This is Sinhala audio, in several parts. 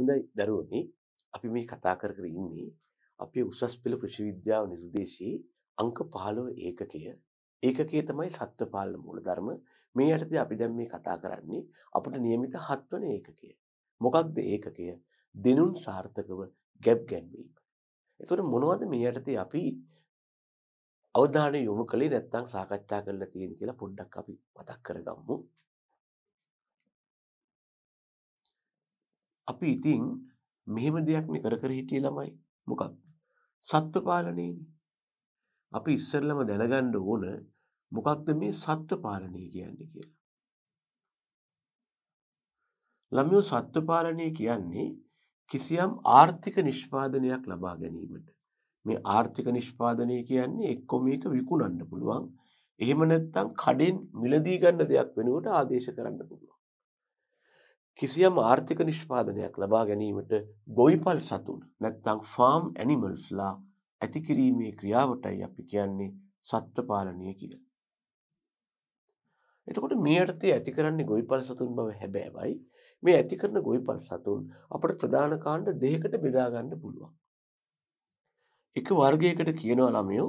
හොඳයි දරුවනි අපි මේ කතා කර කර ඉන්නේ අපේ උසස් පෙළ කෘෂි විද්‍යාව නිර්දේශයේ අංක 15 ඒකකය ඒකකයේ තමයි සත්ව පාලන මූලධර්ම මේ යටතේ අපි දැන් මේ කතා කරන්නේ අපට નિયમિત හත්වන ඒකකය මොකක්ද ඒකකය දෙනුන් සාර්ථකව ගැප් ගැන්වීම එතකොට මොනවද මේ යටතේ අපි අවධානය යොමු කළේ නැත්නම් සාකච්ඡා කරලා තියෙන කියලා පොඩ්ඩක් අපි මතක් කරගමු අපි ඉතින් මෙහෙම දෙයක්නේ කර කර හිටියේ ළමයි. මොකක්ද? සත්ව පාලනයනේ. අපි ඉස්සෙල්ලම දැනගන්න ඕන මොකක්ද මේ සත්ව පාලනය කියන්නේ කියලා. ළමයෝ සත්ව පාලනය කියන්නේ කිසියම් ආර්ථික නිෂ්පාදනයක් ලබා ගැනීමට. මේ ආර්ථික නිෂ්පාදනය කියන්නේ එක්කෝ මේක විකුණන්න පුළුවන්. එහෙම නැත්නම් කඩෙන් මිලදී ගන්න දෙයක් වෙනුවට ආදේශ කරන්න පුළුවන්. කිසියම් ආර්ථික නිෂ්පාදනයක් ලබා ගැනීමට ගොවිපල් සතුන් නැත්තං ෆාම් ඇනිමල්ස්ලා ඇතිකිරීමේ ක්‍රියාවටයි අපි කියන්නේ සත්වපාලනය කිය. එතකොට මේ අර්ථය ඇති කරන්නේ ගොවිපල් සතුන් බව හැබෑවයි මේ ඇති කරන ගොවිපල් සතුන් අපට ප්‍රධාන කාණ්ඩ දෙකකට බෙදාගන්න පුළුවන්. එක වර්ගයකට කියනවා ළමයෝ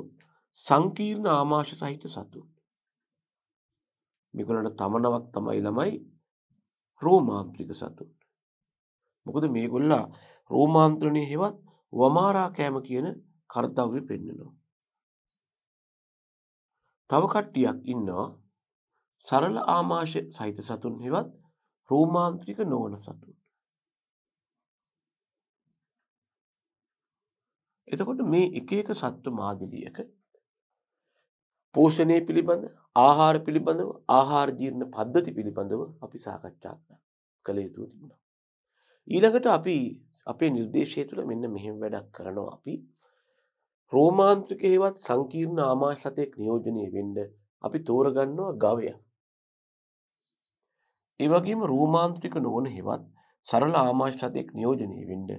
සංකීර්ණ ආමාශ සහිත සතුන්. මේගොල්ලන්ට තමනමක් තමයි ළමයි රෝමාන්ත්‍රික සතුන්. මොකද මේගොල්ලා රෝමාන්ත්‍රණය හෙවත් වමාරා කෑම කියන කර්තව්‍ය පෙන්නනවා. තව කට්ටියක් ඉන්නවා සරල ආමාශ සහිත සතුන් හෙවත් රෝමාන්ත්‍රික නොවන සතුන්. එතකොට මේ එක එක සත්ව මාදිලියක පෝෂණය පිළිබඳ ආහාර පිළිබඳව ආහාර ජීර්ණ පද්ධති පිළිබඳව අපි සාකච්ඡා කළ යුතු තිබුණා. ඊළඟට අපි අපේ නිර්දේශය තුළ මෙන්න මෙහෙම වැඩක් කරනවා අපි රෝමාන්ත්‍රික හේවත් සංකීර්ණ ආමාශ සතෙක් නියෝජනය වෙන්න අපි තෝරගන්නවා ගවය. ඒ වගේම රෝමාන්ත්‍රික නොවන හේවත් සරල ආමාශ සතෙක් නියෝජනය වෙන්න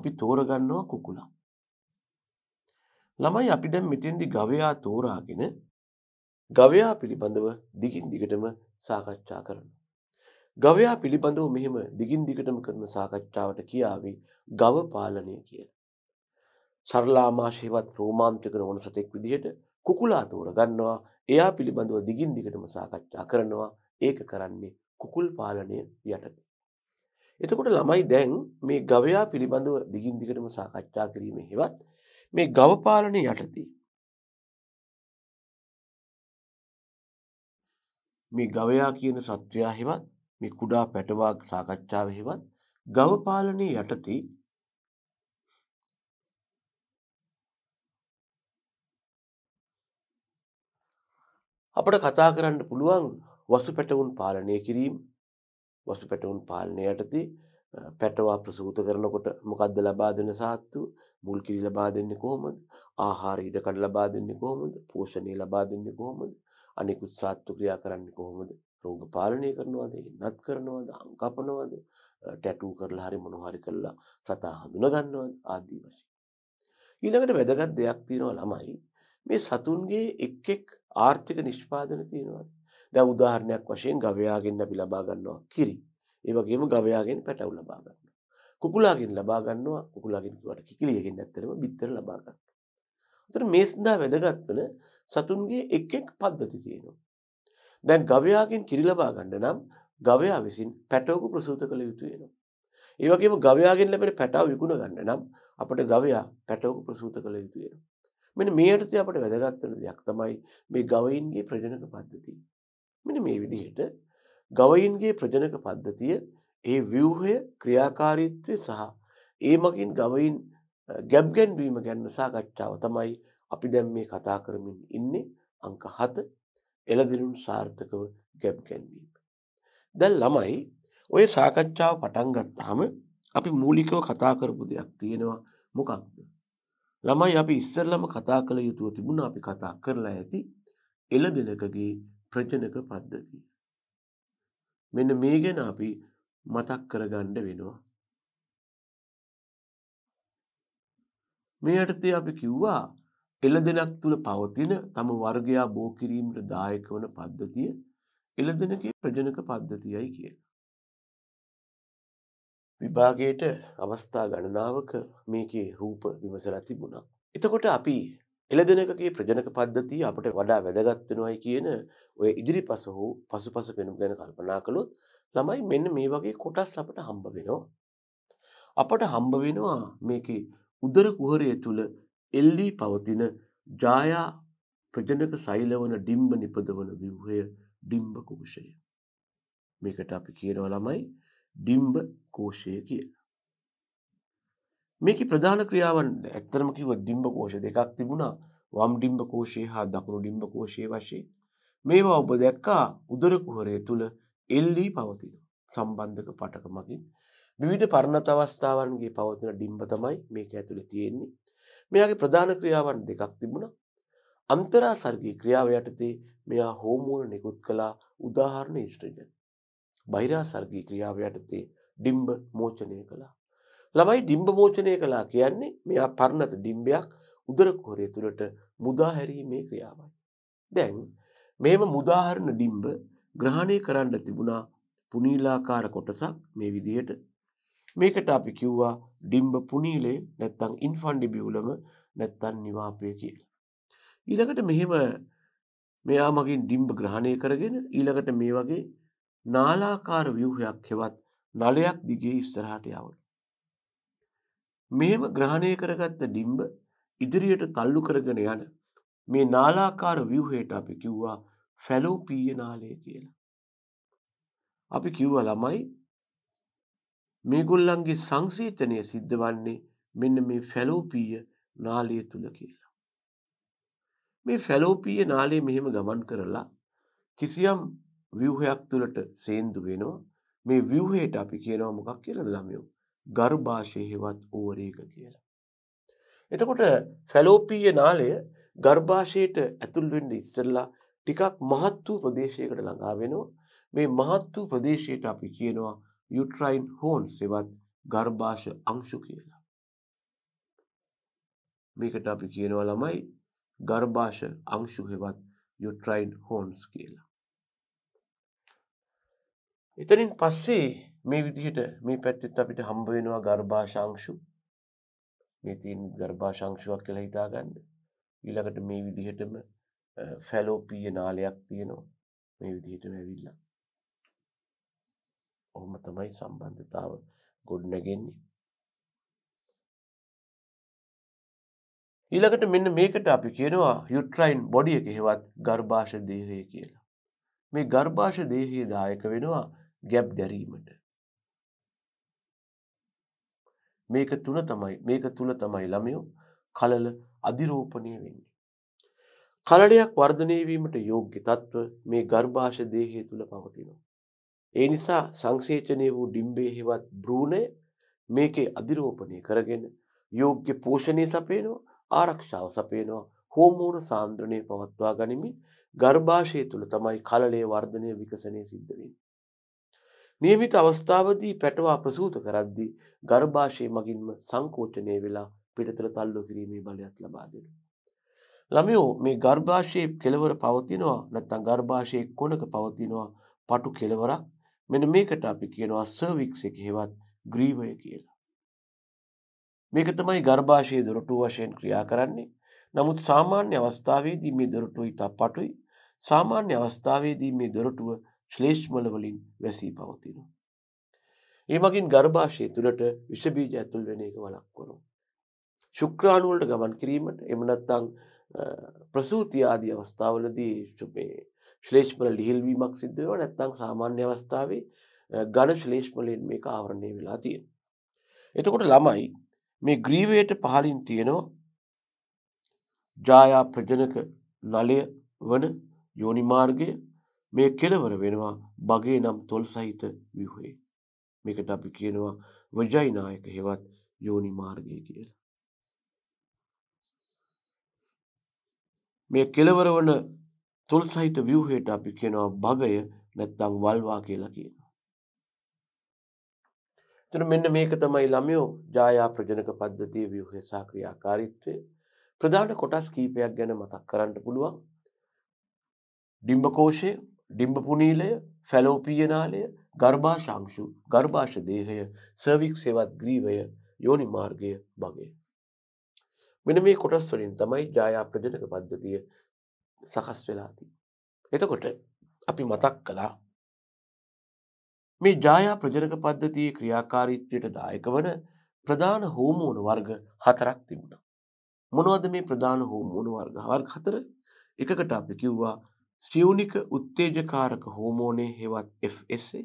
අපි තෝරගන්නවා කුකුලා. ළමයි අපි දැන් මෙතෙන්දි ගවයා තෝරාගෙන ගවයා පිළිබඳව දිගින් දිගටම සාකච්ඡා කරනවා. ගවයා පිළිබඳව මෙහෙම දිගින් දිගටම කරන සාකච්ඡාවට කියාවේ ගව පාලනය කියලා. සරලාමාශේවත් රෝමාන්තික නොවනසතෙක් විදිහට කුකුලා තෝරගන්නවා. එයා පිළිබඳව දිගින් දිගටම සාකච්ඡා කරනවා. ඒක කරන්නේ කුකුල් පාලනය යටතේ. එතකොට ළමයි දැන් මේ ගවයා පිළිබඳව දිගින් දිගටම සාකච්ඡා කිරීමේ හෙවත් මේ ගව පාලනය යටතේ මේ ගවයා කියන සත්වයා හෙවත් මේ කුඩා පැටවා සාකච්ඡාව හෙවත් ගව පාලනයේ යටතේ අපට කතා කරන්න පුළුවන් වසු පැටවුන් පාලනය කිරීම වසු පැටවුන් පාලනය යටතේ පැටවා ප්‍රසූත කරනකොට මොකද්ද ලබා දෙන සාත්තු මුල් කිරි ලබා දෙන්නේ කොහොමද ආහාර ඉඩ කඩ ලබා දෙන්නේ කොහොමද පෝෂණය ලබා දෙන්නේ කොහොමද අනිකුත් සාත්තු ක්‍රියා කරන්නේ කොහොමද රෝග පාලනය කරනවද ඉන්නත් කරනවද අංකපනවද ටැටූ කරලා හරි මොනවා හරි කරලා සතා හඳුනා ගන්නවද ආදී වශයෙන් ඊළඟට වැදගත් දෙයක් තියෙනවා ළමයි මේ සතුන්ගේ එක් එක් ආර්ථික නිෂ්පාදන තියෙනවා දැන් උදාහරණයක් වශයෙන් ගවයාගෙන් අපි ලබා ගන්නවා කිරි ඒ වගේම ගවයාගෙන් පැටව් ලබා ගන්නවා. කුකුලාගෙන් ලබා ගන්නවා කුකුලාගෙන් කිව්වට කිකිලියකින් ඇත්තටම බිත්තර ලබා ගන්නවා. ඒතර මේ සඳහා වැදගත් වෙන සතුන්ගේ එක් එක් පද්ධති තියෙනවා. දැන් ගවයාගෙන් කිරි ලබා ගන්න නම් ගවයා විසින් පැටවකු ප්‍රසූත කළ යුතු වෙනවා. ඒ වගේම ගවයාගෙන් ලැබෙන පැටව විකුණ ගන්න නම් අපිට ගවයා පැටවකු ප්‍රසූත කළ යුතු වෙනවා. මෙන්න මේ අර්ථය අපිට වැදගත් වෙන දෙයක් තමයි මේ ගවයින්ගේ ප්‍රජනන පද්ධතිය. මෙන්න මේ විදිහට ගවයින්ගේ ප්‍රජනක පද්ධතිය ඒ ව්‍යවහය ක්‍රියාකාරීත්වය සහ ඒ මගින් ගවයින් ගැබ්ගැන්වීම ගැන්න සාකච්ඡාව තමයි අපි දැම් මේ කතා කරමින් ඉන්නේ අංක හත එලදිරුන් සාර්ථකව ගැබ්ගැන්වීම. දැල් ළමයි ඔය සාකච්ඡාව පටන්ගත්තාම අපි මූලිකව කතා කරපු දෙයක් තියෙනවා මොකක්ද. ළමයි අපි ඉස්සරලම කතා කළ යුතුව තිබුණ අපි කතා කරලා ඇති එල දෙනකගේ ප්‍රජනක පද්ධතිය. මෙන්න මේ ගැන අපි මතක් කරගන්න වෙනවා. මේ යටතේ අපි කිව්වා එළදෙනක් තුල පවතින තම වර්ගයා බෝ කිරීමට දායක වන පද්ධතිය එළදෙනකේ ප්‍රජනක පද්ධතියයි කියලා. විභාගයට අවස්ථා ගණනාවක මේකේ රූප විමසලා තිබුණා. එතකොට අපි එළදෙනකගේ ප්‍රජනක පද්ධතිය අපට වඩා වැදගත් වෙනවයි කියන ඔය ඉදිරිපස හෝ පසුපස පෙනුම් ගැන කල්පනා කළොත් ළමයි මෙන්න මේ වගේ කොටස් අපට හම්බ වෙනවා. අපට හම්බ වෙනවා මේකේ උදර කුහරය තුල එල්ලී පවතින ජායා ප්‍රජනක සෛලවන ඩිම්බ නිපදවන ව්‍යුහය ඩිම්බ කෝෂය. මේකට අපි කියනවා ළමයි ඩිම්බ කෝෂය කියලා. මේකේ ප්‍රධාන ක්‍රියාවන් ඇත්තම කිව්ව ඩිම්බ කෝෂ දෙකක් තිබුණා. වම් ඩිම්බ කෝෂය හා දකුණු ඩිම්බ කෝෂය වශයෙන්. මේවා ඔබ දැක්කා උදර කුහරය තුල එල්ලී පවතින සම්බන්ධක පටකමකින් විවිධ පරණත අවස්ථාවන්ගේ පවතින ඩිම්බ තමයි මේක ඇතුලේ තියෙන්නේ. මෙයාගේ ප්‍රධාන ක්‍රියාවන් දෙකක් තිබුණා. අන්තරා සර්ගී ක්‍රියාව යටතේ මෙයා හෝමෝන නිකුත් කළා උදාහරණ ස්ට්‍රජන්. බහිරා සර්ගී ක්‍රියාව යටතේ ඩිම්බ මෝචනය කළා. ළමයි ඩිම්බ මෝචනය කළා කියන්නේ මෙයා පරණත ඩිම්බයක් උදර කොරය තුළට මුදා හැරීමේ ක්‍රියාවයි. දැන් මේව මුදාහරණ ඩිම්බ ග්‍රහණය කරන්න තිබුණා පුනීලාකාර කොටසක් මේ විදිහට මේකට අපි කිව්වා ඩිම්බ පුනීලේ නැත්තම් ඉන්ෆන්ඩිබියුලම නැත්තම් නිවාපය කියලා. ඊළඟට මෙහෙම මෙයා මගින් ඩිම්බ ග්‍රහණය කරගෙන ඊළඟට මේ වගේ නාලාකාර ව්‍යුහයක් හෙවත් නලයක් දිගේ ඉස්සරහට යවන. මෙහෙම ග්‍රහණය කරගත්ත ඩිම්බ ඉදිරියට තල්ලු කරගෙන යන මේ නාලාකාර ව්‍යුහයට අපි කිව්වා ෆැලෝපීය නාලය කියලා. අපි කිව්වා ළමයි මේගොල්ලන්ගේ සංසේතනය සිද්ධ වන්නේ මෙන්න මේ ෆැලෝපීය නාලය තුල කියලා. මේ ෆැලෝපීය නාලය මෙහෙම ගමන් කරලා කිසියම් ව්‍යුහයක් තුලට සේන්දු වෙනවා. මේ ව්‍යුහයට අපි කියනවා මොකක් කියලාද ළමයෝ? ගර්භාෂයහෙවත් ඕරේක කියලා. එතකොට ෆැලෝපීය නාලය ගර්භාෂයට ඇතුල් වෙන්න ඉස්සෙල්ලා ටිකක් මහත් වූ ප්‍රදේශයකට ළඟා වෙනවා. මේ මහත් වූ ප්‍රදේශයට අපි කියනවා යුට්‍රයින් හෝන්ස් එවත් ගර්භාෂ අංශු කියලා. මේකට අපි කියනවා ළමයි ගර්භාෂ අංශු හෙවත් යුට්‍රයින් හෝන්ස් කියලා. එතනින් පස්සේ මේ විදිහට මේ පැත්තෙත් අපිට හම්බ වෙනවා ගර්භාෂාංශු. මේ තියෙන ගර්භාෂාංශුවක් කියලා හිතාගන්න. ඊළඟට මේ විදිහටම ෆැලෝපිය නාලයක් තියෙනවා. මේ විදිහටම ඇවිල්ලා. ඔහොම තමයි සම්බන්ධතාව ගොඩනගන්නේ. ඊළඟට මෙන්න මේකට අපි කියනවා යුට්‍රයින් බොඩි එක හෙවත් ගර්භාෂ දේහය කියලා. මේ ගර්භාෂ දේහය දායක වෙනවා ගැබ් දැරීමට. මේක තුන තමයි මේක තුල තමයි ළමයෝ කලල අධිරෝපණය වෙන්නේ. කලලයක් වර්ධනය වීමට යෝග්‍ය තත්ත්ව මේ ගර්භාෂ දේහය තුල පවතිනවා. ඒ නිසා සංසේචනය වූ ඩිම්බේ හෙවත් භ්‍රූණය මේකේ අධිරෝපණය කරගෙන යෝග්‍ය පෝෂණය සපයනවා ආරක්ෂාව සපයනවා හෝමෝන සාන්ද්‍රණය පවත්වා ගනිමින් ගර්භාෂය තුළ තමයි කලලයේ වර්ධනය විකසනය සිද්ධ වෙන්නේ. නියමිත අවස්ථාවදී පැටවා ප්‍රසූත කරද්දී ගර්භාෂය මගින්ම සංකෝචනය වෙලා පිටතට තල්ලු කිරීමේ බලයක් ලබා දෙනවා. ළමයෝ මේ ගර්භාෂයේ කෙලවර පවතිනවා නැත්නම් ගර්භාෂයේ කොනක පවතිනවා පටු කෙලවරක් මෙන්න මේකට අපි කියනවා සර්වික්ස් එක හේවත් ග්‍රීවය කියලා. මේක තමයි ගර්භාෂයේ දොරටු වශයෙන් ක්‍රියා කරන්නේ. නමුත් සාමාන්‍ය අවස්ථාවේදී මේ දොරටුව ඉතා පටුයි. සාමාන්‍ය අවස්ථාවේදී මේ දොරටුව ශ්ලේෂ්මල වලින් වැසී පවතිනවා. ඒ මගින් ගර්භාෂය තුළට විෂබීජ ඇතුල් වෙන එක වළක්වනවා. ශුක්‍රාණු වලට ගමන් කිරීමට එහෙම නැත්නම් ප්‍රසූති ආදී අවස්ථාවලදී මේ ශ්ලේෂ්මල ලිහිල්වීමක් සිද්ධ වෙනවා නැත්නම් සාමාන්‍ය අවස්ථාවේ ඝන ශ්ලේෂ්මලෙන් මේක ආවරණය වෙලා තියෙනවා. එතකොට ළමයි මේ ග්‍රීවයට පහලින් තියෙනවා ජායා ප්‍රජනක නලය වන යෝනි මාර්ගය මේ කෙලවර වෙනවා බගේ නම් තොල් සහිත ව්‍යුහේ. මේකට අපි කියනවා වජයිනායක හෙවත් යෝනි මාර්ගය කියලා. මේ කෙලවර වන තොල් සහිත ව්‍යුහයට අපි කියනවා බගය නැත්තම් වල්වා කියලා කියනවා. එතන මෙන්න මේක තමයි ළමයෝ ජායා ප්‍රජනක පද්ධතියේ ව්‍යුහය සහ ක්‍රියාකාරීත්වය ප්‍රධාන කොටස් කීපයක් ගැන මතක් කරන්න පුළුවන්. ඩිම්බකෝෂය ඩිම්බපුනීලය ෆැලෝපියනාලය ගර්භාශංශු ගර්භාෂ දේහය සර්වික් සෙවත් ග්‍රීවය යෝනි මාර්ගය වගේ. මෙන මේ කොටස් වලින් තමයි ජායා ප්‍රජනක පද්ධතිය සකස් වෙලාති. එතකොට අපි මතක් කළා මේ ජායා ප්‍රජනක පද්ධතියේ ක්‍රියාකාරීත්වයට දායක වන ප්‍රධාන හෝමෝන වර්ග හතරක් තිබුණා. මොනවද මේ ප්‍රධාන හෝමෝන වර්ග වර්ග හතර? එකකට අපි කිව්වා සියුනික උත්තේජකාරක හෝමෝනය හෙවත් FSH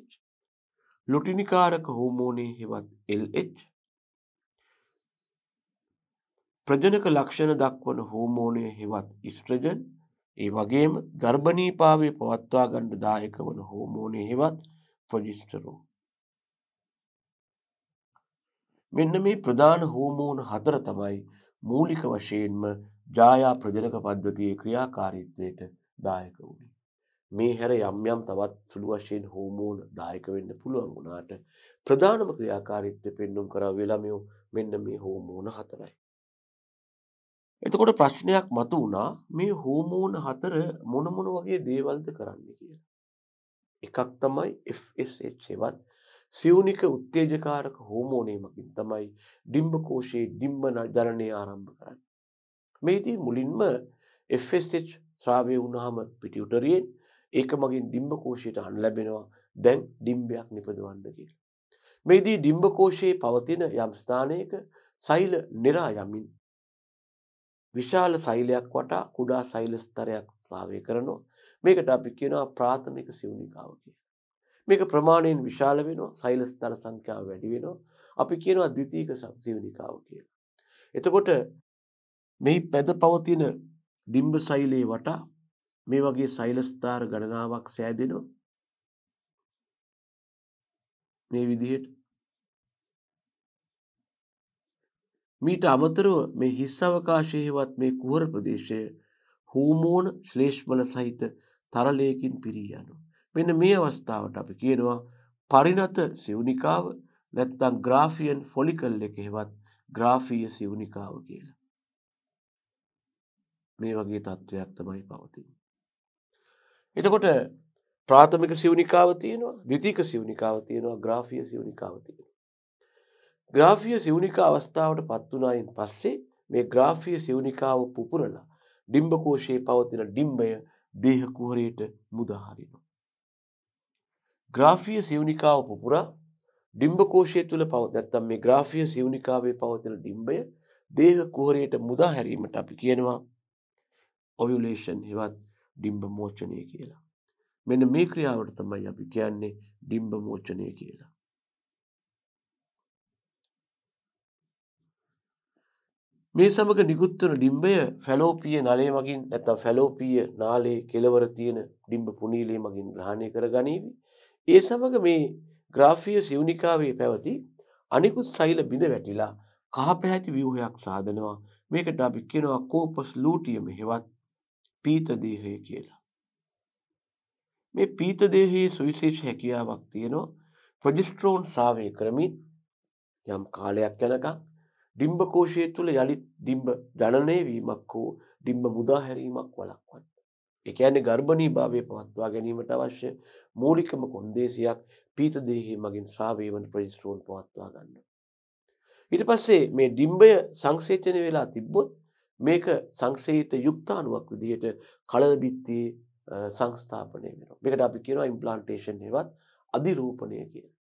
ලුටිනිකාරක හෝමෝනය හෙවත් LH ප්‍රජනක ලක්ෂණ දක්වන හෝමෝනය හෙවත් ඉස්ට්‍රජන් ඒ වගේම ගර්භනීපාවේ පවත්වා ගණ්ඩ දායක වන හෝමෝනය හෙවත් ප්‍රජිස්ටරෝ මෙන්න මේ ප්‍රධාන හෝමෝන හතර තමයි මූලික වශයෙන්ම ජායා ප්‍රජනක පද්ධතියේ ක්‍රියාකාරීත්වයට දායක වුණේ. මේ හැර යම් යම් තවත් සුළු වශයෙන් හෝමෝන දායක වෙන්න පුළුවන් වුණාට ප්‍රධානම ක්‍රියාකාරීත්වය පෙන්눔 කරා වෙළමියෝ මෙන්න මේ හෝමෝන හතරයි. එතකොට ප්‍රශ්නයක් මතු වුණා මේ හෝමෝන හතර මොන මොන වගේ දේවල්ද කරන්නේ කියලා. එකක් තමයි FSH එවත් සියුනික උත්තේජකාරක හෝමෝනයමකින් තමයි ඩිම්බකෝෂයේ ඩිම්බ ජනනය ආරම්භ කරන්න. මේති මුලින්ම FSH ශ්‍රාවය වුණාම පිටි උදරියෙන් ඒක මගින් ඩිම්බ කෝෂයට අන් ලැබෙනවා දැන් ඩිම්බයක් නිපදවන්න කියලා. මේදී ඩිම්බ කෝෂයේ පවතින යම් ස්ථානයක සෛල නිරා යමින් විශාල සෛලයක් වටා කුඩා සෛල ස්තරයක් ස්රාවය කරනවා. මේකට අපි කියනවා ප්‍රාථමික සිවුනිකාව කියලා. මේක ප්‍රමාණයෙන් විශාල වෙනවා සෛල ස්තර සංඛ්‍යාව වැඩි වෙනවා. අපි කියනවා ද්විතීක සිවුනිකාව කියලා. එතකොට මෙහි පැද පවතින ඩිම්බ සෛලයේ වටා මේ වගේ සෛලස්ථාර ගණනාවක් සෑදෙනවා මේ විදිහට මීට අමතරව මේ හිස් අවකාශයෙහිවත් මේ කුහර ප්‍රදේශය හෝමෝන ශ්ලේෂ්මල සහිත තරලයකින් පිරී යනවා. මෙන්න මේ අවස්ථාවට අපි කියනවා පරිණත සිවුනිකාව නැත්නම් ග්‍රාෆියන් ෆොලිකල් එකෙහිවත් ග්‍රාෆීය සිවුනිකාව කියලා. මේ වගේ තත්ත්වයක් තමයි පවතින්නේ. එතකොට ප්‍රාථමික සිවුනිකාව තියෙනවා ද්විතීක සිවුනිකාව තියෙනවා ග්‍රාෆිය සිවුනිකාව තියෙනවා. ග්‍රාෆිය සිවුනිකා අවස්ථාවට පත් වුණායින් පස්සේ මේ ග්‍රාෆිය සිවුනිකාව පුපුරලා ඩිම්බ කෝෂයේ පවතින ඩිම්බය දේහ කුහරයට මුදා හරිනවා. ග්‍රාෆිය සිවුනිකාව පුපුරා ඩිම්බ කෝෂය තුළ පව නැත්තම් මේ ග්‍රාෆිය සිවුනිකාවේ පවතින ඩිම්බය දේහ කුහරයට මුදා හැරීමට අපි කියනවා ඔවියුලේෂන් හෙවත් ඩිම්බ මෝචනය කියලා. මෙන්න මේ ක්‍රියාවට තමයි අපි කියන්නේ ඩිම්බ මෝචනය කියලා. මේ සමග නිකුත්වන ඩිම්බය ෆැලෝපිය නලේ මගින් නැතම් ෆැලෝපිය නාලේ කෙලවර තියෙන ඩිම්බ පුනීලේ මගින් ග්‍රහණය කර ගනීවි. ඒ සමඟ මේ ග්‍රාෆිය සිවනිකාවේ පැවති අනිකුත් සෛල බිඳ වැටිලා කහ පැහැති වියහයක් සාධනවා මේකට අපි කෙනවා කෝපස් ලූටියම හෙවත් පීත දේහය කියලා. මේ පීත දේහයේ සුවිශේෂ හැකියාවක් තියෙනවා. ප්‍රොජෙස්ටරෝන් ස්‍රාවය කරමින් යම් කාලයක් යනකම් ඩිම්බ කෝෂය තුළ යළිත් ඩිම්බ ජනනය වීමක් හෝ ඩිම්බ මුදා හැරීමක් වළක්වන්න. ඒ කියන්නේ ගර්භණී භාවය පවත්වා ගැනීමට අවශ්‍ය මූලිකම කොන්දේසියක් පීත දේහයේ මගින් ස්‍රාවය වන ප්‍රොජෙස්ටරෝන් පවත්වා ගන්නවා. ඊට පස්සේ මේ ඩිම්බය සංසේචනය වෙලා තිබ්බොත් මේක සංසේත යුක්තාණුවක් විදිහට කලල බිත්තියේ සංස්ථාපනය වෙනවා. මේකට අපි කියනවා ඉම්ප්ලාන්ටේෂන් හේවත් අධිරූපණය කියලා.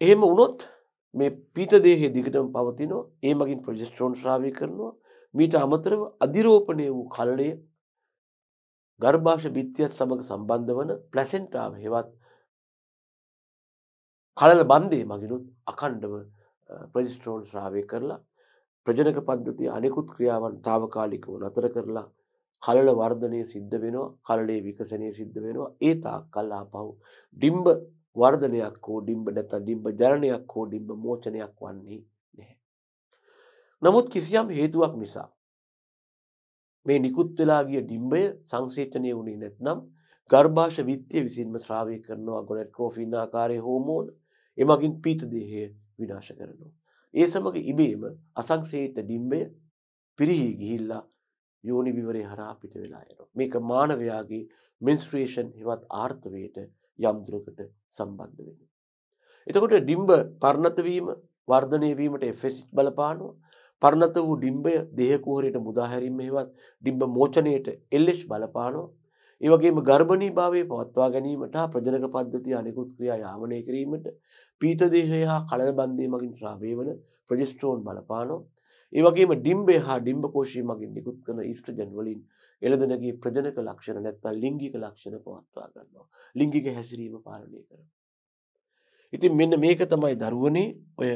එහෙම වුණොත් මේ පීත දේහයේ දිගටම පවතිනවා. ඒ මගින් ප්‍රොජෙස්ටරෝන් ස්රාවය කරනවා. මීට අමතරව අධිරෝපණය වූ කලණය ගර්භාෂ බිත්තියත් සමග සම්බන්ධ වන ප්ලැසෙන්ටාව හේවත් කලල බන්ධය මගිනුත් අකණ්ඩව ප්‍රජිස්ට්‍රෝන් ශ්‍රාවය කරලා ප්‍රජනක පද්ධතිය අනෙකුත් ක්‍රියාවන් తాවකාලිකව නතර කරලා කලල වර්ධනය සිද්ධ වෙනවා කලලේ විකසනය සිද්ධ වෙනවා ඒ තාක් කල් ආපහු ඩිම්බ වර්ධනයක් හෝ ඩිම්බ නැත්නම් ඩිම්බ ජනනයක් හෝ ඩිම්බ මෝචනයක් වන්නේ නැහැ. නමුත් කිසියම් හේතුවක් නිසා මේ නිකුත් වෙලා ගිය ඩිම්බය සංසේචනය වුණේ නැත්නම් ගර්භාෂ විත්‍ය විසින්ම ශ්‍රාවය කරනවා ගොනැට්‍රෝෆින් ආකාරයේ හෝමෝන එමගින් පීත දේහය විනාශ කරනවා. ඒ සමග ඉබේම අසංසේත ඩිම්බය පිරිහි ගිහිල්ලා යෝනි විවරේ හරහා පිට වෙලා යනවා. මේක මානවයාගේ මින්ස්ට්‍රේෂන් හෙවත් ආර්ථවයට යම් දුරකට සම්බන්ධ වෙනවා. එතකොට ඩිම්බ පරිණත වීම වර්ධනය වීමට එෆෙසිට් බලපානවා. පරිණත වූ ඩිම්බය දේහ කුහරයට මුදා හැරීම හෙවත් ඩිම්බ මෝචනයට එල්එච් බලපානවා. ඒ වගේම ගර්භණී භාවය පවත්වා ගැනීමට හා ප්‍රජනක පද්ධතිය අනෙකුත් ක්‍රියා යාමනය කිරීමට පීතදේහය හා කලන බන්ධය මගින් ශ්‍රාවේවන ප්‍රජිස්ට්‍රෝන් බලපානෝ ඒවගේම ඩිම්බේ හා ඩිම්බකෝෂී මගින් නිකුත් කරන ඉස්ට්‍රජන් වලින් එළදෙනගේ ප්‍රජනක ලක්ෂණ නැත්තම් ලිංගික ලක්ෂණ පවත්වා ගන්නවා ලිංගික හැසිරීම පාලනය කරනවා ඉතින් මෙන්න මේක තමයි දරුවනේ ඔය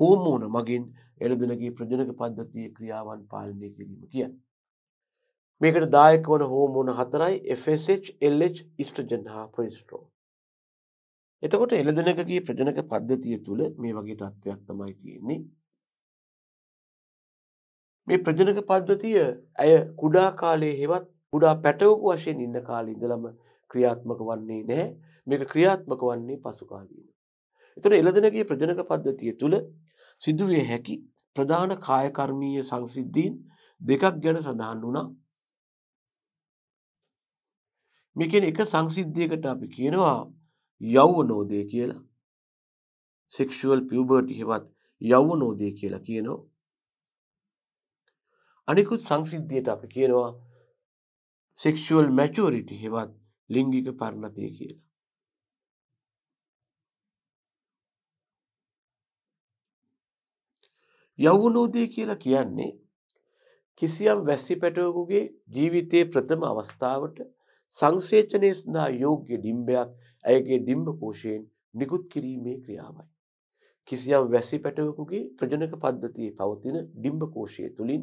හෝමෝන මගින් එළදෙනගේ ප්‍රජනක පද්ධතිය ක්‍රියාවන් පාලනය කිරීම කියන්නේ මේකට දායක වන හෝමෝන හතරයි FSH, LH, estrogen හා progesterone. එතකොට එළදෙනකගේ ප්‍රජනක පද්ධතිය තුළ මේ වගේ තත්ත්වයක් තමයි තියෙන්නේ. මේ ප්‍රජනක පද්ධතිය ඇය කුඩා කාලයේ හෙවත් කුඩා පැටවකු වශයෙන් ඉන්න කාලේ ඉඳලම ක්‍රියාත්මක වන්නේ නැහැ. මේක ක්‍රියාත්මක වන්නේ පසු කාලීන. එතකොට එළදෙනගේ ප්‍රජනක පද්ධතිය තුළ සිදුවිය හැකි ප්‍රධාන කායකර්මීය සංසිද්ධීන් දෙකක් ගැන සඳහන් වුණා. මේකෙන් එක සංසිද්ධියකට අපි කියනවා යෞවනෝදය කියලා. සෙක්ෂුවල් පියබර්ටි හෙවත් යෞවනෝදය කියලා කියනවා. අනිකුත් සංසිද්ධියට අපි කියනවා සෙක්ෂුවල් මැචෝරිටි හෙවත් ලිංගික පරණතිය කියලා. යවුනෝදය කියලා කියන්නේ කිසියම් වැස්සි පැටවකුගේ ජීවිතයේ ප්‍රථම අවස්ථාවට සංසේචනයේ සඳහා යෝග්‍ය ඩිම්බයක් ඇයගේ ඩිම්බ කෝෂයෙන් නිකුත් කිරීමේ ක්‍රියාවයි. කිසියම් වැසි පැටවකුගේ ප්‍රජනක පද්ධතියේ පවතින ඩිම්බ කෝෂය තුලින්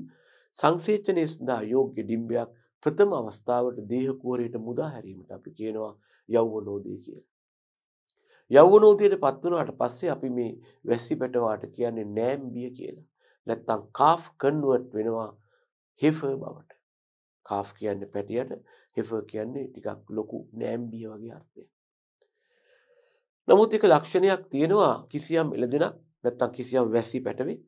සංසේචනයේ සඳහා යෝග්‍ය ඩිම්බයක් ප්‍රථම අවස්ථාවට දේහ කුහරයට මුදා හැරීමට අපි කියනවා යෞවනෝදය කියලා. යෞවනෝදයට පත් වුණාට පස්සේ අපි මේ වැසි පැටවාට කියන්නේ නෑම්බිය කියලා. නැත්තම් කාෆ් කන්වර්ට් වෙනවා හෙෆර් බවට. කාෆ් කියන්නේ පැටියට හෙෆර් කියන්නේ ටිකක් ලොකු නෑම්බිය වගේ අර්ථය. නමුත් එක ලක්ෂණයක් තියෙනවා කිසියම් එළදෙනක් නැත්තම් කිසියම් වැසි පැටවෙක්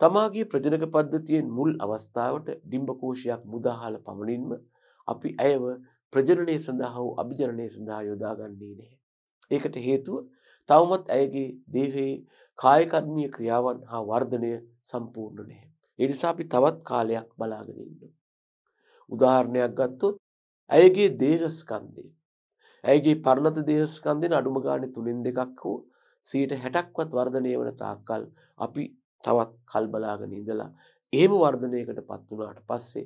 තමාගේ ප්‍රජනක පද්ධතියෙන් මුල් අවස්ථාවට ඩිම්බකෝෂයක් මුදාහල පමණින්ම අපි ඇයව ප්‍රජනනය සඳහා හෝ අභිජනනය සඳහා යොදාගන්නේ නැහැ. ඒකට හේතුව තවමත් ඇයගේ දේහයේ කායකර්මීය ක්‍රියාවන් හා වර්ධනය සම්පූර්ණ නැහැ. ඒ නිසා අපි තවත් කාලයක් බලාගෙන ඉන්නවා. උදාහරණයක් ගත්තොත් ඇයගේ දේහස්කන්දය. ඇගේ පරණත දේහස්කන්දෙන අඩුම ගාන තුළින් දෙකක් හෝ සීට හැටක්වත් වර්ධනය වන තාක්කල් අපි තවත් කල්බලාගෙන ඉඳලා ඒම වර්ධනයකට පත්වනාට පස්සේ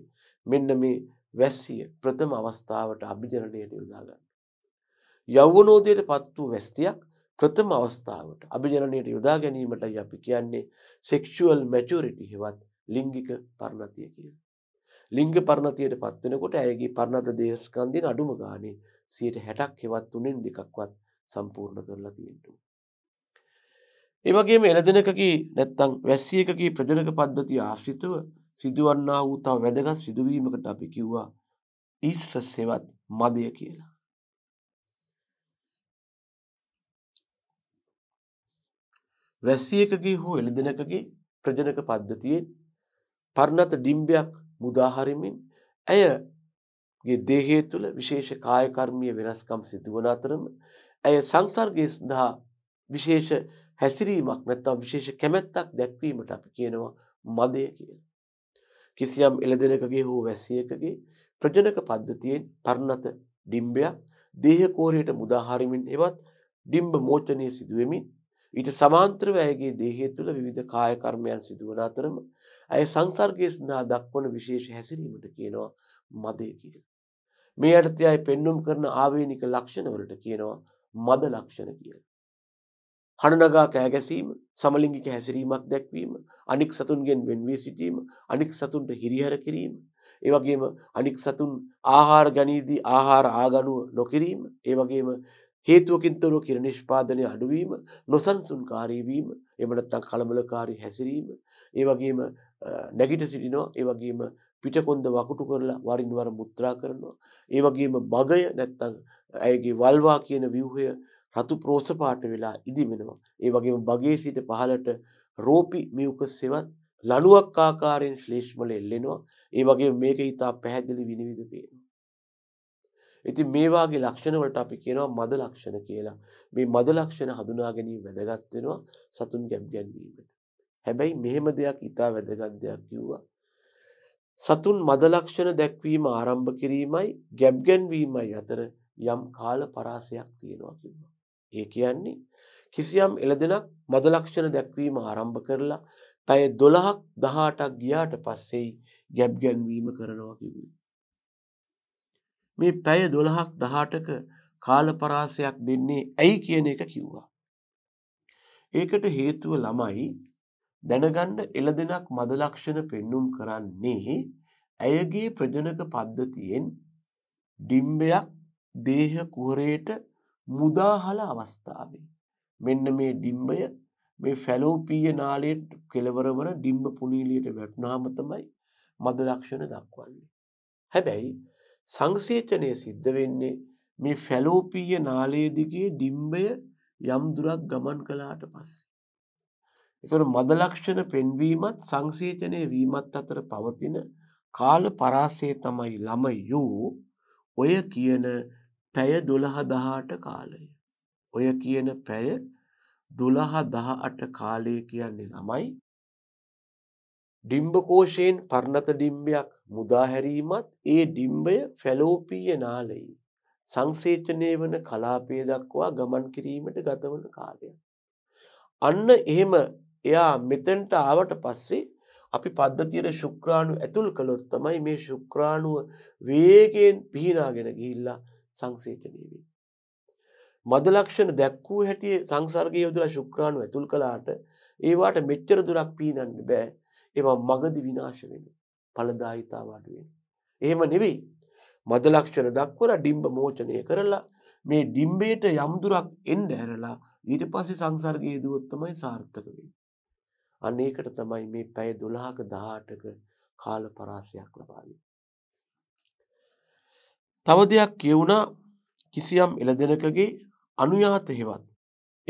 මෙන්න මේ වැස්සිය ප්‍රථම අවස්ථාවට අභිජනනයට යොදාගන්න. යව්වනෝදයට පත් වූ වැස්තියක් ප්‍රථම අවස්ථාවට අභිජනනයට යොදා ගැනීමටයි අපි කියන්නේ සෙක්ෂුවල් මැචුරිටි හෙවත් ලිංගික පරණතිය කියලා. ලිංග පරිණතියට පත් වෙනකොට ඇයගේ පරණත දේහස්කන්ධයෙන් අඩුම ගානේ 60ක් හෙවත් තුනෙන් දෙකක්වත් සම්පූර්ණ කරලා තියෙනවා. ඒ වගේම එළදෙනකකී නැත්තම් වැස්සියකකී ප්‍රජනක පද්ධතිය ආශ්‍රිතව සිදුවන්නා වූ තව වැදගත් සිදුවීමකට අපි කිව්වා ඊස්ට්‍රස් හෙවත් මදය කියලා. වැස්සියකගේ හෝ එළදෙනකගේ ප්‍රජනක පද්ධතියෙන් පරණත ඩිම්බයක් මුදාහරිමින් ඇයගේ දේහය තුළ විශේෂ කායකර්මීය වෙනස්කම් සිදුවන අතරම ඇය සංසර්ගය සඳහා විශේෂ හැසිරීමක් නැත්නම් විශේෂ කැමැත්තක් දැක්වීමට අපි කියනවා මදය කියලා. කිසියම් එළදෙනකගේ හෝ වැසියකගේ ප්‍රජනක පද්ධතියෙන් පරිණත ඩිම්බයක් දේහ කෝරයට මුදාහරිමින් එවත් ඩිම්බ මෝචනය සිදුවෙමින් ඊට සමාන්තරව ඇයගේ දේහය තුළ විවිධ කාය කර්මයන් සිදුවන අතරම ඇය සංසර්ගයේ සඳහා දක්වන විශේෂ හැසිරීමට කියනවා මදය කියලා. මේ යටතේ අය පෙන්눔 කරන ආවේනික ලක්ෂණවලට කියනවා මද ලක්ෂණ කියලා. හඬනගා කෑ ගැසීම, සමලිංගික හැසිරීමක් දැක්වීම, අනික් සතුන්ගෙන් වෙන්වී සිටීම, අනික් සතුන්ට හිරිහැර කිරීම, ඒ වගේම අනික් සතුන් ආහාර ගනීදී ආහාර ආගනුව නොකිරීම, ඒ වගේම හේතුවකින් තොරව කිර නිෂ්පාදනය අඩුවීම, නොසන්සුන්කාරී වීම, එහෙම නැත්නම් කලබලකාරී හැසිරීම, ඒ වගේම නැගිට සිටිනවා, ඒ වගේම පිටකොන්ද වකුටු කරලා වරින් වර මුත්‍රා කරනවා. ඒ වගේම බගය නැත්තම් ඇයගේ වල්වා කියන ව්‍යුහය රතු ප්‍රෝස පාට වෙලා ඉදිමෙනවා. ඒ වගේම බගයේ සිට පහළට රෝපි මියුකස් සෙවත් ලණුවක් ආකාරයෙන් ශ්ලේෂ්මල එල්ලෙනවා. ඒ වගේම මේක ඊට පැහැදිලි විනිවිද පේනවා. ඉතින් මේ වාගේ ලක්ෂණ වලට අපි කියනවා මද ලක්ෂණ කියලා. මේ මද ලක්ෂණ හඳුනා ගැනීම වැදගත් වෙනවා සතුන් ගැම් ගැන්වීමට. හැබැයි මෙහෙම දෙයක් ඉතා වැදගත් දෙයක් කිව්වා. සතුන් මද ලක්ෂණ දැක්වීම ආරම්භ කිරීමයි ගැබ් ගැන්වීමයි අතර යම් කාල පරාසයක් තියෙනවා කිව්වා. ඒ කියන්නේ කිසියම් එළදෙනක් මද ලක්ෂණ දැක්වීම ආරම්භ කරලා පැය 12ක් 18ක් ගියාට පස්සේ ගැබ් ගැන්වීම කරනවා කිව්වා. මේ පැය 12ක් 18ක කාලපරාසයක් දෙන්නේ ඇයි කියන එක කිව්වා. ඒකට හේතුව ළමයි දැනගන්න එළදෙනක් මද ලක්ෂණ පෙන්눔 කරන්නේ ඇයගේ ප්‍රජනක පද්ධතියෙන් ඩිම්බයක් දේහ කුහරයට මුදාහල අවස්ථාවේ මෙන්න මේ ඩිම්බය මේ ෆැලෝපීය නාලයට කෙලවර වන ඩිම්බ පුනීලියට වැටුනහම තමයි මද ලක්ෂණ දක්වන්නේ. හැබැයි සංසේචනය සිද්ධ වෙන්නේ මේ ෆැලෝපීය නාලයේදිගේ ඩිම්බය යම් දුරක් ගමන් කළාට පස්සේ. එතකොට මද ලක්ෂණ පෙන්වීමත් සංසේචනය වීමත් අතර පවතින කාල පරාසය තමයි ළමයෝ ඔය කියන පැය 12 කාලය. ඔය කියන පැය 12 18 කාලය කියන්නේ ළමයි ඩිම්බකෝෂයෙන් පර්ණත ඩිම්බයක් මුදාහැරීමත් ඒ ඩිම්බය ෆැලෝපීය නාලයි. සංසේචනය වන කලාපය දක්වා ගමන් කිරීමට ගතවන කාලය. අන්න එහෙම එයා මෙතැන්ට ආවට පස්සේ අපි පද්ධතියට ශුක්‍රාණු ඇතුල් කළොත් තමයි මේ ශුක්‍රාණුව වේගෙන් පිහිනාගෙන ගිහිල්ලා සංසේචනයවෙන්. මදලක්ෂණ දැක්වූ හැටිය සංසර්ගය යොදලා ශුක්‍රාණු ඇතුල් කලාට ඒවාට මෙච්චර දුරක් පීනන්න බෑ ඒවා මගදි විනාශ වෙන. ඵලදායිතාව අඩු වෙන. එහෙම නෙවෙයි. මද ලක්ෂණ දක්වලා ඩිම්බ මෝචනය කරලා මේ ඩිම්බේට යම් දුරක් එන්න ඇරලා ඊට පස්සේ සංසර්ගයේ දුවොත් තමයි සාර්ථක වෙන්නේ. අන්න ඒකට තමයි මේ පැය 12ක 18ක කාල පරාසයක් ලබා දෙන්නේ. තව දෙයක් කියුණා කිසියම් එළදෙනකගේ අනුයාත හේවත්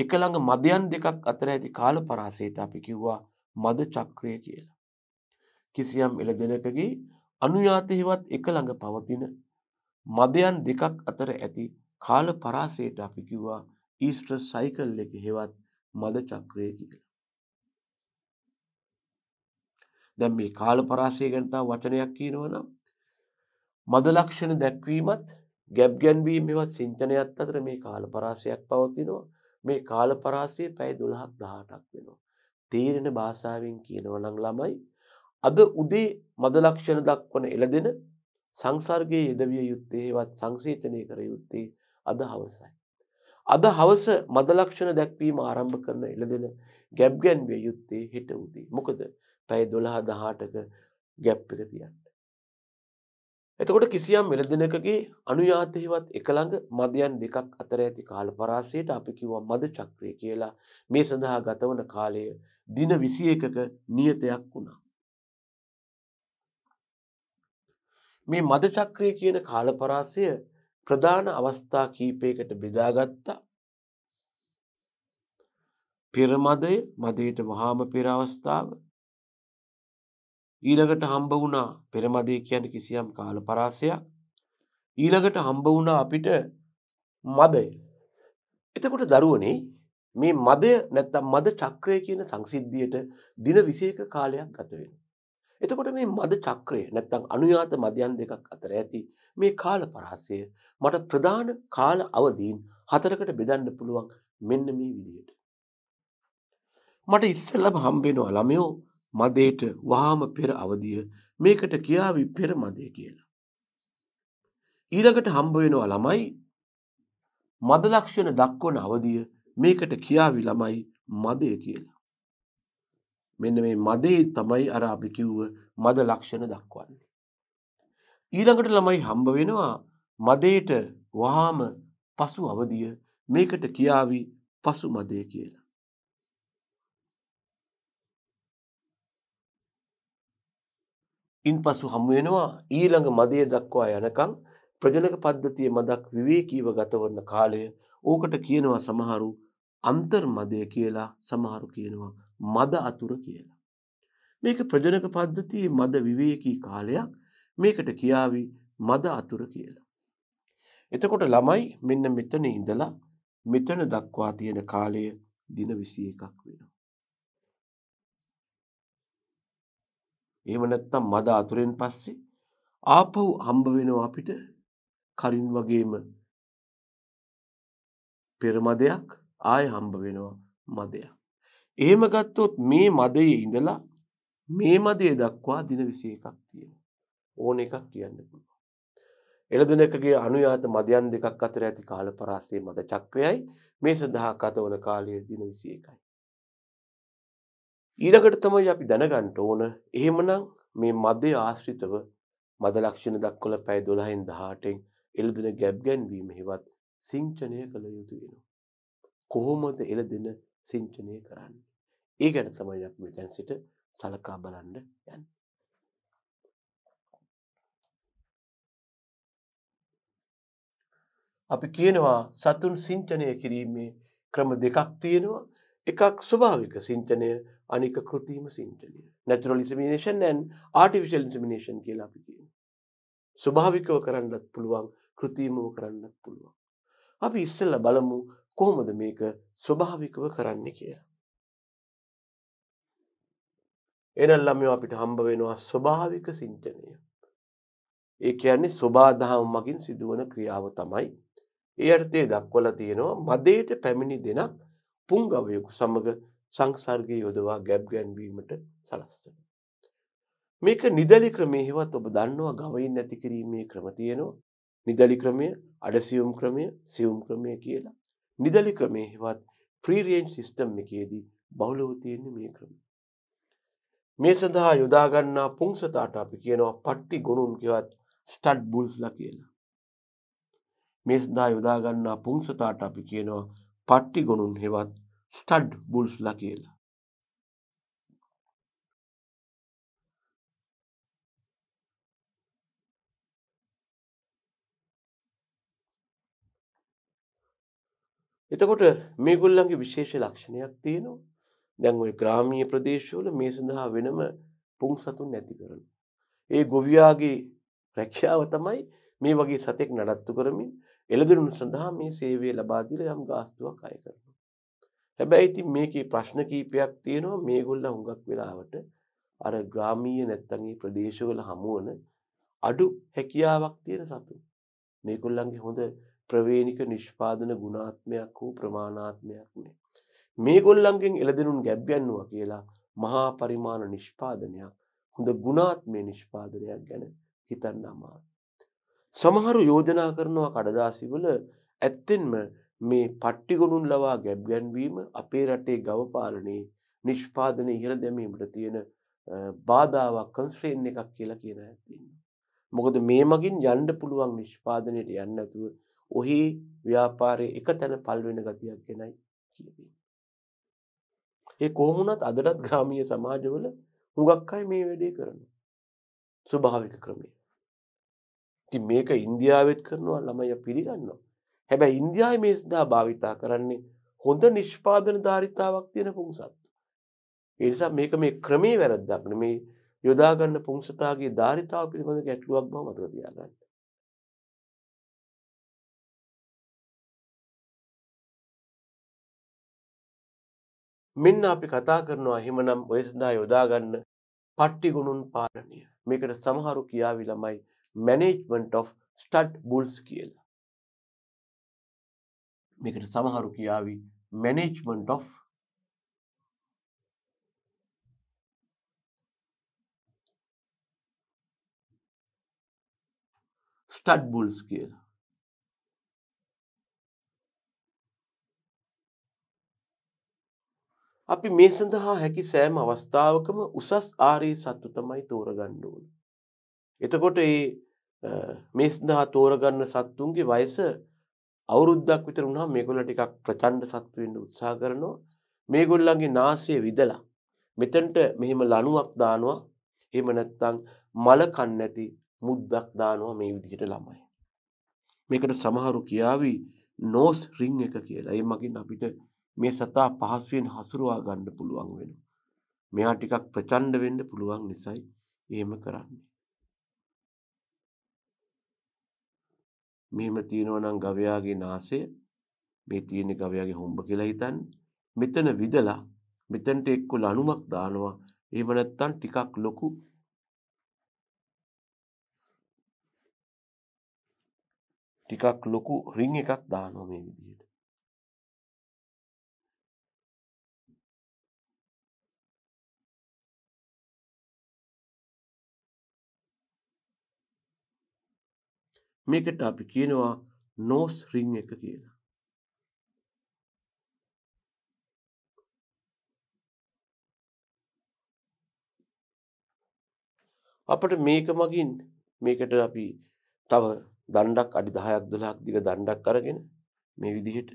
එක ළඟ මදයන් දෙකක් අතර ඇති කාල පරාසයට අපි කිව්වා මද චක්‍රය කියලා. කිසියම් එළදෙනකගේ අනුයාතෙහිවත් එක ළඟ පවතින මදයන් දෙකක් අතර ඇති කාල පරාසයට අපි කිව්වා ඊස්ටර් සයිකල් එක හෙවත් මද චක්‍රය කියලා. දැන් මේ කාල පරාසය ගැන තව වචනයක් කියනවනම් මද ලක්ෂණ දැක්වීමත් ගැබ් ගැන්වීම හෙවත් සිංචනයත් අතර මේ කාල පරාසයක් පවතිනවා. මේ කාල පරාසය පැය 12ක් 18ක් වෙනවා. තේරෙන භාෂාවෙන් කියනවා නම් ළමයි අද උදේ මද ලක්ෂණ දක්වන එළදෙන සංසර්ගයේ යෙදවිය යුත්තේවත් සංසේචනය කර යුත්තේ අද හවසයි. අද හවස මද ලක්ෂණ දැක්වීම ආරම්භ කරන එළදෙන ගැබ් ගැන්විය යුත්තේ හෙට උදේ. මොකද පැය 12 18ක ගැප් එක තියන්නේ. එතකොට කිසියම් වෙළඳනකගේ අනුයාතයවත් එකළඟ මදයන් දෙකක් අතර ඇති කාල පරාසයට අපි කිව්වා මද චක්‍රය කියලා මේ සඳහා ගතවන කාලය දින 21ක නියතයක් වුණා. මේ මද චක්‍රය කියන කාල පරාසය ප්‍රධාන අවස්ථා කීපයකට බෙදාගත්තා. පෙර මදය මදයට වහාම පෙර අවස්ථාව ඊළඟට හම්බ වුණා පෙරමදේ කියන්නේ කිසියම් කාල පරාසයක්. ඊළඟට හම්බ වුණා අපිට මදය. එතකොට දරුවනේ මේ මදය නැත්තම් මද චක්‍රය කියන සංසිද්ධියට දින 21ක කාලයක් ගත වෙනවා. එතකොට මේ මද චක්‍රය නැත්තම් අනුයාත මදයන් දෙකක් අතර ඇති මේ කාල පරාසය මට ප්‍රධාන කාල අවදීන් හතරකට බෙදන්න පුළුවන් මෙන්න මේ විදිහට. මට ඉස්සෙල්ලම හම්බ වෙනවා ළමයෝ මදේට වහාම පෙර අවදිය මේකට කියාවි පෙර මදේ කියලා. ඊළඟට හම්බ වෙනවා ළමයි මද ලක්ෂණ දක්වන අවදිය මේකට කියාවි ළමයි මදය කියලා. මෙන්න මේ මදේ තමයි අර අපි කිව්ව මද ලක්ෂණ දක්වන්නේ. ඊළඟට ළමයි හම්බ වෙනවා මදේට වහාම පසු අවදිය මේකට කියාවි පසු මදේ කියලා. ඉන්පසු හමු වෙනවා ඊළඟ මදය දක්වා යනකම් ප්‍රජනක පද්ධතිය මදක් විවේකීව ගතවන කාලය ඕකට කියනවා සමහරු අන්තර්මදය කියලා සමහරු කියනවා මද අතුර කියලා. මේක ප්‍රජනක පද්ධතියේ මද විවේකී කාලයක් මේකට කියාවි මද අතුර කියලා. එතකොට ළමයි මෙන්න මෙතන ඉඳලා මෙතන දක්වා තියෙන කාලය දින 21ක් වෙනවා. එහෙම නැත්නම් මද අතුරෙන් පස්සේ ආපහු හම්බ වෙනවා අපිට කලින් වගේම පෙර මදයක් ආය හම්බ වෙනවා මදයක්. එහෙම ගත්තොත් මේ මදයේ ඉඳලා මේ මදය දක්වා දින 21ක් තියෙනවා. ඕන එකක් කියන්න පුළුවන්. එළදෙනකගේ අනුයාත මදයන් දෙකක් අතර ඇති කාල පරාසයේ මද චක්‍රයයි මේ සඳහා ගතවන කාලය දින 21යි. ඊළඟට තමයි අපි දැනගන්න ඕන එහෙමනම් මේ මදේ ආශ්‍රිතව මද ලක්ෂණ දක්වලා පැය 12න් 18න් එළදෙන ගැබ් ගැන්වීම හෙවත් සිංචනය කළ යුතු වෙනවා. කොහොමද එළදෙන සිංචනය කරන්නේ? ඒ ගැන තමයි අපි මෙතෙන් සිට සලකා බලන්න යන්නේ. අපි කියනවා සතුන් සිංචනය කිරීමේ ක්‍රම දෙකක් තියෙනවා. එකක් ස්වභාවික සිංචනය අනික කෘතිීම සිංචනය නැතුරල් ඉසිමිනේෂන් ඇන් ආටිවිශල් ඉසිමිනේෂන් කියලා අපි කියන. ස්වභාවිකව කරන්නත් පුළුවන් කෘතිීමෝ කරන්නත් පුළුවන්. අපි ඉස්සල්ල බලමු කොහොමද මේක ස්වභාවිකව කරන්න කියලා. එනල්ලම අපිට හම්බ වෙනවා ස්වභාවික සිංචනය. ඒ කියන්නේ ස්වබාදහම මගින් සිදුවන ක්‍රියාව තමයි. ඒ අර්ථය දක්වල තියෙනවා මදේට පැමිණි දෙනක් පුංගවයෙකු සමග සංසර්ගය යොදවා ගැබ් ගැන්වීමට සලස්තන. මේක නිදලි ක්‍රමේ හෙවත් ඔබ දන්නවා ගවයින් නැති කිරීමේ ක්‍රම තියෙනවා. නිදලි ක්‍රමය අඩසියුම් ක්‍රමය සියුම් ක්‍රමය කියලා. නිදලි ක්‍රමේ හෙවත් ෆ්‍රීරේන්ජ් සිිස්ටම් එකේදී බහුලව තියෙන්නේ මේ ක්‍රම. මේ සඳහා යොදාගන්නා පුංසතාට අපි කියනවා පට්ටි ගොනුන් කියවත් ස්ටඩ් බුල්ස්ල කියලා. මේ සඳහා යොදාගන්නා පුංසතාට අපි කියනවා පට්ටි ගොනුන් හෙවත් ස්ටඩ් බුල්ස්ලා කියලා. එතකොට මේගොල්ලන්ගේ විශේෂ ලක්ෂණයක් තියෙනවා දැන් ඔය ග්‍රාමීය ප්‍රදේශවල මේ සඳහා වෙනම පුං සතුන් නැති කරන. ඒ ගොවියාගේ රැක්ෂාව තමයි මේ වගේ සතෙක් නඩත්තු කරමින් එළදෙනුන් සඳහා මේ සේවය ලබා දීලා යම් ගාස්තුවක් අය කරනවා. හැබැයි ඉතින් මේකේ ප්‍රශ්න කීපයක් තියෙනවා මේගොල්ල හුඟක් වෙලාවට අර ග්‍රාමීය නැත්තම් මේ ප්‍රදේශවල හමුවන අඩු හැකියාවක් තියෙන සතුන්. මේගොල්ලන්ගේ හොඳ ප්‍රවේණික නිෂ්පාදන ගුණාත්මයක් හෝ ප්‍රමාණාත්මයක් නෑ. මේගොල්ලන්ගෙන් එළදෙනුන් ගැබ් ගන්නවා කියලා මහා පරිමාණ නිෂ්පාදනයක් හොඳ ගුණාත්මය නිෂ්පාදනයක් ගැන හිතන්න අමාරුයි. සමහරු යෝජනා කරනවා කඩදාසිවල ඇත්තෙන්ම මේ පට්ටිගොනුන් ලවා ගැබ් ගැන්වීම අපේ රටේ ගවපාලනයේ නිෂ්පාදන ඉහළ දැමීමට තියෙන බාධාවක් කන්ස්ට්‍රේන් එකක් කියලා කියන ඇතින්න. මොකද මේ මගින් යන්න පුළුවන් නිෂ්පාදනයට යන්න ඇතුව ඔහි ව්‍යාපාරය එක තැන පල්වෙන ගතියක් ගෙනයි කියවී. ඒ කොහමුණත් අදටත් ග්‍රාමීය සමාජවල හුඟක් අයි මේ වැඩේ කරන ස්වභාවික ක්‍රමේ. ඉතින් මේක ඉන්දියාවෙත් කරනවා ළමයි පිළිගන්නවා. හැබැයි ඉන්දියාවේ මේ සඳහා භාවිතා කරන්නේ හොඳ නිෂ්පාදන ධාරිතාවක් තියෙන පුංසත්. ඒ නිසා මේක මේ ක්‍රමේ වැරද්දක් නෙමේ යොදා ගන්න පුංසතාගේ ධාරිතාව පිළිබඳ ගැටලුවක් බව මතක තියාගන්න. මෙන්න අපි කතා කරනවා හිමනම් ඔය සඳහා යොදාගන්න පට්ටිගුණුන් පාලනය මේකට සමහරු කියාවි ළමයි මැනේජ්මන්ට් of ස්ටඩ් බුල්ස් කියලා. මේකට සමහරු කියාවි මැනේජ්මන්ට් of ස්ටඩ් බුල්ස් කියලා. අපි මේ සඳහා හැකි සෑම අවස්ථාවකම උසස් ආරයේ සත්තු තමයි තෝරගන්න ඕන. එතකොට ඒ මේ සඳහා තෝරගන්න සත්තුන්ගේ වයස අවුරුද්දක් විතර වුණා මේගොල්ලෝ ටිකක් ප්‍රචණ්ඩ සත්තු වෙන්න උත්සාහ කරනවා මේගොල්ලන්ගේ නාසය විදලා මෙතනට මෙහෙම ලණුවක් දානවා එහෙම නැත්නම් මල කන් නැති මුද්දක් දානවා මේ විදිහට ළමයි මේකට සමහරු කියාවි නෝස් රින් එක කියලා. ඒ මගින් අපිට මේ සතා පහසුවෙන් හසුරුවා ගන්න පුළුවන් වෙනවා. මෙයා ටිකක් ප්‍රචණ්ඩ වෙන්න පුළුවන් නිසායි එහෙම කරන්නේ. මෙහෙම තියෙනවා නම් ගවයාගේ නාසය මේ තියෙන ගවයාගේ හොම්බ කියලා හිතන්න. මෙතන විදලා මෙතනට එක්ක ලණුමක් දානවා. එහෙම නැත්නම් ටිකක් ලොකු ටිකක් ලොකු රින් එකක් දානවා මේ විදිහට. මේකට අපි කියනවා නෝස් රිං එක කියලා. අපට මේක මගින් මේකට අපි තව දණ්ඩක් අඩි 10ක් 12ක් දිග දණ්ඩක් අරගෙන මේ විදිහට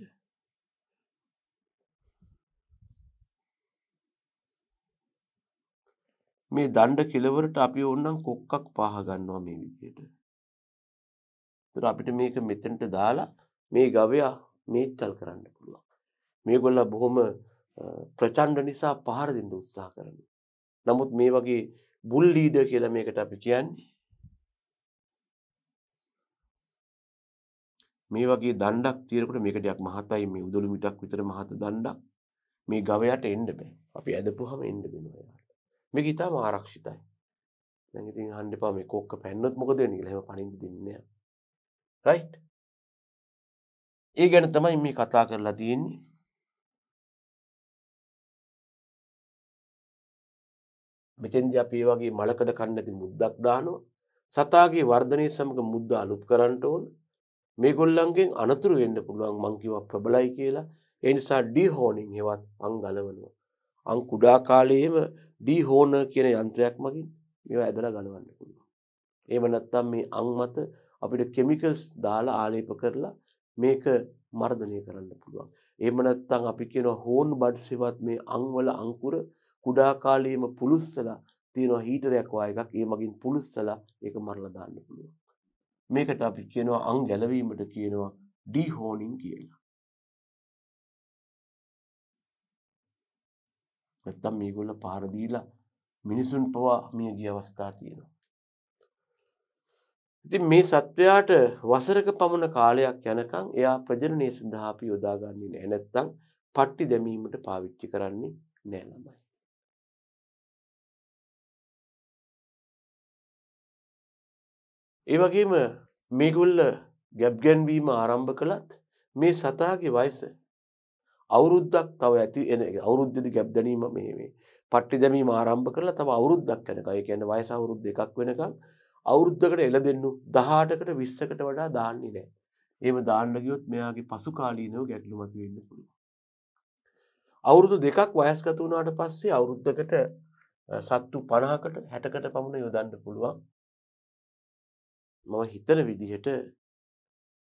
මේ දණ්ඩ කෙලවරට අපි ඕනනම් කොක්කක් පාහ ගන්නවා මේ විදිහට ඒතර අපිට මේක මෙතෙන්ට දාලා මේ ගවයා මේච්චල් කරන්න පුළුවන්. මේගොල්ල බොහොම ප්‍රචණ්ඩ නිසා පහර දෙන්න උත්සාහ කරන. නමුත් මේ වගේ බුල් ලීඩර් කියලා මේකට අපි කියන්නේ. මේ වගේ දණ්ඩක් තියෙනකොට මේක ටිකක් මහතයි මේ උදළු මිටක් විතර මහත දණ්ඩක්. මේ ගවයට එන්න බෑ. අපි ඇදපුවාම එන්න වෙනවා යාට. මේක ඊටම ආරක්ෂිතයි. දැන් ඉතින් අහන්න එපා මේ කොක්ක පැන්නොත් මොකද වෙන්නේ කියලා. එහෙම පණින්න දෙන්නේ නෑ. රයිට් ඒ ගැන තමයි මේ කතා කරලා තියෙන්නේ මෙතෙන්දී අපි මේ වගේ මලකඩ කන්න නැති මුද්දක් දානවා සතාගේ වර්ධනය සමග මුද්ද අලුත් කරන්න ඕන මේගොල්ලන්ගෙන් අනතුරු වෙන්න පුළුවන් මං කිව්වා ප්‍රබලයි කියලා ඒ නිසා ඩිහෝනින් හෙවත් අං ගලවනවා අං කුඩා කාලයේම ඩිහෝනර් කියන යන්ත්‍රයක් මගින් මේවා ඇදලා ගලවන්න පුළුවන් එහෙම නැත්නම් මේ අං මත අපිට කෙමිකල්ස් දාලා ආලේප කරලා මේක මර්ධනය කරන්න පුළුවන්. එහෙම නැත්නම් අපි කියන හෝන් බඩ්ස් එවත් මේ අංවල අංකුර කුඩා කාලයේම පුලුස්සලා තියෙන හීටරයක් වගේ එකක් ඒ මගින් පුලුස්සලා ඒක මරලා දාන්න පුළුවන්. මේකට අපි කියනවා අං ගැලවීමට කියනවා ඩිහෝනින් කියලා. නැත්තම් මේගොල්ල පාර දීලා මිනිසුන් පවා මිය ගිය අවස්ථා තියෙනවා. ඉතින් මේ සත්වයාට වසරක පමණ කාලයක් යනකම් එයා ප්‍රජනනය සඳහා අපි යොදා ගන්නේ නැහැ. නැත්තම් පට්ටි දැමීමට පාවිච්චි කරන්නේ නැහැ ළමයි. ඒ වගේම මේගොල්ල ගැබ්ගැන්වීම ආරම්භ කළත් මේ සතාගේ වයස අවුරුද්දක් තව ඇති එන අවුරුද්දේදී ගැබ් දැනීම මේ මේ පට්ටි දැමීම ආරම්භ කරලා තව අවුරුද්දක් යනකම් ඒ කියන්නේ වයස අවුරුදු දෙකක් වෙනකම් අවුරුද්දකට එළදෙන්නු 18කට 20කට වඩා දාන්නේ නැහැ. එහෙම දාන්න ගියොත් මෙයාගේ පසුකාලීනව ගැටලුමක් වෙන්න පුළුවන්. අවුරුදු දෙකක් වයස්ගත වුණාට පස්සේ අවුරුද්දකට සත්තු 50කට 60කට පමණ යොදන්න පුළුවන්. මම හිතන විදිහට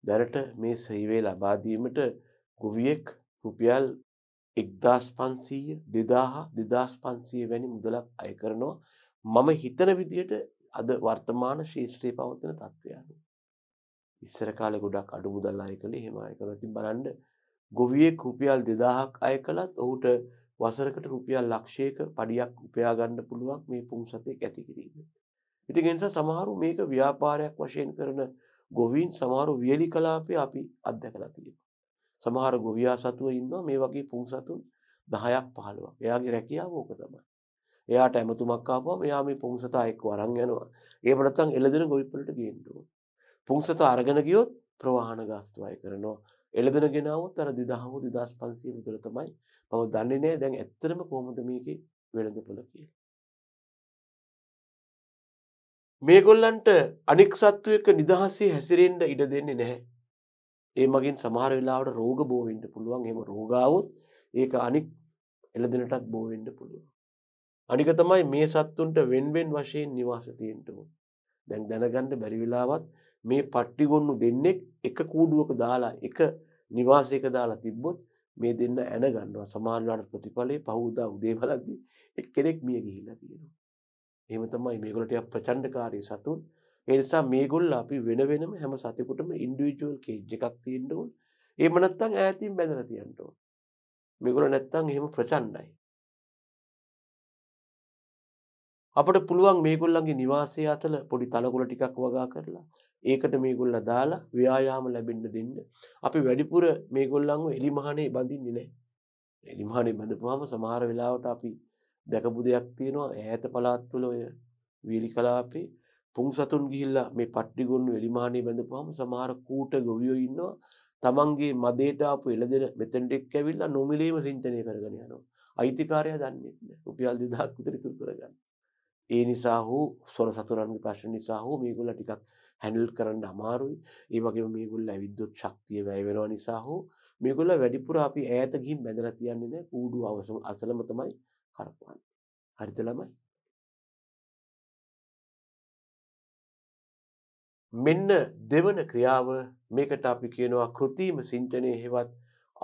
දැනට මේ සේවය ලබා දීමට ගොවියෙක් රුපියල් 1500 2000 2500 වැනි මුදලක් අය කරනවා. මම හිතන විදිහට අද වර්තමාන ශාස්ත්‍රයේ පවතින තත්ත්වය අනුව. ඉස්සර කාලේ ගොඩක් අඩු මුදල් අය කළේ එහෙම අය කරලා ඉතින් බලන්න ගොවියෙක් රුපියල් 2000ක් අය කළත් ඔහුට වසරකට රුපියල් ලක්ෂයක පඩියක් උපයා ගන්න පුළුවන් මේ පුම්සතෙක් ඇති කිරීමෙන්. ඉතින් ඒ නිසා සමහරු මේක ව්‍යාපාරයක් වශයෙන් කරන ගොවීන් සමහරු වියලි කලාපේ අපි අත්දැකලා තියෙනවා. සමහර ගොවියා සතුව ඉන්නවා මේ වගේ පුම්සතුන් 10ක් 15ක්. එයාගේ රැකියාව ඕක තමයි. එයාට ඇමතුමක් ආපුවම එයා මේ පුංසතා එක්ක වරන් යනවා. එහෙම නැත්නම් එළදෙන ගොවිපලට ගේන්න ඕන. පුංසතා අරගෙන ගියොත් ප්‍රවාහන ගාස්තු අය කරනවා. එළදෙන ගෙනාවොත් අර 2000 2500 විතර තමයි. මම දන්නේ නැහැ දැන් ඇත්තටම කොහොමද මේකේ වෙළඳපොළ කියලා. මේගොල්ලන්ට අනික් සත්තු එක්ක නිදහසේ හැසිරෙන්න ඉඩ දෙන්නේ නැහැ. ඒ මගින් සමහර වෙලාවට රෝග බෝ වෙන්න පුළුවන්. එහෙම රෝගාවොත් ඒක අනික් එළදෙනටත් බෝ වෙන්න පුළුවන්. අනික තමයි මේ සත්තුන්ට වෙන්වෙන් වශයෙන් නිවාස තියෙන්න ඕන. දැන් දැනගන්න බැරි වෙලාවත් මේ පට්ටිගොන්නු දෙන්නෙක් එක කූඩුවක දාලා එක නිවාසයක දාලා තිබ්බොත් මේ දෙන්න ඇන ගන්නවා. සමානලාට ප්‍රතිඵලයේ පහුදා උදේ බලද්දී එක්කෙනෙක් මිය ගිහිල්ලා තියෙනවා. එහෙම තමයි මේගොල්ලෝ ටිකක් ප්‍රචණ්ඩකාරී සතුන්. ඒ නිසා මේගොල්ලෝ අපි වෙන වෙනම හැම සතෙකුටම ඉන්ඩිවිජුවල් කේජ් එකක් තියෙන්න ඕන. එහෙම නැත්නම් ඈතින් බැඳලා තියන්න ඕන. මේගොල්ලෝ නැත්නම් එහෙම ප්‍රචණ්ඩයි. අපට පුළුවන් මේගොල්ලන්ගේ නිවාසය අතල පොඩි තනකොළ ටිකක් වගා කරලා ඒකට මේගොල්ල දාලා ව්‍යායාම ලැබෙන්න දෙන්න. අපි වැඩිපුර මේගොල්ලන්ව එලිමහනේ බඳින්නේ නැහැ. එලිමහනේ බඳපුවාම සමහර වෙලාවට අපි දැකපු දෙයක් තියෙනවා ඈත පළාත් වල ඔය වීලි කලාපේ පුංසතුන් ගිහිල්ලා මේ පට්ටිගොන්නු එලිමහනේ බඳපුවාම සමහර කූට ගොවියෝ ඉන්නවා තමන්ගේ මදේට ආපු එළදෙන මෙතෙන්ට එක්ක ඇවිල්ලා නොමිලේම සින්තනය කරගෙන යනවා. අයිතිකාරයා දන්නේ නැහැ. රුපියල් 2000ක් විතර ඉතුරු කරගන්න. ඒ නිසා හෝ සොර සතුරන්ගේ ප්‍රශ්න නිසා හෝ මේගොල්ලෝ ටිකක් හැන්ඩල් කරන්න අමාරුයි. ඒ වගේම මේගොල්ලෝ විද්‍යුත් ශක්තිය වැය වෙනවා නිසා හෝ මේගොල්ලෝ වැඩිපුර අපි ඈත ගිහින් බඳලා තියන්නේ නැහැ. කූඩු අවසම අසලම තමයි කරපවන්නේ. හරිද ළමයි? මෙන්න දෙවන ක්‍රියාව මේකට අපි කියනවා කෘතිම සිංචනය හෙවත්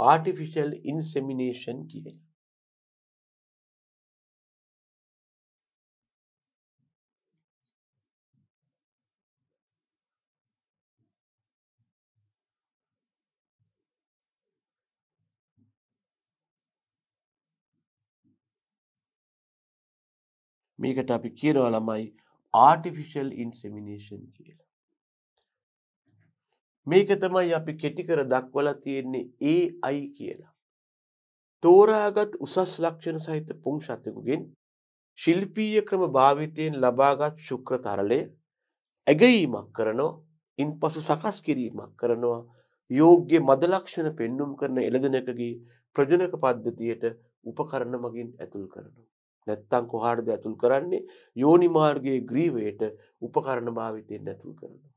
ආටිෆිෂල් ඉන්සෙමිනේෂන් කියලා. මේකට අපි කියනවා ළමයි ආටිෆිෂල් ඉන්සෙමිනේෂන් කියලා. මේක තමයි අපි කෙටි කර දක්වලා තියෙන්නේ AI කියලා. තෝරාගත් උසස් ලක්ෂණ සහිත පුංසතෙකුගෙන් ශිල්පීය ක්‍රම භාවිතයෙන් ලබාගත් ශුක්‍ර තරලය ඇගීමක් කරනවා ඉන්පසු සකස් කිරීමක් කරනවා යෝග්‍ය මද ලක්ෂණ පෙන්눔 කරන එළදෙනකගේ ප්‍රජනක පද්ධතියට උපකරණ මගින් ඇතුල් කරනවා නැත්තම් කොහාටද ඇතුල් කරන්නේ යෝනි මාර්ගයේ ග්‍රීවයට උපකරණ භාවිතයෙන් ඇතුල් කරනවා.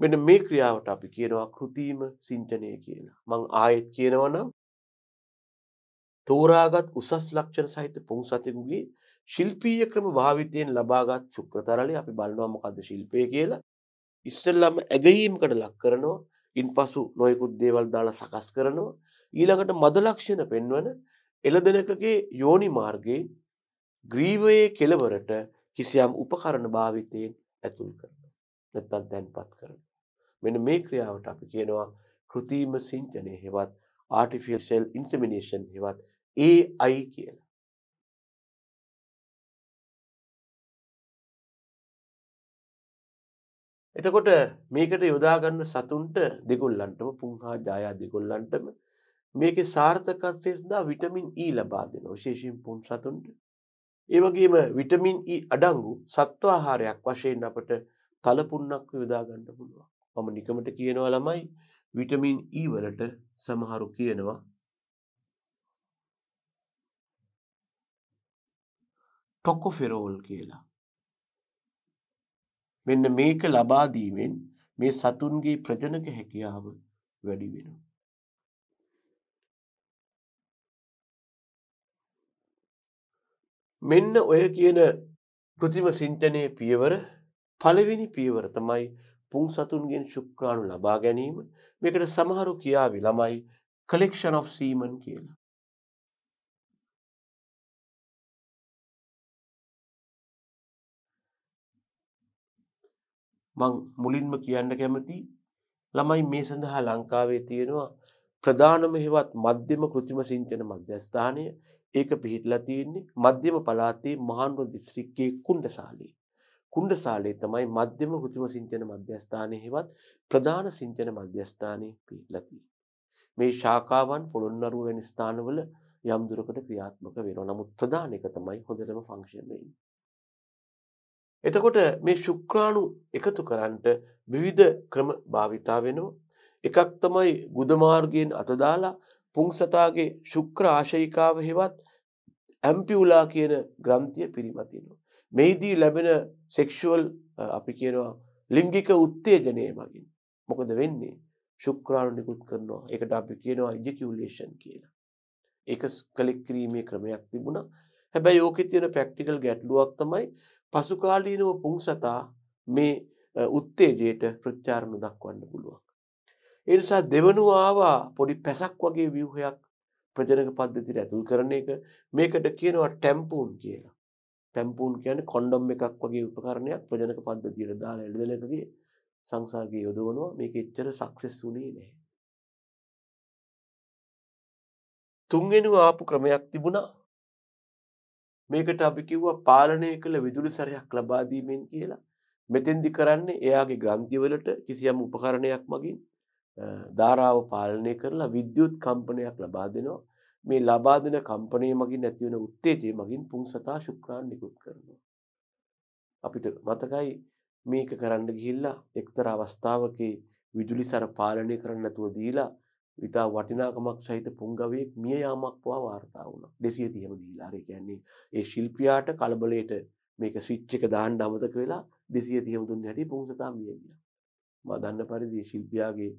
මෙන්න මේ ක්‍රියාවට අපි කියනවා කෘතිම සිංචනය කියලා. මං ආයෙත් කියනවා නම් තෝරාගත් උසස් ලක්ෂණ සහිත පුංසතෙකුගේ ශිල්පීය ක්‍රම භාවිතයෙන් ලබාගත් ශුක්‍රතරලය අපි බලනවා මොකද්ද ශිල්පය කියලා. ඉස්සෙල්ලාම ඇගීමකට ලක් කරනවා. ඉන්පසු නොයෙකුත් දේවල් දාලා සකස් කරනවා. ඊළඟට මද ලක්ෂණ පෙන්වන එළදෙනකගේ යෝනි මාර්ගයේ ග්‍රීවයේ කෙළවරට කිසියම් උපකරණ භාවිතයෙන් ඇතුල් කරනවා. නැත්තම් තැන්පත් කරනවා. මෙන්න මේ ක්‍රියාවට අපි කියනවා කෘතිම සිංචනය හෙවත් ආටිෆිෂල් ඉන්සමිනේෂන් හෙවත් ඒ අයි කියලා. එතකොට මේකට යොදාගන්න සතුන්ට දෙගොල්ලන්ටම පුංහා ජායා දෙගොල්ලන්ටම මේකේ සාර්ථකත්වය සඳහා විටමින් E ලබා දෙනවා විශේෂයෙන් පුන් සතුන්ට. ඒ වගේම විටමින් E අඩංගු සත්ව ආහාරයක් වශයෙන් අපට තලපුන්නක් යොදා ගන්න පුළුවන්. මම නිකමට කියනවා ළමයි විටමින් E වලට සමහරු කියනවා ටොකොෆෙරෝල් කියලා. මෙන්න මේක ලබා දීමෙන් මේ සතුන්ගේ ප්‍රජනක හැකියාව වැඩි වෙනවා. මෙන්න ඔය කියන කෘතිම සිංටනය පියවර පළවෙනි පියවර තමයි පුං සතුන්ගෙන් ශුක්‍රාණු ලබා ගැනීම මේකට සමහරු කියාවි ළමයි කලෙක්ෂන් of සීමන් කියලා. මං මුලින්ම කියන්න කැමති ළමයි මේ සඳහා ලංකාවේ තියෙනවා ප්‍රධානම හෙවත් මධ්‍යම කෘතිම සිංචන මධ්‍යස්ථානය ඒක පිහිටලා තියෙන්නේ මධ්‍යම පළාතේ මහනුවර දිස්ත්‍රික්කයේ කුණ්ඩසාලේ. කුණ්ඩසාලේ තමයි මධ්‍යම කෘතිම සිංචන මධ්‍යස්ථානයේ හෙවත් ප්‍රධාන සිංචන මධ්‍යස්ථානයේ පිහිටලා තියෙන්නේ. මේ ශාඛාවන් පොළොන්නරුව වෙන ස්ථානවල යම් දුරකට ක්‍රියාත්මක වෙනවා. නමුත් ප්‍රධාන එක තමයි හොඳටම ෆන්ක්ෂන් වෙන්නේ. එතකොට මේ ශුක්‍රාණු එකතු කරන්නට විවිධ ක්‍රම භාවිතා වෙනවා. එකක් තමයි ගුද මාර්ගයෙන් අත දාලා පුංසතාගේ ශුක්‍ර ආශයිකාව හෙවත් ඇම්පියුලා කියන ග්‍රන්ථිය පිරිමතිනවා. මෙහිදී ලැබෙන සෙක්ෂුවල් අපි කියනවා ලිංගික උත්තේජනය මගින් මොකද වෙන්නේ ශුක්‍රාණු නිකුත් කරනවා ඒකට අපි කියනවා ඉජකියුලේෂන් කියලා. ඒක කලෙක් කිරීමේ ක්‍රමයක් තිබුණා. හැබැයි ඕකේ තියෙන ප්‍රැක්ටිකල් ගැටලුවක් තමයි පසුකාලීනව පුංසතා මේ උත්තේජයට ප්‍රත්‍යාරණ දක්වන්න පුළුවන්. ඒ නිසා දෙවනුව ආවා පොඩි පැසක් වගේ ව්‍යුහයක් ප්‍රජනක පද්ධතියට ඇතුල් කරන එක මේකට කියනවා ටැම්පූන් කියලා. ටැම්පූන් කියන්නේ කොන්ඩොම් එකක් වගේ උපකරණයක් ප්‍රජනක පද්ධතියට දාලා එළදෙලකදී සංසර්ගය යොදවනවා මේක එච්චර සක්සස් වුණේ නැහැ. තුන්වෙනුව ආපු ක්‍රමයක් තිබුණා මේකට අපි කිව්වා පාලනය කළ විදුලි සරයක් ලබා දීමෙන් කියලා. මෙතෙන්දි කරන්නේ එයාගේ ග්‍රන්ථිවලට කිසියම් උපකරණයක් මගින් ධාරාව පාලනය කරලා විද්‍යුත් කම්පනයක් ලබා දෙනවා. මේ ලබා දෙන කම්පනය මගින් ඇතිවන උත්තේජය මගින් පුංසතා ශුක්‍රාන් නිකුත් කරනවා. අපිට මතකයි මේක කරන්න ගිහිල්ලා එක්තරා අවස්ථාවක විදුලි සර පාලනය කරන්න නැතුව දීලා ඉතා වටිනාකමක් සහිත පුංගවයෙක් මිය යාමක් පවා වාර්තා වුණා. 230ම දීලා. ඒ කියන්නේ ඒ ශිල්පියාට කලබලයට මේක ස්විච් එක දාන්න අමතක වෙලා 230ම දුන්න හැටි පුංසතා මිය ගියා. මා දන්න පරිදි ශිල්පියාගේ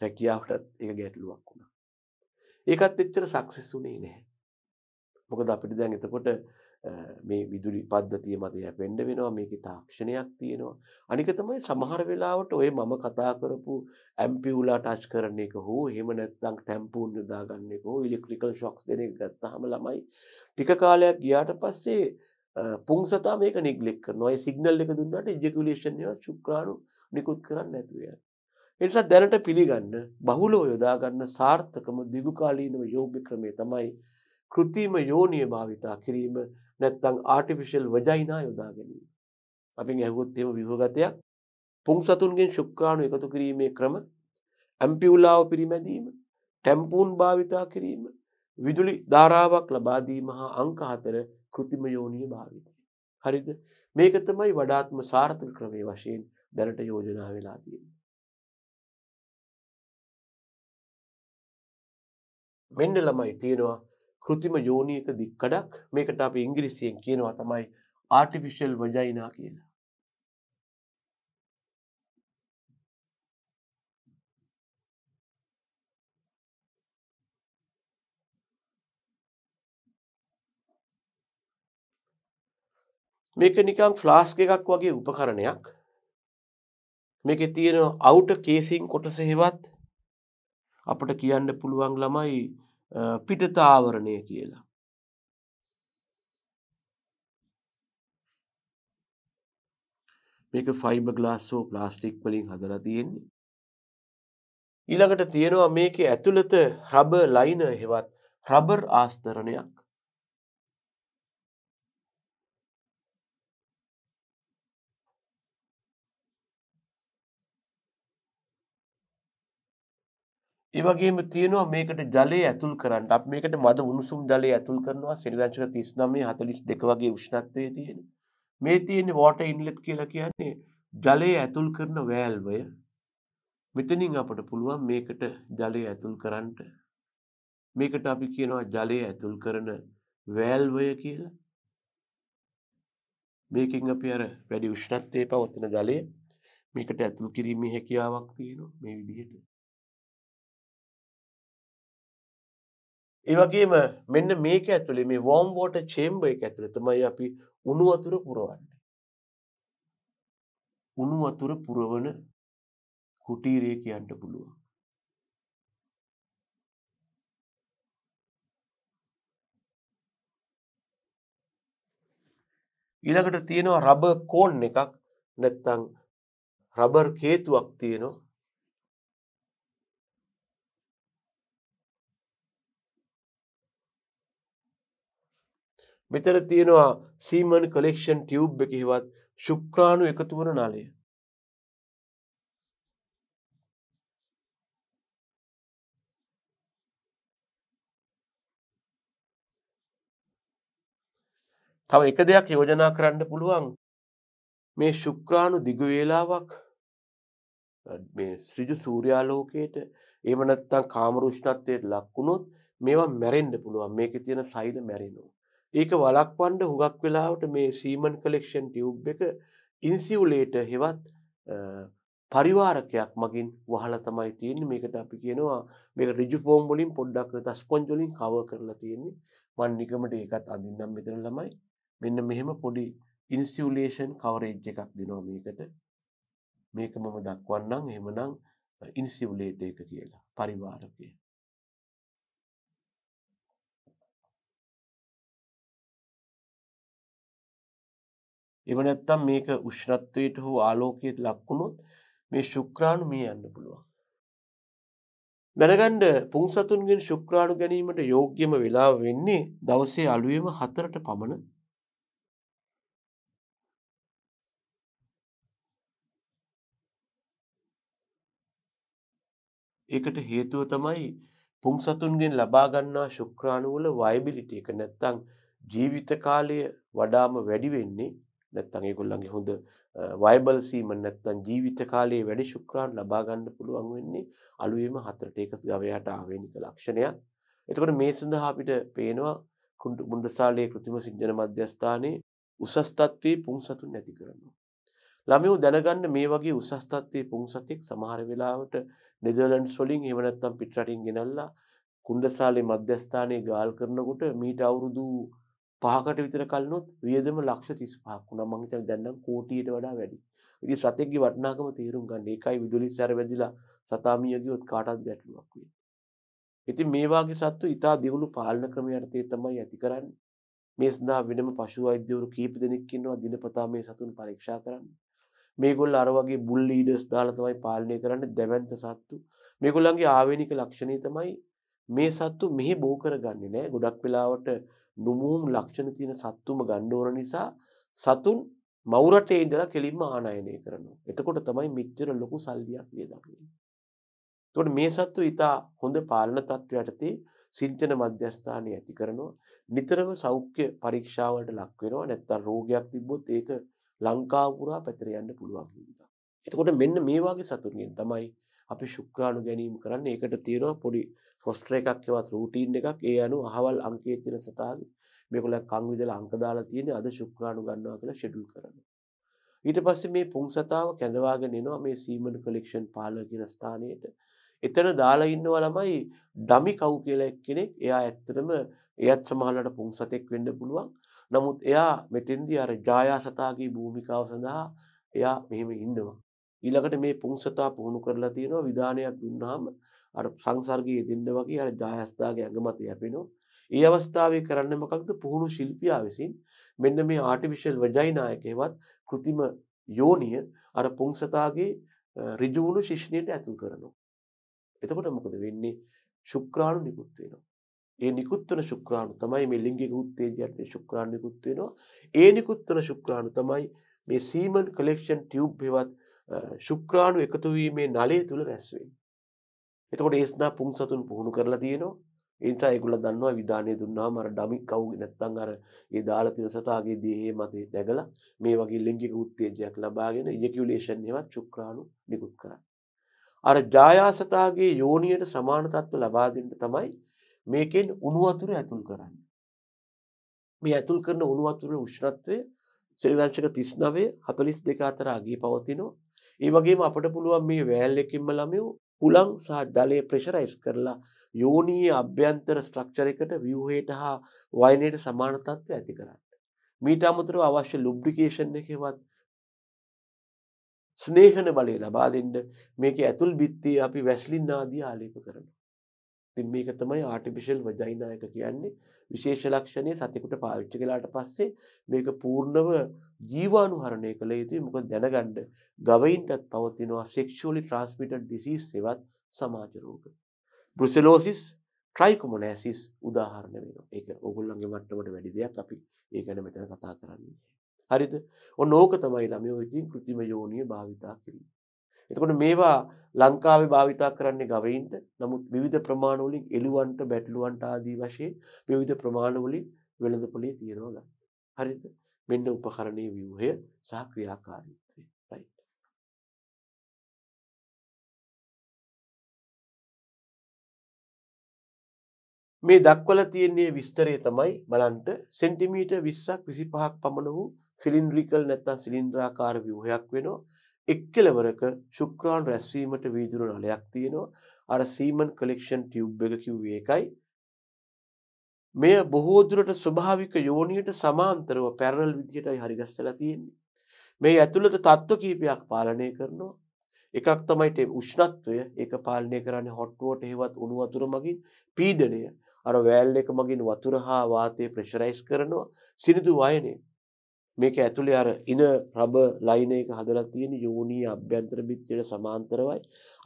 රැකියාවටත් ඒක ගැටලුවක් වුණා. ඒකත් එච්චර සක්සස් වුණේ නැහැ. මොකද අපිට දැන් එතකොට මේ විදුලි පද්ධතිය මත යැපෙන්න වෙනවා මේකේ තාක්ෂණයක් තියෙනවා අනික තමයි සමහර වෙලාවට ඔය මම කතා කරපු ඇම්පියුලා ටච් කරන එක හෝ එහෙම නැත්නම් ටැම්පූන් යොදා ගන්න එක හෝ ඉලෙක්ට්‍රිකල් ෂොක්ස් දෙන එක ගත්තාම ළමයි ටික කාලයක් ගියාට පස්සේ පුංසතා මේක නිග්ලෙක්ට් කරනවා ඒ සිග්නල් එක දුන්නාට ඉජැකියුලේෂන් ඒවා ශුක්‍රාණු නිකුත් කරන්නේ නැතුව යනවා එනිසා දැනට පිළිගන්න බහුලෝ යොදා ගන්න සාර්ථකම දිගුකාලීනව යෝග්‍ය ක්‍රමය තමයි කෘතිම යෝනිය භාවිතා කිරීම නැත්නම් ආටිෆිෂල් වජයිනා යොදා ගැනීම. අපි ඇහුවොත් එහෙම විභවගතයක් පුංසතුන්ගෙන් ශුක්‍රාණු එකතු කිරීමේ ක්‍රම ඇම්පියුලාව පිරිමැදීම ටැම්පූන් භාවිතා කිරීම විදුලි ධාරාවක් ලබා දීම හා අංක හතර කෘතිම යෝනිය භාවිතය. හරිද? මේක තමයි වඩාත්ම සාර්ථක ක්‍රමයේ වශයෙන් දැනට යෝජනා වෙලා තියෙන්නේ. වෙන්න ළමයි තියෙනවා કૃතිම යෝනියක දික්කඩක් මේකට අපි ඉංග්‍රීසියෙන් කියනවා තමයි artificial vagina කියලා. මේක නිකන් ෆ්ලාස්ක එකක් වගේ උපකරණයක් මේක තියෙන අවුට කේසින් කොටස හෙවත් අපට කියන්න පුළුවන් ළමයි පිටතාවරණය කියලා. මේක ෆයිබ ගලාස්සෝ ප්ලාස්ටික් වලින් හදලා තියෙන්නේ. ඊළඟට තියෙනවා මේකේ ඇතුළත රබර් ලයින හෙවත් රබර් ආස්තරණයක්. ඒ වගේම තියෙනවා මේකට ජලය ඇතුල් කරන්න. අපි මේකට මද උණුසුම් ජලය ඇතුල් කරනවා සෙල්සියස් 39 42 වගේ උෂ්ණත්වයේ තියෙන. මේ තියෙන්නේ water inlet කියලා කියන්නේ ජලය ඇතුල් කරන වෑල්වය. මෙතනින් අපට පුළුවන් මේකට ජලය ඇතුල් කරන්න. මේකට අපි කියනවා ජලය ඇතුල් කරන වෑල්වය කියලා. මේකෙන් අපි අර වැඩි උෂ්ණත්වයේ පවතින ජලය මේකට ඇතුල් කිරීමේ හැකියාවක් තියෙනවා මේ විදිහට. ඒවගේම මෙන්න මේක ඇතුළේ මේ වෝම් වෝට චේම්බ එක ඇතුළේ තමයි අපි උණු වතුර පුරවන්නේ. උණු වතුර පුරවන කුටීරය කියන්න පුළුවන්. ඊළඟට තියෙනවා රබර් කෝන් එකක් නැත්තම් රබර් කේතුවක් තියෙනවා මෙතන තියෙනවා සීමන් කොලෙක්ෂන් ටියුබ් එකෙහිවත් ශුක්‍රාණු එකතු වන නලය. තව එක දෙයක් යෝජනා කරන්න පුළුවන් මේ ශුක්‍රාණු දිගු වේලාවක් මේ ශ්‍රිජු සූර්යාලෝකයට එහෙම නැත්නම් කාම රුෂ්ණත්වයට ලක් වුණොත් මේවා මැරෙන්න පුළුවන් මේකේ තියෙන සෛල මැරෙනවා ඒක වළක්වන්න හුඟක් වෙලාවට මේ සීමන් කලෙක්ෂන් ටියුබ් එක ඉන්සියුලේට හෙවත් පරිවාරකයක් මගින් වහලා තමයි තියෙන්නේ මේකට අපි කියනවා මේක ඍජු ෆෝම් වලින් පොඩ්ඩක් නැත ස්පොන්ජ් වලින් කවර් කරලා තියෙන්නේ මන් නිකමට ඒකත් අඳින්නම් මෙතන ළමයි මෙන්න මෙහෙම පොඩි ඉන්සියුලේෂන් කවරේජ් එකක් දෙනවා මේකට මේක මම දක්වන්නම් එහෙමනම් ඉන්සියුලේට් එක කියලා පරිවාරකය එහෙම නැත්නම් මේක උෂ්ණත්වයට හෝ ආලෝකයට ලක් වුණොත් මේ ශුක්‍රාණු මිය යන්න පුළුවන්. දැනගන්න පුංසතුන්ගෙන් ශුක්‍රාණු ගැනීමට යෝග්‍යම වෙලාව වෙන්නේ දවසේ අලුයම 4ට පමණ. ඒකට හේතුව තමයි පුංසතුන්ගෙන් ලබා ගන්නා ශුක්‍රාණු වල වයබිලිටි එක නැත්තම් ජීවිත කාලය වඩාම වැඩි වෙන්නේ නැත්තං ඒගොල්ලන්ගේ හොඳ වයිබල් සීම නැත්තන් ජීවිත කාලයේ වැඩි ශුක්‍රාන් ලබා ගන්න පුළුවන් වෙන්නේ අලුයම හතරට එකස් ගවයාට ආවේනික ලක්ෂණයක්. එතකොට මේ සඳහා අපිට පේනවා මුණ්ඩසාලයේ કૃතිම සිංජන මධ්‍යස්ථානයේ උසස් තත්ත්වයේ පුංසතුන් නැති කරනවා. ළමයෝ දැනගන්න මේ වගේ උසස් තත්ත්වයේ පුංසතෙක් සමහර වෙලාවට නෙදර්ලන්ඩ්ස් වලින් එහෙම නැත්නම් පිටරටින් ගෙනල්ලා කුණ්ඩසාලේ මධ්‍යස්ථානයේ ගාල් කරනකොට මීට අවුරුදු 7 5කට විතර කලනොත් වියදම ලක්ෂ 35ක් වුණා. මම හිතන්නේ දැන් නම් කෝටියට වඩා වැඩි. ඉතින් සතෙක්ගේ වටිනාකම තේරුම් ගන්න. ඒකයි විදුලි සැර වැදිලා සතා මිය ගියොත් කාටවත් ගැටලුවක් වෙන්නේ. ඉතින් මේ වාගේ සත්තු ඊටා දියුණු පාලන ක්‍රම යටතේ තමයි ඇති කරන්නේ. මේ සඳහා වෙනම පශු වෛද්‍යවරු කීප දෙනෙක් ඉන්නවා දිනපතා මේ සතුන් පරීක්ෂා කරන්නේ. මේගොල්ල අර වගේ බුල් ලීඩර්ස් දාලා තමයි පාලනය කරන්නේ දැවැන්ත සත්තු. මේගොල්ලන්ගේ ආවේනික ලක්ෂණය තමයි මේ සත්තු මෙහි බෝ කරගන්නේ නැහැ. ගොඩක් වෙලාවට නුමුම් ලක්ෂණ තියෙන සත්තුම ගන්න ඕන නිසා සතුන් මව් රටේ ඉඳලා කෙලින්ම ආනයනය කරනවා. එතකොට තමයි මෙච්චර ලොකු සල්ලියක් වියදන්නේ. එතකොට මේ සත්තු ඊටා හොඳ පාලන තත්ත්වයටදී සිංචන මධ්‍යස්ථානයේ ඇති කරනවා. නිතරම සෞඛ්‍ය පරීක්ෂාවලට ලක් වෙනවා. නැත්තම් රෝගයක් තිබ්බොත් ඒක ලංකාව පුරා පැතිර යන්න පුළුවන් නිසා. එතකොට මෙන්න මේ වගේ සතුන්ගෙන් තමයි අපි ශුක්‍රාණු ගැනීම කරන්නේ. ඒකට තියෙනවා පොඩි ෆොස්ටර් එකක් ඒවත් රූටීන් එකක්. ඒ අනුව අහවල් අංකයේ තියෙන සතාගේ මේගොල්ලන් කන් විදලා අංක දාලා තියෙන්නේ අද ශුක්‍රාණු ගන්නවා කියලා ෂෙඩියුල් කරනවා. ඊට පස්සේ මේ පුංසතාව කැඳවාගෙන එනවා මේ සීමන් කලෙක්ෂන් පාලක කියන ස්ථානයට. එතන දාලා ඉන්නවා ළමයි ඩමි කව් කියලා එක්කෙනෙක්. එයා ඇත්තටම එයත් සමහරවිට පුංසතෙක් වෙන්න පුළුවන්. නමුත් එයා මෙතෙන්දී අර ජායා සතාගේ භූමිකාව සඳහා එයා මෙහෙම ඉන්නවා. ඊළඟට මේ පුංසතා පුහුණු කරලා තියෙනවා විධානයක් දුන්නාම අර සංසර්ගයේ දෙන්න වගේ අර ජායස්ථාගේ අඟමත යැපෙනවා. ඒ අවස්ථාවේ කරන්න මොකක්ද පුහුණු ශිල්පියා විසින් මෙන්න මේ ආටිෆිෂල් වජයිනායකේවත් કૃතිම යෝනිය අර පුංසතාගේ ඍජුණු ශිෂ්ණියට ඇතුල් කරනවා. එතකොට මොකද වෙන්නේ? ශුක්‍රාණු නිකුත් වෙනවා. ඒ නිකුත් වන ශුක්‍රාණු තමයි මේ ලිංගික උත්තේජය යටතේ ශුක්‍රාණු නිකුත් වෙනවා. ඒ නිකුත් වන ශුක්‍රාණු තමයි මේ සීමන් කලෙක්ෂන් ටියුබ් හේවත් ශුක්‍රාණු එකතු වීමේ නලය තුල රැස් වෙන්නේ. එතකොට ඒ ස්නා පුංසතුන් පුහුණු කරලා තියෙනවා. ඒ නිසා ඒගොල්ලෝ දන්නවා විධානය දුන්නාම අර ඩමි කව් නැත්තම් අර ඒ දාලා තියෙන සතාගේ දේහයේ මතේ දැගලා මේ වගේ ලිංගික උත්තේජයක් ලබාගෙන ඉජකියුලේෂන් එවත් ශුක්‍රාණු නිකුත් කරන්නේ. අර ජායාසතාගේ යෝනියට සමාන තත්ත්ව ලබා දෙන්න තමයි මේකෙන් උණු වතුර ඇතුල් කරන්නේ. මේ ඇතුල් කරන උණු වතුරේ උෂ්ණත්වය ශ්‍රී ලංකාවේ 39 42 අතර අගී පවතිනවා. ඒ වගේම අපට පුළුවන් මේ වෑල් එකින්ම ළමයෝ හුලං සහ ජලය ප්‍රෙෂරයිස් කරලා යෝනීය අභ්‍යන්තර ස්ට්‍රක්චර් එකට ව්‍යුහයට හා වයනයට සමාන තත්ත්වය ඇති කරන්න. මීට අමතරව අවශ්‍ය ලුබ්ලිකේෂන් එකවත් ස්නේහන බලය ලබා දෙන්න මේක ඇතුල් බිත්තිය අපි වැස්ලින් ආදී ආලේප කරනවා. ඉතින් මේක තමයි ආටිෆිෂල් වජයිනා එක කියන්නේ විශේෂ ලක්ෂණේ සතෙකුට පාවිච්චි කළාට පස්සේ මේක පූර්ණව ජීවාණුහරණය කළ යුතුයි මොකද දැනගන්න ගවයින්ටත් පවතිනවා sexually transmitted disease එවත් සමාජ රෝග brucellosis trichomoniasis උදාහරණ වෙනවා ඒක ඕගොල්ලන්ගේ මට්ටමට වැඩි දෙයක් අපි ඒ ගැන මෙතන කතා කරන්නේ හරිද ඔන්න ඕක තමයි ළමයෝ ඉතින් કૃතිම යෝනිය භාවිතා කිරීම එතකොට මේවා ලංකාවේ භාවිතා කරන්නේ ගවයින්ට. නමුත් විවිධ ප්‍රමාණ වලින් එළුවන්ට, බැටළුවන්ට ආදී වශයෙන් විවිධ ප්‍රමාණ වලින් වෙළඳ පොලේ තියනවා ගන්න. හරිද? මෙන්න උපකරණයේ ව්‍යුහය සහ ක්‍රියාකාරීත්වය. right. මේ දක්වලා තියෙන විස්තරය තමයි බලන්න සෙන්ටිමීටර් 20ක් 25ක් පමණ වූ සිලින්ඩ්‍රිකල් නැත්නම් සිලින්ඩ්‍රාකාර ව්‍යුහයක් වෙනවා. එක්කලවරක ශුක්‍රාණු රැස්වීමට වීදුරු නලයක් තියෙනවා. අර සීමන් කලෙක්ෂන් ටියුබ් එක කිව්වේ ඒකයි. මෙය බොහෝ දුරට ස්වභාවික යෝනියට සමාන්තරව පැරලල් විදියටයි හරිගස්සලා තියෙන්නේ. මේ ඇතුළත තත්ත්ව කීපයක් පාලනය කරනවා. එකක් තමයි උෂ්ණත්වය ඒක පාලනය කරන්නේ හොට් වෝටර් හේවත් උණු වතුර මගින් පීඩනය අර වැල් එක මගින් වතුර හා වාතය ප්‍රෙෂරයිස් කරනවා සිනිඳු වයනේ මේක ඇතුලේ අර ඉන රබ ලයින් එක හදලා තියෙන යෝනී අභ්‍යන්තර බිත්තියට සමාන්තරවයි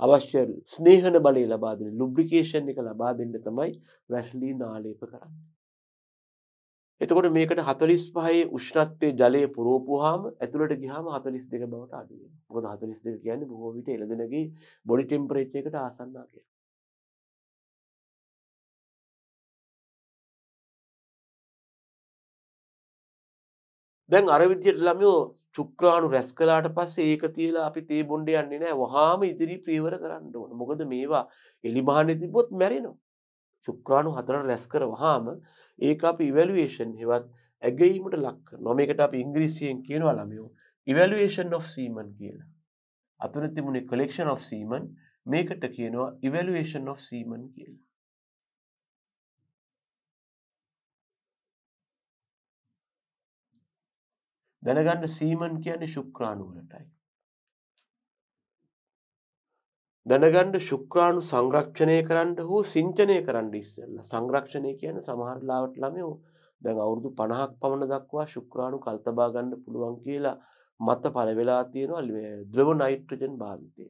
අවශ්‍ය ස්නේහන බලය ලබා දෙන ලුබ්‍රිකේෂන් එක ලබා දෙන්න තමයි වැස්ලින් ආලේප කරන්නේ. එතකොට මේකට 45 උෂ්ණත්වයේ ජලය පුරවපුවාම ඇතුළට ගියාම 42 බවට අඩු වෙනවා. මොකද 42 කියන්නේ බොහෝ විට එළදෙනගේ බොඩි ටෙම්පරේචර් එකට ආසන්න කියලා. දැන් අර විදියට ළමයෝ චුක්‍රාණු රැස් කළාට පස්සේ ඒක තියලා අපි තේ බොණ්ඩ යන්නේ නැහැ. වහාම ඉදිරි ප්‍රියවර කරන්න ඕන. මොකද මේවා එලිමහනේ තිබ්බොත් මැරෙනවා. චුක්‍රාණු හතර රැස් කරවහාම ඒක අපි ඉවැලුවේෂන් හෙවත් ඇගීමට ලක් කරනවා. මේකට අපි ඉංග්‍රීසියෙන් කියනවා ළමයෝ ඉවැලුවේෂන් ඔෆ් සීමන් කියලා. අතුන තිබුණේ collection of semen මේකට කියනවා ඉවැලුවේෂන් ඔෆ් සීමන් කියලා. දැනගන්න සීමන් කියන්නේ ශුක්‍රාණු වලටයි. දැනගන්න ශුක්‍රාණු සංරක්ෂණය කරන්න හෝ සිංචනය කරන්න ඉස්සෙල්ලා සංරක්ෂණය කියන්නේ සමහර ලාවට ළමයෝ දැන් අවුරුදු 50ක් පමණ දක්වා ශුක්‍රාණු කල්තබා ගන්න පුළුවන් කියලා මත පළ වෙලා තියෙනවා ද්‍රව නයිට්‍රජන් භාවිතය.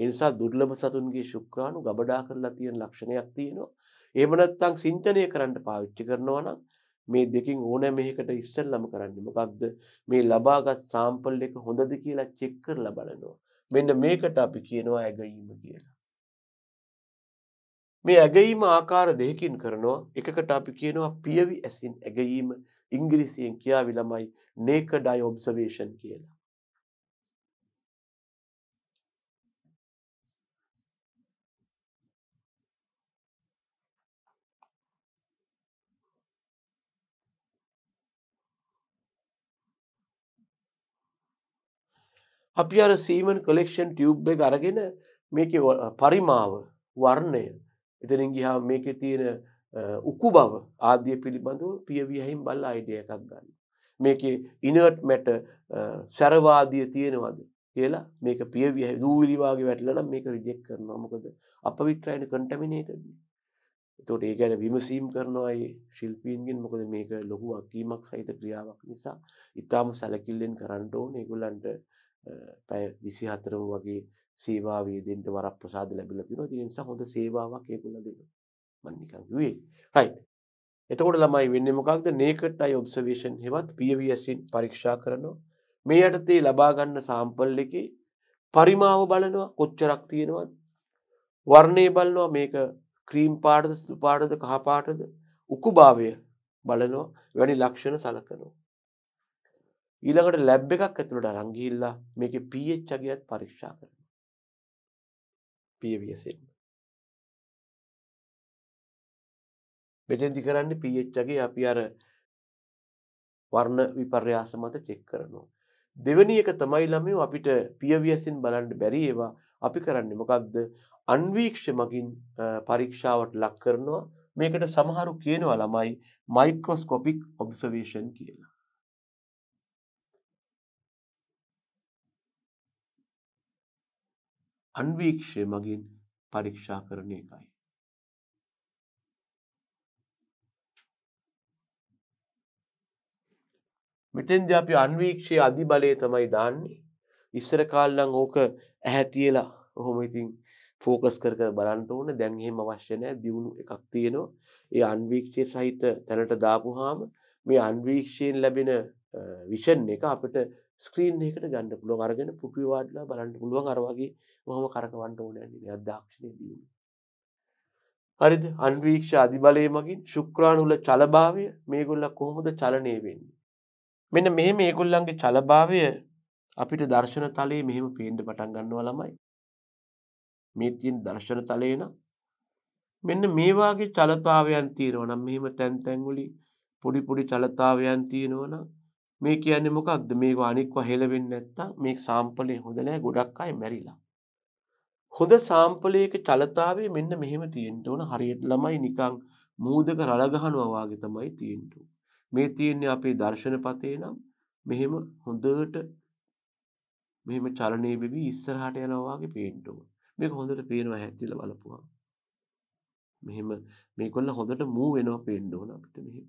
ඒ නිසා දුර්ලභ සතුන්ගේ ශුක්‍රාණු ගබඩා කරලා තියෙන ලක්ෂණයක් තියෙනවා. එහෙම නැත්නම් සිංචනය කරන්න පාවිච්චි කරනවා නම් මේ දෙකෙන් ඕනෑම එකකට ඉස්සෙල්ලාම කරන්නේ මොකක්ද මේ ලබාගත් සාම්පල් එක හොඳද කියලා චෙක් කරලා බලනවා මෙන්න මේකට අපි කියනවා ඇගීම කියලා මේ ඇගීම ආකාර දෙකකින් කරනවා එකකට අපි කියනවා පියවි ඇසින් ඇගීම ඉංග්‍රීසියෙන් කියාවි ළමයි naked eye observation කියලා අපි අර සීමන් කලෙක්ෂන් ටියුබ් එක අරගෙන මේක පරිමාව වර්ණය එතනින් ගිහා මේක තියෙන උකු බව ආදිය පිළිබඳව පියවියහින් බල්ල අයිඩිය එකක් ගන්න. මේක ඉනර්ට් මැට සැරවාදිය තියෙනවද කියලා මේක පියවිය දූවිලිවාගේ වැටලන මේක රිජෙක් කරනවා මොකද අප විට්‍රයින කටමිනේටන්නේ. තොට ඒ ගැන විමසීම් කරනවා ඒ ශිල්පීන්ගෙන් මොකද මේක ලොකු අකීමක් සහිත ක්‍රියාවක් නිසා ඉතාම සැලකිල්ලෙන් කරන්න ඕන ඒගොල්ලන්ට පැය 24ම වගේ සේවා වේදෙන්ට වරප්‍රසාද ලැබිලා තියෙනවා. ඉතින් ඒ නිසා හොඳ සේවාවක් ඒගොල්ලෝ දෙනවා. මම නිකන් කිව්වේ. right. එතකොට ළමයි වෙන්නේ මොකක්ද? naked eye observation හෙවත් PVS පරීක්ෂා කරනවා. මේ යටතේ ලබා ගන්න සාම්පල් එකේ පරිමාව බලනවා කොච්චරක් තියෙනවද වර්ණය බලනවා මේක ක්‍රීම් පාටද සුදු පාටද කහ පාටද උකුභාවය බලනවා වැනි ලක්ෂණ සලකනවා ඊළඟට ලැබ් එකක් ඇතුළට අරන් ගිහිල්ලා මේකේ pH අගයත් පරීක්ෂා කරනවා. PVSෙන්. මෙතෙන්දි කරන්නේ pH අගය අපි අර වර්ණ විපර්යාස මත චෙක් කරනවා. දෙවැනි එක තමයි ළමයෝ අපිට පියවියසින් බලන්න බැරි ඒවා අපි කරන්නේ මොකක්ද අන්වීක්ෂ මගින් පරීක්ෂාවට ලක් කරනවා මේකට සමහරු කියනවා ළමයි මයික්‍රොස්කොපික් ඔබ්සර්වේෂන් කියලා. අන්වීක්ෂය මගින් පරීක්ෂා කරන එකයි. මෙතෙන්ද අපි අන්වීක්ෂයේ අධිබලය තමයි දාන්නේ. ඉස්සර කාලනම් ඕක ඇහැ තියලා ඔහොම ඉතින් ફોકસ කර කර බලන්න ඕන. දැන් එහෙම අවශ්‍ය නැහැ. දියුණු එකක් තියෙනවා. ඒ අන්වීක්ෂය සහිත තැනට දාපුවාම මේ අන්වීක්ෂයෙන් ලැබෙන විෂන් එක අපිට ස්ක්‍රීන් එකකට ගන්න පුළුවන් අරගෙන පුටුවේ වාඩිලා බලන්න පුළුවන් අර වගේ මොහොම කරකවන්න ඕනේ නෑ අධ්‍යක්ෂණයේ දියුණුව. හරිද? අන්වීක්ෂ අධිබලය මගින් ශුක්‍රාණුල චලභාවය මේගොල්ලෝ කොහොමද චලණය වෙන්නේ? මෙන්න මේ මේගොල්ලන්ගේ චලභාවය අපිට දර්ශන තලයේ මෙහෙම පේන්න පටන් ගන්නවා ළමයි. මේ තියෙන දර්ශන තලේ නම් මෙන්න මේ වාගේ චලතාවයන් තියෙනවා නම් මෙහෙම තැන් තැන් වලින් පොඩි පොඩි චලතාවයන් තියෙනවා නම් මේ කියන්නේ මොකක්ද? මේක අනික්ව හෙල වෙන්නේ නැත්තම් මේ සාම්පලේ හොඳ නැහැ ගොඩක් අය මැරිලා. හොඳ සාම්පලයක චලතාවේ මෙන්න මෙහෙම තියෙන්න ඕන. හරියට ළමයි නිකන් මූදක රළ ගහනවා වගේ තමයි තියෙන්න මේ තියෙන්නේ අපේ දර්ශනපතේ නම් මෙහෙම හොඳට මෙහෙම චලනයේ වෙවි ඉස්සරහට යනවා වගේ පේන්න ඕන. මේක හොඳට පේනවා හැදිලා බලපුවා. මෙහෙම මේගොල්ල හොඳට මූ වෙනවා පේන්න ඕන අපිට මෙහෙම.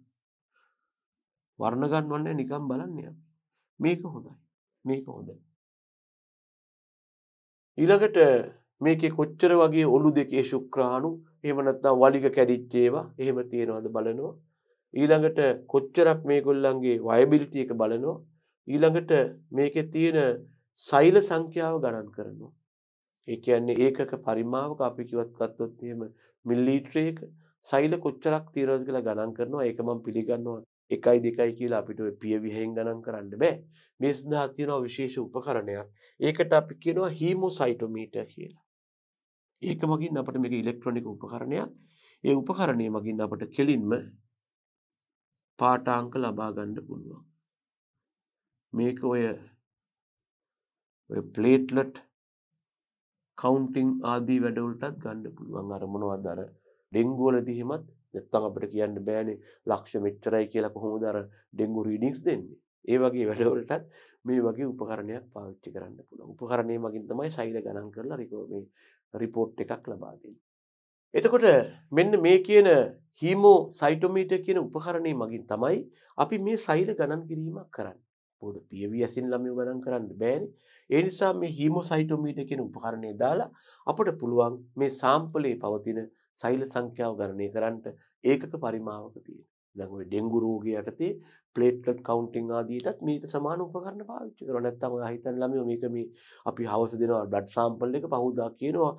වර්ණ ගන්නවන්නේ නිකන් බලන්න යන්න. මේක හොඳයි. මේක හොඳයි. ඊළඟට මේකේ කොච්චර වගේ ඔලු දෙකේ ශුක්‍රාණු එහෙම නැත්නම් වලිග කැඩිච්ච ඒවා එහෙම තියනවද බලනවා. ඊළඟට කොච්චරක් මේගොල්ලන්ගේ වයබිලිටි එක බලනවා. ඊළඟට මේකේ තියෙන සෛල සංඛ්‍යාව ගණන් කරනවා. ඒ කියන්නේ ඒකක පරිමාවක අපි කිව්වත් ගත්තොත් එහෙම මිලිලීටරයක සෛල කොච්චරක් තියෙනවද කියලා ගණන් කරනවා. ඒක මම පිළිගන්නවා. එකයි දෙකයි කියලා අපිට පියවිහෙන් ගණන් කරන්න බෑ. මේ සඳහා තියෙනවා විශේෂ උපකරණයක්. ඒකට අපි කියනවා හීමෝසයිටෝමීටර් කියලා. ඒක මගින් අපිට මේක ඉලෙක්ට්‍රොනික උපකරණයක්. ඒ උපකරණය මගින් අපිට කෙලින්ම පාඨාංක ලබා ගන්න පුළුවන්. මේක ඔය ඔය ප්ලේට්ලට් කවුන්ටින් ආදී වැඩවලටත් ගන්න පුළුවන්. අර මොනවද අර ඩෙන්ගු වලදී හිමත් නැත්තම් අපිට කියන්න බෑනේ ලක්ෂ මෙච්චරයි කියලා කොහොමද අර ඩෙන්ගු රීඩින්ග්ස් දෙන්නේ. ඒ වගේ වැඩවලටත් මේ වගේ උපකරණයක් පාවිච්චි කරන්න පුළුවන්. උපකරණය මගින් තමයි සෛල ගණන් කරලා මේ රිපෝට් එකක් ලබා දෙන්නේ. එතකොට මෙන්න මේ කියන හීමෝ සයිටෝමීටර් කියන උපකරණය මගින් තමයි අපි මේ සෛල ගණන් කිරීමක් කරන්නේ. පොඩ පියවි ඇසින් ළමයෝ ගණන් කරන්න බෑනේ. ඒ නිසා මේ හීමෝසයිටෝමීටර් කියන උපකරණය දාලා අපට පුළුවන් මේ සාම්පලයේ පවතින සෛල සංඛ්‍යාව ගණනය කරන්නට ඒකක පරිමාවක තියෙනවා. දැන් ওই ඩෙන්ගු රෝගය යටතේ ප්ලේට්ලට් කවුන්ටින් ආදීටත් මේට සමාන උපකරණ පාවිච්චි කරනවා. නැත්නම් ඔය හිතන ළමයෝ මේක මේ අපි හවස දෙනවා බ්ලඩ් සාම්පල් එක පහුදා කියනවා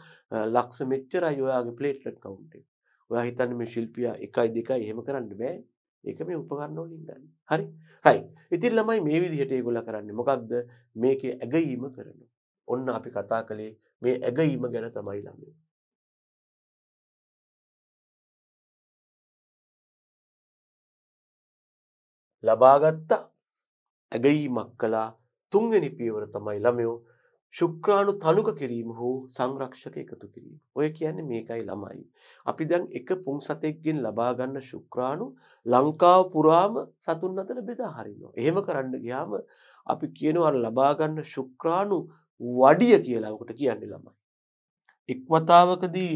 ලක්ෂ මෙච්චරයි ඔයාගේ ප්ලේට්ලට් කවුන්ට් එක. ඔයා හිතන්නේ මේ ශිල්පියා 1යි 2යි එහෙම කරන්න බෑ. ඒක මේ උපකරණ වලින් ගන්න. හරි. රයිට්. ඉතින් ළමයි මේ විදිහට ඒගොල්ලෝ කරන්නේ. මොකක්ද? මේකේ ඇගීම කරනවා. ඔන්න අපි කතා කළේ මේ ඇගීම ගැන තමයි ළමයි. ලබාගත්තා ඇගැයීමක් කලා තුන්වැනි පියවර තමයි ළමයෝ ශුක්‍රාණු තනුක කිරීම හෝ සංරක්ෂක එකතු කිරීම. ඔය කියන්නේ මේකයි ළමයි. අපි දැන් එක පුන් සතෙක්ගෙන් ලබා ගන්න ශුක්‍රාණු ලංකාව පුරාම සතුන් අතර බෙදා හරිනවා. එහෙම කරන්න ගියාම අපි කියනවා ලබා ගන්න ශුක්‍රාණු වඩිය කියලා උකට කියන්නේ ළමයි. එක්වතාවකදී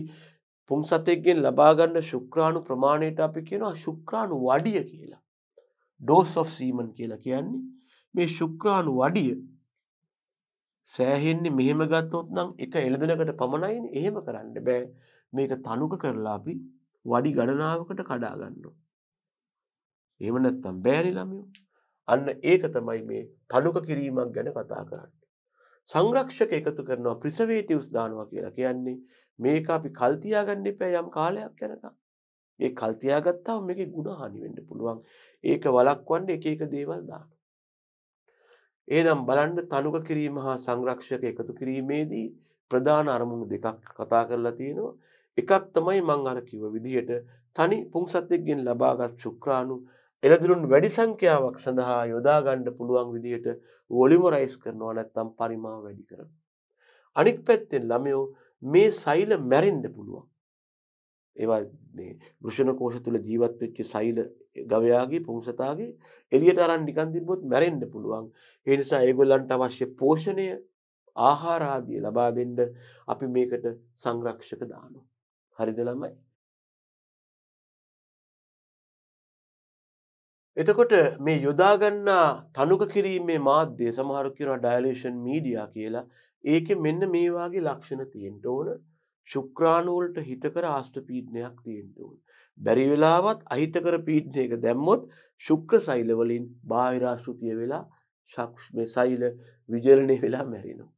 පුන් සතෙක්ගෙන් ලබා ගන්න ශුක්‍රාණු ප්‍රමාණයට අපි කියනවා ශුක්‍රාණු වඩිය කියලා. dose of semen කියලා කියන්නේ මේ ශුක්‍රාණු වඩිය සෑහෙන්නේ මෙහෙම ගත්තොත් නම් එක එළදෙනකට පමණයිනේ එහෙම කරන්න බෑ මේක තනුක කරලා අපි වඩි ගණනාවකට කඩා ගන්නවා එහෙම නැත්තම් බෑනේ ළමයෝ අන්න ඒක තමයි මේ තනුක කිරීමක් ගැන කතා කරන්නේ සංරක්ෂක එකතු කරනවා ප්‍රිසර්වේටිව්ස් දානවා කියලා කියන්නේ මේක අපි කල් තියාගන්න එපා යම් කාලයක් යනකම් ඒ කල් තියාගත්තාම මේකේ ಗುಣහානි වෙන්න පුළුවන්. ඒක වළක්වන්න එක එක දේවල් දාන. එහෙනම් බලන්න තනුක කිරීම හා සංරක්ෂක එකතු කිරීමේදී ප්‍රධාන අරමුණු දෙකක් කතා කරලා තියෙනවා. එකක් තමයි මං අර කිව්ව විදිහට තනි පුංසත්ෙක්ගෙන් ලබාගත් ශුක්‍රාණු එළදෙනුන් වැඩි සංඛ්‍යාවක් සඳහා යොදා ගන්න පුළුවන් විදිහට වොලිමරයිස් කරනවා නැත්නම් පරිමාව වැඩි කරනවා. අනිත් පැත්තෙන් ළමයෝ මේ සෛල මැරෙන්න පුළුවන්. ඒවා මේ වෘෂණ කෝෂ තුල ජීවත් වෙච්ච සෛල ගවයාගේ පුංසතාගේ එළියට අරන් නිකන් තිබ්බොත් මැරෙන්න පුළුවන්. ඒ නිසා ඒගොල්ලන්ට අවශ්‍ය පෝෂණය ආහාර ආදී ලබා දෙන්න අපි මේකට සංරක්ෂක දානවා. හරිද ළමයි? එතකොට මේ යොදා ගන්නා තනුක කිරීමේ මාධ්‍ය සමහර කියනවා ඩයලේෂන් මීඩියා කියලා. ඒකෙ මෙන්න මේ වාගේ ලක්ෂණ තියෙන්න ඕන. ශුක්‍රාණු වලට හිතකර ආස්ත්‍ර පීඩනයක් තියෙන්න ඕන. බැරි වෙලාවත් අහිතකර පීඩනයක දැම්මොත් ශුක්‍ර සෛල වලින් බාහිර ආස්ෘතිය වෙලා ශක්ෂ්මේ සෛල විජලනය වෙලා මැරෙනවා.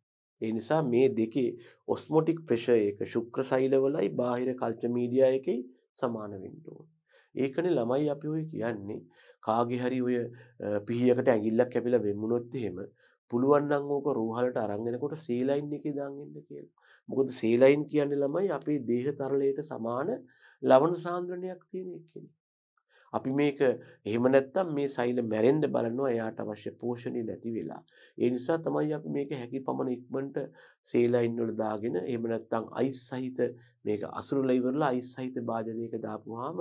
ඒ නිසා මේ දෙකේ ඔස්මොටික් ප්‍රෙෂර් එක ශුක්‍ර සෛල වලයි බාහිර කල්චර් මීඩියා එකේ සමාන වෙන්න ඕන. ඒකනේ ළමයි අපි ඔය කියන්නේ කාගේ හරි ඔය පිහියකට ඇඟිල්ලක් කැපිලා වෙන්නුනොත් එහෙම පුළුවන් නම් ඕක රෝහලට අරන් එනකොට සීලයින් එකේ දාන් එන්න කියලා. මොකද සීලයින් කියන්නේ ළමයි අපේ දේහ තරලයට සමාන ලවණ සාන්ද්‍රණයක් තියෙන එකනේ. අපි මේක එහෙම නැත්තම් මේ සෛල මැරෙන්න බලනවා එයාට අවශ්‍ය පෝෂණය නැති වෙලා. ඒ නිසා තමයි අපි මේක හැකි පමණ ඉක්මනට සීලයින් වල දාගෙන එහෙම නැත්තම් අයිස් සහිත මේක අසුරුලා ඉවරලා අයිස් සහිත භාජනයක දාපුවාම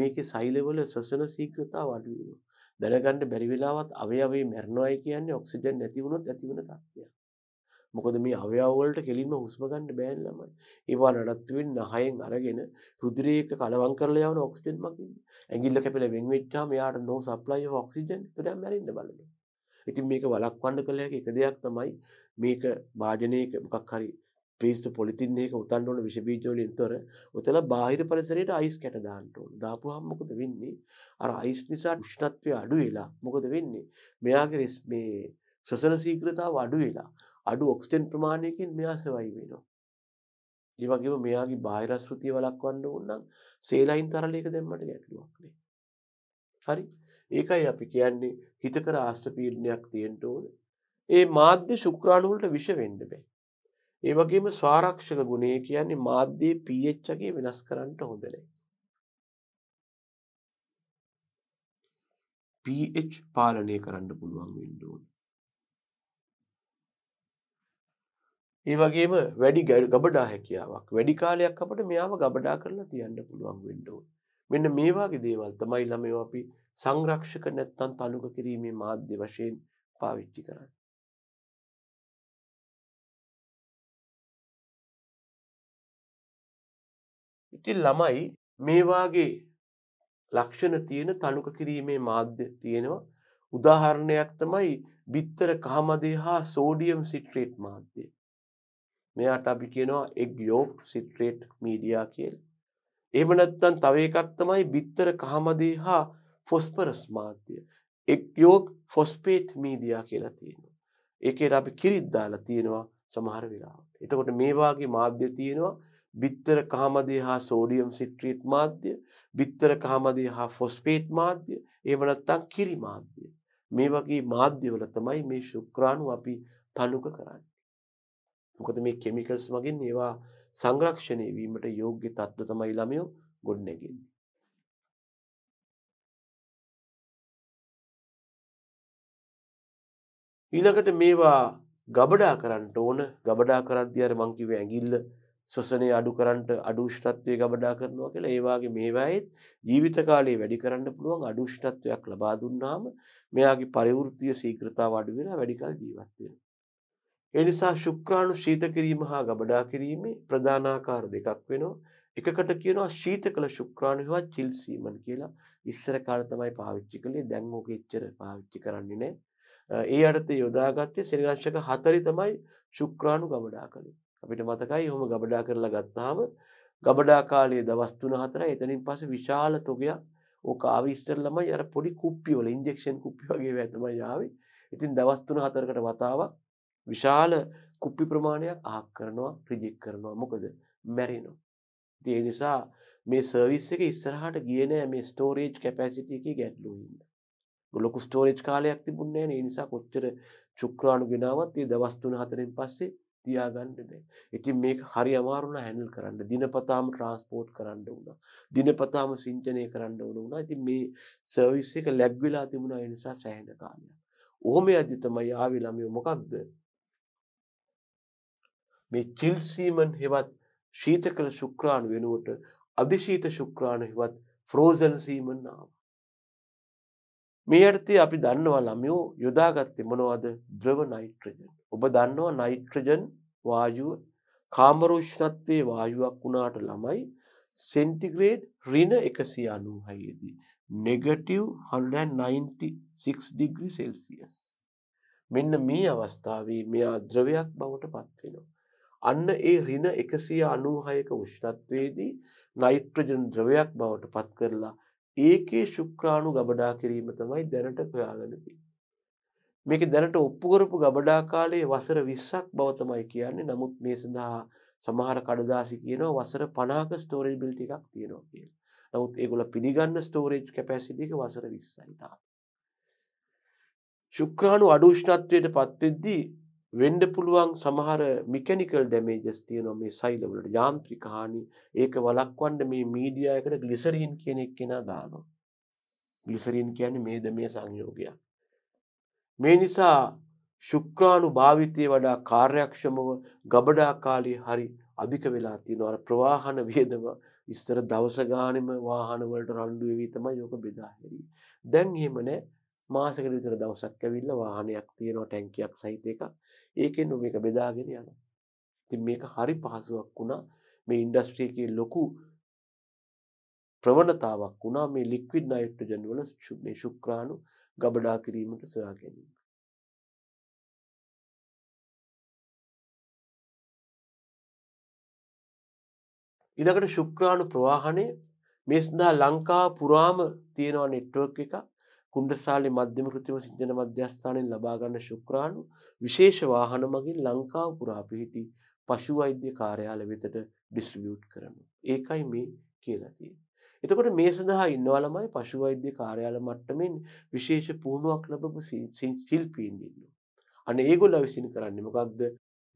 මේකේ සෛලවල ශ්වසන ශීඝ්‍රතාව අඩු වෙනවා. දැනගන්න බැරි වෙලාවත් අවයවේ මැරෙනවායි කියන්නේ ඔක්සිජන් නැති වුණොත් ඇති වෙන තත්ත්වයක්. මොකද මේ අවයව වලට කෙලින්ම හුස්ම ගන්න බෑ ළමයි. ඒවා නඩත්තු වෙන්න හයෙන් අරගෙන රුධිරයක කලවම් කරලා යවන ඔක්සිජන් මගින්. ඇඟිල්ල කැපිලා වෙන් වෙච්චාම එයාට no supply of oxygen. ඒතරම් මැරෙන්න බලනවා. ඉතින් මේක වළක්වන්න කළ හැකි එක දෙයක් තමයි මේක වාජනයක මොකක් හරි පිස්සු පොලිතින් එකක උතන්න ඕන විෂ බීජ වලින් තොර උතලා බාහිර පරිසරයට අයිස් කැට දාන්න ඕන. දාපුවාම මොකද වෙන්නේ? අර අයිස් නිසා උෂ්ණත්වය අඩු වෙලා මොකද වෙන්නේ? මෙයාගේ මේ ශ්වසන ශීඝ්‍රතාව අඩු වෙලා අඩු ඔක්සිජන් ප්‍රමාණයකින් මෙයා සවයි වෙනවා. ඒ වගේම මෙයාගේ බාහිර ශ්‍රුතිය වළක්වන්න ඕන නම් සේලයින් තරලයක දැම්මට ගැටලුවක් නේ. හරි. ඒකයි අපි කියන්නේ හිතකර ආස්ත්‍ර පීඩනයක් තියෙන්න ඕන. ඒ මාධ්‍ය ශුක්‍රාණු වලට විෂ වෙන්න බෑ. ඒ වගේම ස්වාරක්ෂක ගුණය කියන්නේ මාධ්‍යයේ pH එකේ වෙනස් කරන්න හොඳ නැහැ. pH පාලනය කරන්න පුළුවන් වෙන්න ඕනේ. ඒ වගේම වැඩි ගබඩා හැකියාවක් වැඩි කාලයක් අපිට මෙයාව ගබඩා කරලා තියන්න පුළුවන් වෙන්න ඕනේ. මෙන්න මේ වගේ දේවල් තමයි ළමයෝ අපි සංරක්ෂක නැත්තම් තනුක කිරීමේ මාධ්‍ය වශයෙන් පාවිච්චි කරන්නේ. ඉතින් ළමයි මේ වාගේ ලක්ෂණ තියෙන තනුක කිරීමේ මාධ්‍ය තියෙනවා. උදාහරණයක් තමයි බිත්තර කහමදේ හා සෝඩියම් සිට්‍රේට් මාධ්‍ය. මෙයාට අපි කියනවා එක් යෝක් සිට්‍රේට් මීඩියා කියලා. එහෙම නැත්නම් තව එකක් තමයි බිත්තර කහමදේ හා ෆොස්පරස් මාධ්‍ය. එක් යෝක් ෆොස්පේට් මීඩියා කියලා තියෙනවා. ඒකේට අපි කිරිත් දාලා තියෙනවා සමහර වෙලාවට. එතකොට මේ වාගේ මාධ්‍ය තියෙනවා බිත්තර කහමදේ හා සෝඩියම් සිට්‍රේට් මාධ්‍ය, බිත්තර කහමදේ හා ෆොස්ෆේට් මාධ්‍ය, එහෙම නැත්නම් කිරි මාධ්‍ය. මේ වගේ මාධ්‍යවල තමයි මේ ශුක්‍රාණු අපි තනුක කරන්නේ. මොකද මේ කිමිකල්ස් මගින් ඒවා සංරක්ෂණය වීමට යෝග්‍ය තත්ත්ව තමයි ළමයෝ ගොඩනැගෙන්නේ. ඊළඟට මේවා ගබඩා කරන්න ඕන ගබඩා කරද්දී අර මං කිව්ව ඇඟිල්ල සසනේ අඩු කරන්නට අඩු උෂ්ණත්වය ගබඩා කරනවා කියලා ඒ වාගේ මේවායිත් ජීවිත කාලය වැඩි කරන්න පුළුවන් අඩු උෂ්ණත්වයක් ලබා දුන්නාම මෙයාගේ පරිවෘත්තීය ශීඝ්‍රතාව අඩු වෙලා වැඩි කල ජීවත් වෙනවා. ඒ නිසා ශුක්‍රාණු ශීත කිරීම හා ගබඩා කිරීමේ ප්‍රධාන ආකාර දෙකක් වෙනවා. එකකට කියනවා ශීතකල ශුක්‍රාණු හෙවත් චිල් සීමන් කියලා. ඉස්සර කාලේ තමයි පාවිච්චි කළේ දැන් ඕක එච්චර පාවිච්චි කරන්නේ නැහැ. ඒ යටතේ යොදාගත්තේ සෙනඟශක 4 තමයි ශුක්‍රාණු ගබඩා කළේ. අපිට මතකයි හොම ගබඩා කරලා ගත්තාම ගබඩා කාලයේ දවස් තුන හතර එතනින් පස්සේ විශාල තොගයක් ඕක ආවි ඉස්සෙල්ලමයි අර පොඩි කුප්පි වල ඉන්ජෙක්ෂන් කුප්පි වගේ ඒවා තමයි ආවේ. ඉතින් දවස් තුන හතරකට වතාවක් විශාල කුප්පි ප්‍රමාණයක් අහක් කරනවා රිජෙක්ට් කරනවා. මොකද මැරෙනවා. ඉතින් ඒ නිසා මේ සර්විස් එක ඉස්සරහට ගියේ නෑ මේ ස්ටෝරේජ් කැපැසිටි එකේ ගැටලුව හින්දා. ලොකු ස්ටෝරේජ් කාලයක් තිබුණේ නෑ. ඒ නිසා කොච්චර චුක්‍රාණු ගෙනාවත් ඒ දවස් තුන හතරෙන් පස්සේ තියාගන්න බෑ. ඉතින් මේක හරි අමාරු නා හෑන්ඩල් කරන්න. දිනපතාම ට්‍රාන්ස්පෝට් කරන්න වුණා. දිනපතාම සිංචනය කරන්න වුණා. ඉතින් මේ සර්විස් එක ලැග් වෙලා තිබුණා ඒ නිසා සෑහෙන කාලයක්. ඔහොම යද්දි තමයි ආවි ළමයෝ මොකක්ද? මේ චිල් සීමන් හෙවත් ශීතකල ශුක්‍රාණු වෙනුවට අධිශීත ශුක්‍රාණු හෙවත් ෆ්‍රෝසන් සීමන් ආවා. මේ අර්ථයේ අපි දන්නවා ළමයෝ යොදාගත්තේ මොනවද? ද්‍රව නයිට්‍රජන්. ඔබ දන්නවා නයිට්‍රජන් වායුව කාමරෝෂ්ණත්වයේ වායුවක් වුණාට ළමයි සෙන්ටිග්‍රේඩ් ඍණ 196 දී negative 196 degree celsius මෙන්න මේ අවස්ථාවේ මෙයා ද්‍රවයක් බවට පත් වෙනවා. අන්න ඒ ඍණ 196ක උෂ්ණත්වයේදී නයිට්‍රජන් ද්‍රවයක් බවට පත් කරලා ඒකේ ශුක්‍රාණු ගබඩා කිරීම තමයි දැනට හොයාගෙන තියෙන්නේ. මේක දැනට ඔප්පු කරපු ගබඩා කාලයේ වසර 20ක් බව තමයි කියන්නේ. නමුත් මේ සඳහා සමහර කඩදාසි කියනවා වසර 50ක ස්ටෝරේජ් බිල්ට් එකක් තියෙනවා කියලා. නමුත් ඒගොල්ලෝ පිළිගන්න ස්ටෝරේජ් කැපැසිටි එක වසර 20යි තාම. ශුක්‍රාණු අඩු උෂ්ණත්වයට පත්වෙද්දී වෙන්න පුළුවන් සමහර මිකැනිකල් ඩැමේජස් තියෙනවා මේ සෛලවලට යාන්ත්‍රික හානි ඒක වළක්වන්න මේ මීඩියා එකට ග්ලිසරින් කියන එක කෙනා දානවා ග්ලිසරින් කියන්නේ මේ දමේ සංයෝගයක් මේ නිසා ශුක්‍රාණු භාවිතය වඩා කාර්යක්ෂමව ගබඩා කාලේ හරි අධික වෙලා තියෙනවා අර ප්‍රවාහන වියදම ඉස්සර දවස ගානෙම වාහන වලට රණ්ඩු වෙවි තමයි යෝක බෙදා හැරි දැන් එහෙම නැහැ මාසෙකට විතර දවසක් ඇවිල්ලා වාහනයක් තියෙනවා ටැංකියක් සහිත එකක්. ඒකෙන් මේක බෙදාගෙන යනවා. ඉතින් මේක හරි පහසුවක් වුණා. මේ ඉන්ඩස්ට්‍රි එකේ ලොකු ප්‍රවණතාවක් වුණා මේ ලික්විඩ් නයිට්‍රජන් වල මේ ශුක්‍රාණු ගබඩා කිරීමට සොයා ගැනීම. ඊළඟට ශුක්‍රාණු ප්‍රවාහනය මේ සඳහා ලංකාව පුරාම තියෙන නෙට්වර්ක් එකක්. කුණ්ඩසාලේ මධ්‍යම කෘත්‍රිම සිංහන මධ්‍යස්ථානයෙන් ලබා ගන්න ශුක්‍රාණු විශේෂ වාහන මගින් ලංකාව පුරා පිහිටි පශු වෛද්‍ය කාර්යාල වෙතට ඩිස්ට්‍රිබියුට් කරනවා. ඒකයි මේ කියලා තියෙන්නේ. එතකොට මේ සඳහා ඉන්නවා ළමයි පශු වෛද්‍ය කාර්යාල මට්ටමින් විශේෂ පුහුණුවක් ලැබපු ශිල්පීන් ඉන්නවා. අනේ ඒගොල්ලෝ විසින් කරන්නේ මොකක්ද?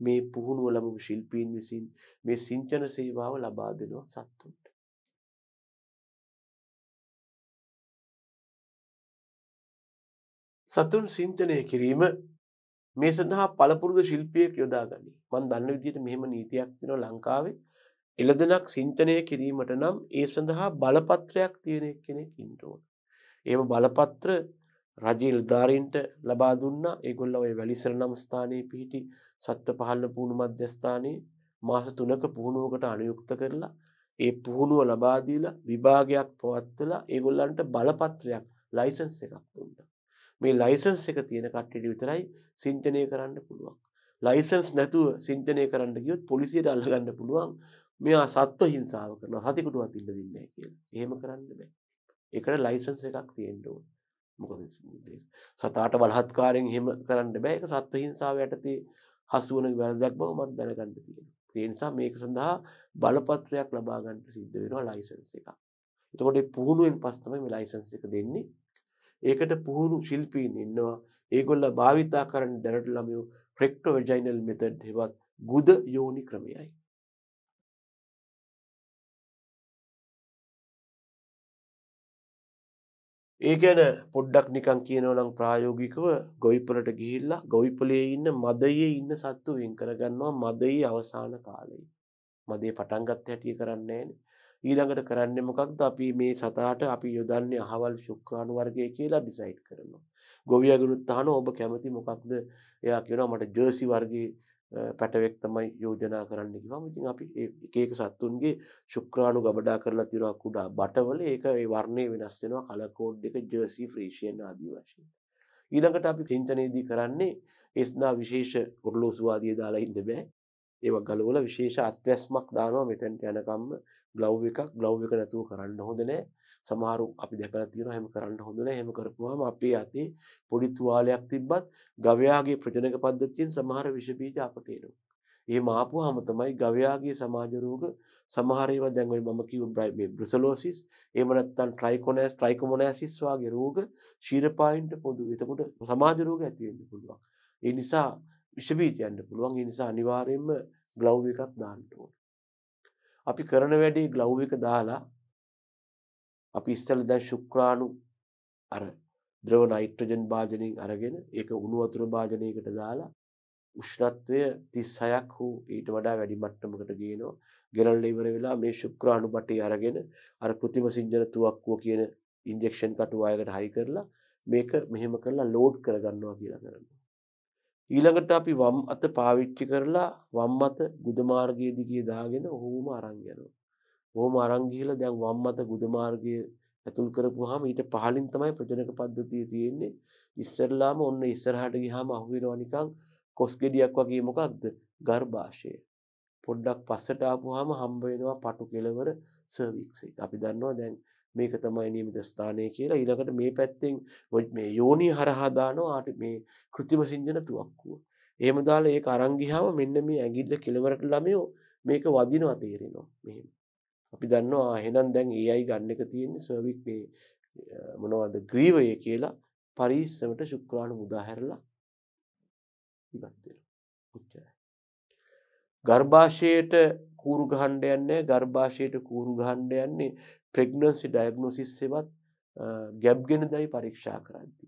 මේ පුහුණුව ලැබපු ශිල්පීන් විසින් මේ සිංචන සේවාව ලබා දෙනවා සත්තුන්ට. සතුන් සින්තනය කිරීම මේ සඳහා පළපුරුදු ශිල්පියෙක් යොදා ගනී. මන් දන්න විදිහට මෙහෙම නීතියක් තියෙනවා ලංකාවේ. එළදෙනක් සින්තනය කිරීමට නම් ඒ සඳහා බලපත්‍රයක් තියෙන කෙනෙක් ඉන්න ඕන. එහෙම බලපත්‍ර රජිල් ධාරින්ට ලබා දුන්නා. ඒගොල්ලෝ ওই වැලිසර නම් ස්ථානයේ පිහිටි සත්ව පහළන පුහුණු මධ්‍යස්ථානයේ මාස 3ක පුහුණුවකට අනුයුක්ත කරලා ඒ පුහුණුව ලබා දීලා විභාගයක් පවත්වලා ඒගොල්ලන්ට බලපත්‍රයක් ලයිසන්ස් එකක් දුන්නා. මේ ලයිසන්ස් එක තියෙන කට්ටියට විතරයි සින්තනය කරන්න පුළුවන්. ලයිසන්ස් නැතුව සින්තනය කරන්න ගියොත් පොලිසියට අල්ලගන්න පුළුවන්. මෙයා සත්ව හිංසාව කරනවා සතිකුටුවත් ඉන්න දෙන්නේ නැහැ කියලා. එහෙම කරන්න බෑ. ඒකට ලයිසන්ස් එකක් තියෙන්න ඕන. මොකද සතාට බලහත්කාරයෙන් එහෙම කරන්න බෑ. ඒක සත්ව හිංසාව යටතේ හසු වෙන වැරදක් බව මම දැනගන්න තියෙනවා. ඒ නිසා මේක සඳහා බලපත්‍රයක් ලබා ගන්න සිද්ධ වෙනවා ලයිසන්ස් එකක්. එතකොට පුහුණුවෙන් පස්ස තමයි මේ ලයිසන්ස් එක දෙන්නේ. ඒකට පුහුණු ශිල්පීන් ඉන්නවා. ඒගොල්ල භාවිතා කරන දැනට ළමයෝ රෙක්ටෝ වෙජයිනල් මෙතඩ් හෙවත් ගුද යෝනි ක්‍රමයයි. ඒ ගැන පොඩ්ඩක් නිකන් කියනවනම් ප්‍රායෝගිකව ගොවිපලට ගිහිල්ලා ගොවිපලේ ඉන්න මදයේ ඉන්න සත්තු වෙන් කරගන්නවා මදයේ අවසාන කාලේ. මදේ පටන් ගත්ත හැටි කරන්නේ ඊළඟට කරන්නේ මොකක්ද අපි මේ සතාට අපි යොදන්නේ අහවල් ශුක්‍රාණු වර්ගය කියලා ඩිසයිඩ් කරනවා. ගොවියගුණුත් අහනවා ඔබ කැමති මොකක්ද? එයා කියනවා මට ජර්සි වර්ගයේ පැටවෙක් තමයි යෝජනා කරන්න කිව්වම ඉතින් අපි එක එක සත්තුන්ගේ ශුක්‍රාණු ගබඩා කරලා තියෙනවා කුඩා බටවල ඒක ඒ වර්ණය වෙනස් වෙනවා කලර් කෝඩ් එක ජර්සි ෆ්‍රීෂියන් ආදී වශයෙන් ඊළඟට අපි චින්තනයේදී කරන්නේ ඒස්නා විශේෂ ඔරලෝසු ආදිය දාලා ඉන්න බෑ ඒව ගලවල විශේෂ අත්වැස්මක් දානවා මෙතෙන්ට යනකම්ම ග්ලව් එකක් ග්ලව් එක නැතුව කරන්න හොඳ නැහැ. සමහරු අපි දැකලා තියෙනවා එහෙම කරන්න හොඳ නැහැ. එහෙම කරපුවාම අපේ අතේ පොඩි තුවාලයක් තිබ්බත් ගවයාගේ ප්‍රජනක පද්ධතියෙන් සමහර විෂ බීජ අපට එනවා. එහෙම ආපුවාම තමයි ගවයාගේ සමාජ රෝග සමහර ඒවා දැන් ওই මම කිව්ව මේ බ්‍රුසලෝසිස් එහෙම නැත්නම් ට්‍රයිකොනස් ට්‍රයිකොමොනැසිස් වගේ රෝග ශීරපායින්ට පොදු. එතකොට සමාජ රෝග ඇති වෙන්න පුළුවන්. ඒ නිසා විෂබීජ යන්න පුළුවන්. ඒ නිසා අනිවාර්යයෙන්ම ග්ලව් එකක් දාන්න ඕන. අපි කරන වැඩේ ග්ලව් එක දාලා අපි ඉස්සෙල්ලා දැන් ශුක්‍රාණු අර ද්‍රව නයිට්‍රජන් භාජනයෙන් අරගෙන ඒක උණු වතුර භාජනයකට දාලා උෂ්ණත්වය 36ක් හෝ ඊට වඩා වැඩි මට්ටමකට ගේනවා. ගෙනල්ලා ඉවර වෙලා මේ ශුක්‍රාණු බටේ අරගෙන අර કૃතිම සිංජන තුවක්කුව කියන ඉන්ජෙක්ෂන් කටුව අයකට හයි කරලා මේක මෙහෙම කරලා ලෝඩ් කරගන්නවා කියලා කරනවා. ඊළඟට අපි වම් අත පාවිච්චි කරලා වම් අත ගුද මාර්ගයේ දිගේ දාගෙන ඔහොම අරන් යනවා. ඔහොම අරන් ගිහලා දැන් වම් අත ගුද මාර්ගයේ ඇතුල් කරපුවාම ඊට පහලින් තමයි ප්‍රජනක පද්ධතිය තියෙන්නේ. ඉස්සෙල්ලාම ඔන්න ඉස්සරහට ගියාම අහුවෙනවා නිකන් කොස් ගෙඩියක් වගේ මොකක්ද? ගර්භාෂය. පොඩ්ඩක් පස්සට ආපුවාම හම්බ වෙනවා පටු කෙලවර සර්වික්ස් එක. අපි දන්නවා දැන් මේක තමයි නියමිත ස්ථානය කියලා ඊළඟට මේ පැත්තෙන් මේ යෝනි හරහා දානවා ආට මේ કૃතිම සිංජන තුවක්කුව. එහෙම දාලා ඒක අරන් ගියාම මෙන්න මේ ඇඟිල්ල කෙලවරට ළමයෝ මේක වදිනවා තේරෙනවා. මෙහෙම. අපි දන්නවා එහෙනම් දැන් AI ගන්න එක තියෙන්නේ සර්වික් මේ මොනවද ග්‍රීවය කියලා පරිස්සමට ශුක්‍රාණු මුදා හැරලා ඉවත් වෙනවා. ඔච්චරයි. ගර්භාෂයට කූරු ගහන්න යන්නේ ගර්භාෂයට කූරු ගහන්න යන්නේ ප්‍රෙග්නන්සි ඩයග්නොසිස් එවත් ගැබ්ගෙන දයි පරීක්ෂා කරද්දි.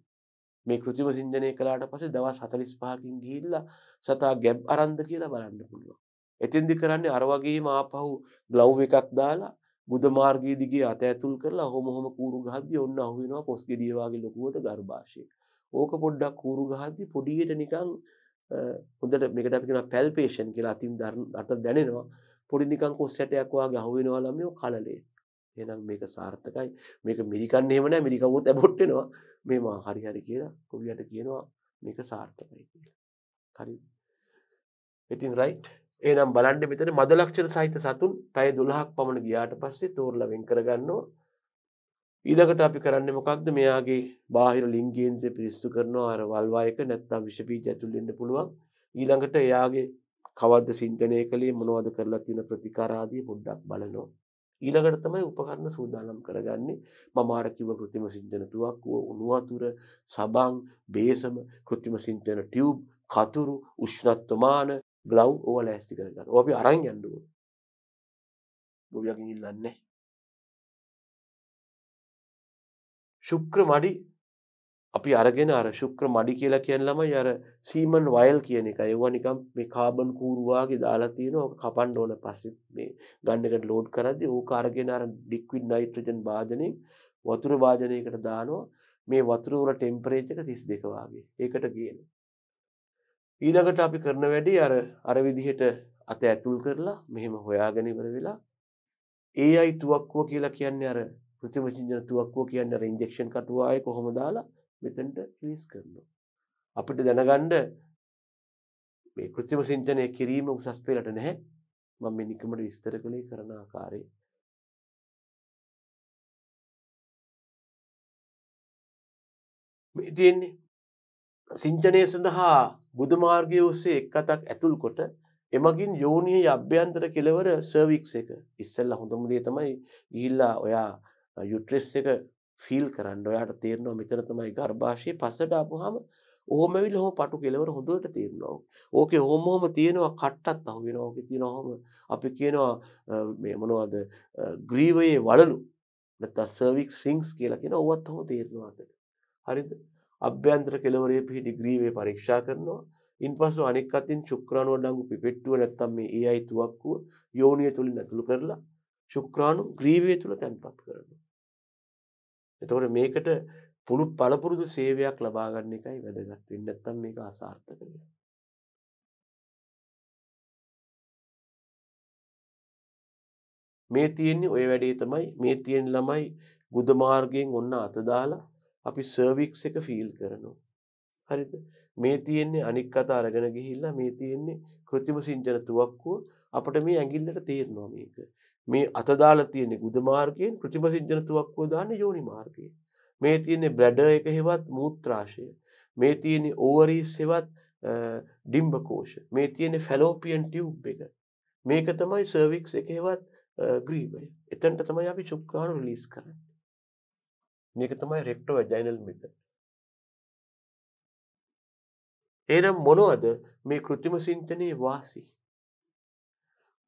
මේ කෘතිම සිංජනය කලාට පසේ දවස් හතලිස් පහකින් ගිහිල්ල සතා ගැබ් අරන්ද කියලා බලන්න පුළුවන්. එතින්දි කරන්නේ අරවගේම ආපහු ග්ලව් එකක් දාලා බුද මාර්ගයේ දිගේ අත ඇතුල් කරලා හොම හොම කූරු ගහද්දි ඔන්න අහු වෙනවා පොස් ගෙඩිය වගේ ලොකුවට ගර්භාෂය. ඕක පොඩ්ඩක් කූරු ගහද්දි පොඩියට නිකන් හොඳට මේකට අපි කියනවා පැල්පේෂන් කියලා අතින් අත දැනෙනවා. පොඩි නිකන් කොස් ඇටයක් වගේ අහු වෙනවා ළමයෝ කලලේ. එහෙනම් මේක සාර්ථකයි. මේක මිරිකන්නේ එහෙම නෑ මිරිකවුවොත් ඇබොට් වෙනවා. මේ මා හරි හරි කියලා කොවියට කියනවා මේක සාර්ථකයි කියලා. හරි. ඉතින් රයිට්. එහෙනම් බලන්න මෙතන මද ලක්ෂණ සහිත සතුන් පැය 12ක් පමණ ගියාට පස්සේ තෝරලා වෙන් කරගන්නවා. ඊළඟට අපි කරන්නේ මොකක්ද? මෙයාගේ බාහිර ලිංගයේන්ද්‍ර පිරිසිදු කරනවා අර වල්වායක නැත්තම් විෂ බීජ ඇතුල් වෙන්න පුළුවන්. ඊළඟට එයාගේ කවද්ද සිංගනය කළේ මොනවද කරලා තියෙන ප්‍රතිකාර ආදී පොඩ්ඩක් බලනවා. ඊළඟට තමයි උපකරණ සූදානම් කරගන්නේ මම අර කිව්ව કૃත්‍රිම සිංචන තුවක්කුව උණු වතුර සබන් බේසම કૃත්‍රිම සිංචන ටියුබ් කතුරු උෂ්ණත්වමාන ග්ලව් ඕව ලෑස්ති කරගන්න. ඔය අපි අරන් යන්න ඕනේ. ගොවියකින් ඉල්ලන්නේ. ශුක්‍ර මඩි අපි අරගෙන අර ශුක්‍ර මඩි කියලා කියන ළමයි අර සීමන් වයල් කියන එක. ඒවා නිකම් මේ කාබන් කූරු වාගේ දාලා තියෙන ඕක කපන්න ඕන පස්සේ මේ ගන්න එකට ලෝඩ් කරද්දී ඕක අරගෙන අර ලික්විඩ් නයිට්‍රජන් භාජනයේ වතුර භාජනයකට දානවා. මේ වතුර වල ටෙම්පරේචර් එක 32 වාගේ. ඒකට කියනවා. ඊළඟට අපි කරන වැඩේ අර අර විදිහට අත ඇතුල් කරලා මෙහෙම හොයාගෙන ඉවර වෙලා AI තුවක්කුව කියලා කියන්නේ අර කෘතිම චින්තන තුවක්කුව කියන්නේ අර ඉන්ජෙක්ෂන් කටුව ආයේ කොහොම දාලා මෙතනට රිලීස් කරනවා. අපිට දැනගන්න මේ કૃත්‍රිම සිංචනය කිරීම උසස් පෙළට නැහැ. මම මේ නිකමට විස්තර කළේ කරන ආකාරයේ මේ තියෙන්නේ සිංචනය සඳහා බුදුමාර්ගය ඔස්සේ එක් අතක් ඇතුල් කොට එමගින් යෝනිය අභ්‍යන්තර කෙලවර සර්වික්ස් එක ඉස්සල්ලා හොඳම දේ තමයි ගිහිල්ලා ඔයා යුට්‍රෙස් එක ෆීල් කරන්න ඔයාට තේරෙනවා මෙතන තමයි ගර්භාෂයේ පස්සට ආපුවාම ඕම ඇවිල්ලා ඔහොම පටු කෙලවර හොඳට තේරෙනවා. ඕකේ ඕම ඕම තියෙනවා කට්ටත් අහු වෙනවා. ඕකේ තියෙනවා ඔහොම අපි කියනවා මේ මොනවද ග්‍රීවයේ වළලු නැත්නම් සර්වික්ස් රින්ග්ස් කියලා කියන ඕවත් ඔහොම තේරෙනවා අතට. හරිද? අභ්‍යන්තර කෙලවරේ පිහිටි ග්‍රීවේ පරීක්ෂා කරනවා. ඉන්පසු අනෙක් අතින් ශුක්‍රාණු වඩංගු පිපෙට්ටුව නැත්නම් මේ AI තුවක්කුව යෝනිය තුලින් ඇතුළු කරලා ශුක්‍රාණු ග්‍රීවයේ තුල තැන්පත් කරනවා. එතකොට මේකට පුළු පළපුරුදු සේවයක් ලබා ගන්න එකයි වැදගත්. වෙන්නේ නැත්නම් මේක අසාර්ථක වෙනවා. මේ තියෙන්නේ ওই වැඩේ තමයි මේ තියෙන ළමයි බුද මාර්ගයෙන් ඔන්න අත දාලා අපි සර්වික්ස් එක ෆීල් කරනවා. හරිද? මේ තියෙන්නේ අනික් අත අරගෙන ගිහිල්ලා මේ තියෙන්නේ કૃතිම සිංචන තුවක්කුව අපිට මේ ඇඟිල්ලට තේරෙනවා මේක. මේ අතදාලා තියෙන්නේ ගුද මාර්ගයෙන් કૃතිම සිජ්ජන තුවක්කුව දාන්නේ යෝනි මාර්ගයෙන්. මේ තියෙන්නේ බ්ලැඩර් එක හෙවත් මූත්‍රාශය. මේ තියෙන්නේ ඕවරීස් හෙවත් ඩිම්බ කෝෂ. මේ තියෙන්නේ ෆැලෝපියන් ටියුබ් එක. මේක තමයි සර්වික්ස් එක හෙවත් ග්‍රීවය. එතනට තමයි අපි ශුක්‍රාණු රිලීස් කරන්නේ. මේක තමයි රෙක්ටෝ වැජයිනල් මෙතඩ්. එහෙනම් මොනවද මේ કૃතිම සිංතනයේ වාසි?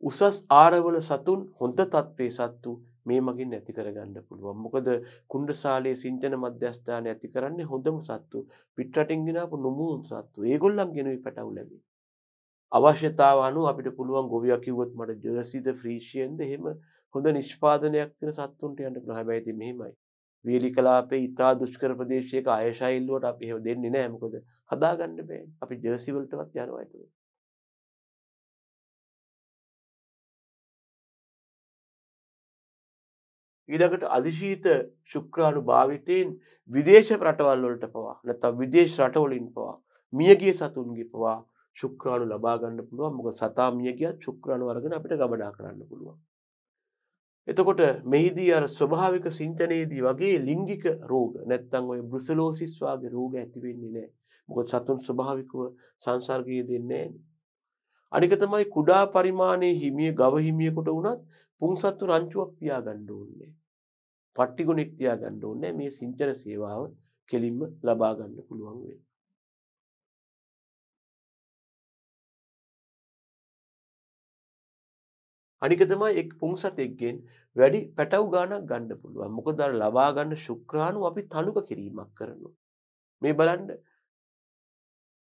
උසස් ආරවල සතුන් හොඳ තත්ත්වයේ සත්තු මේ මගින් නැති කරගන්න පුළුවන්. මොකද කුණ්ඩසාලේ සිංචන මධ්‍යස්ථානය ඇති කරන්නේ හොඳම සත්තු. පිටරටින් ගෙනාපු නොමුම් සත්තු. ඒගොල්ලන් ගෙනුයි පැටව් ලැබි. අවශ්‍යතාව අනුව අපිට පුළුවන් ගොවියා කිව්වොත් මට ජර්සිද ෆ්‍රීෂියන්ද එහෙම හොඳ නිෂ්පාදනයක් තියෙන සත්තුන්ට යන්න පුළුවන්. හැබැයි ඉතින් මෙහෙමයි. වේලි කලාපේ ඉතා දුෂ්කර ප්‍රදේශයක ආයශෛල්ලුවට අපි එහෙම දෙන්නේ නැහැ. මොකද හදාගන්න බෑ. අපි ජර්සි වලටවත් යනවා ඒක. ඊළඟට අධිශීත ශුක්‍රාණු භාවිතයෙන් විදේශ රටවල් වලට පවා නැත්නම් විදේශ රටවලින් පවා මියගිය සතුන්ගේ පවා ශුක්‍රාණු ලබා ගන්න පුළුවන් මොකද සතා මිය ගියා ශුක්‍රාණු වර්ගන අපිට ගබඩා කරන්න පුළුවන් එතකොට මෙහිදී අර ස්වභාවික සිංචනයේදී වගේ ලිංගික රෝග නැත්තං ඔය බෘසලෝසිස් වගේ රෝග ඇති වෙන්නේ නැහැ මොකද සතුන් ස්වභාවිකව සංසර්ගය දෙන්නේ නැහැ අනික තමයි කුඩා පරිමාණයේ හිමිය ගව හිමියෙකුට වුණත් පුංසත්තු රංචුවක් තියාගන්න ඕනේ. පට්ටිගුණෙක් තියාගන්න ඕනේ. මේ සිංචන සේවාව කෙලින්ම ලබා ගන්න පුළුවන් වෙනවා. අනික තමයි එක් පුංසතෙක්ගෙන් වැඩි පැටව් ගාණක් ගන්න පුළුවන්. මොකද අර ලබා ගන්න ශුක්‍රාණු අපි තනුක කිරීමක් කරනවා. මේ බලන්න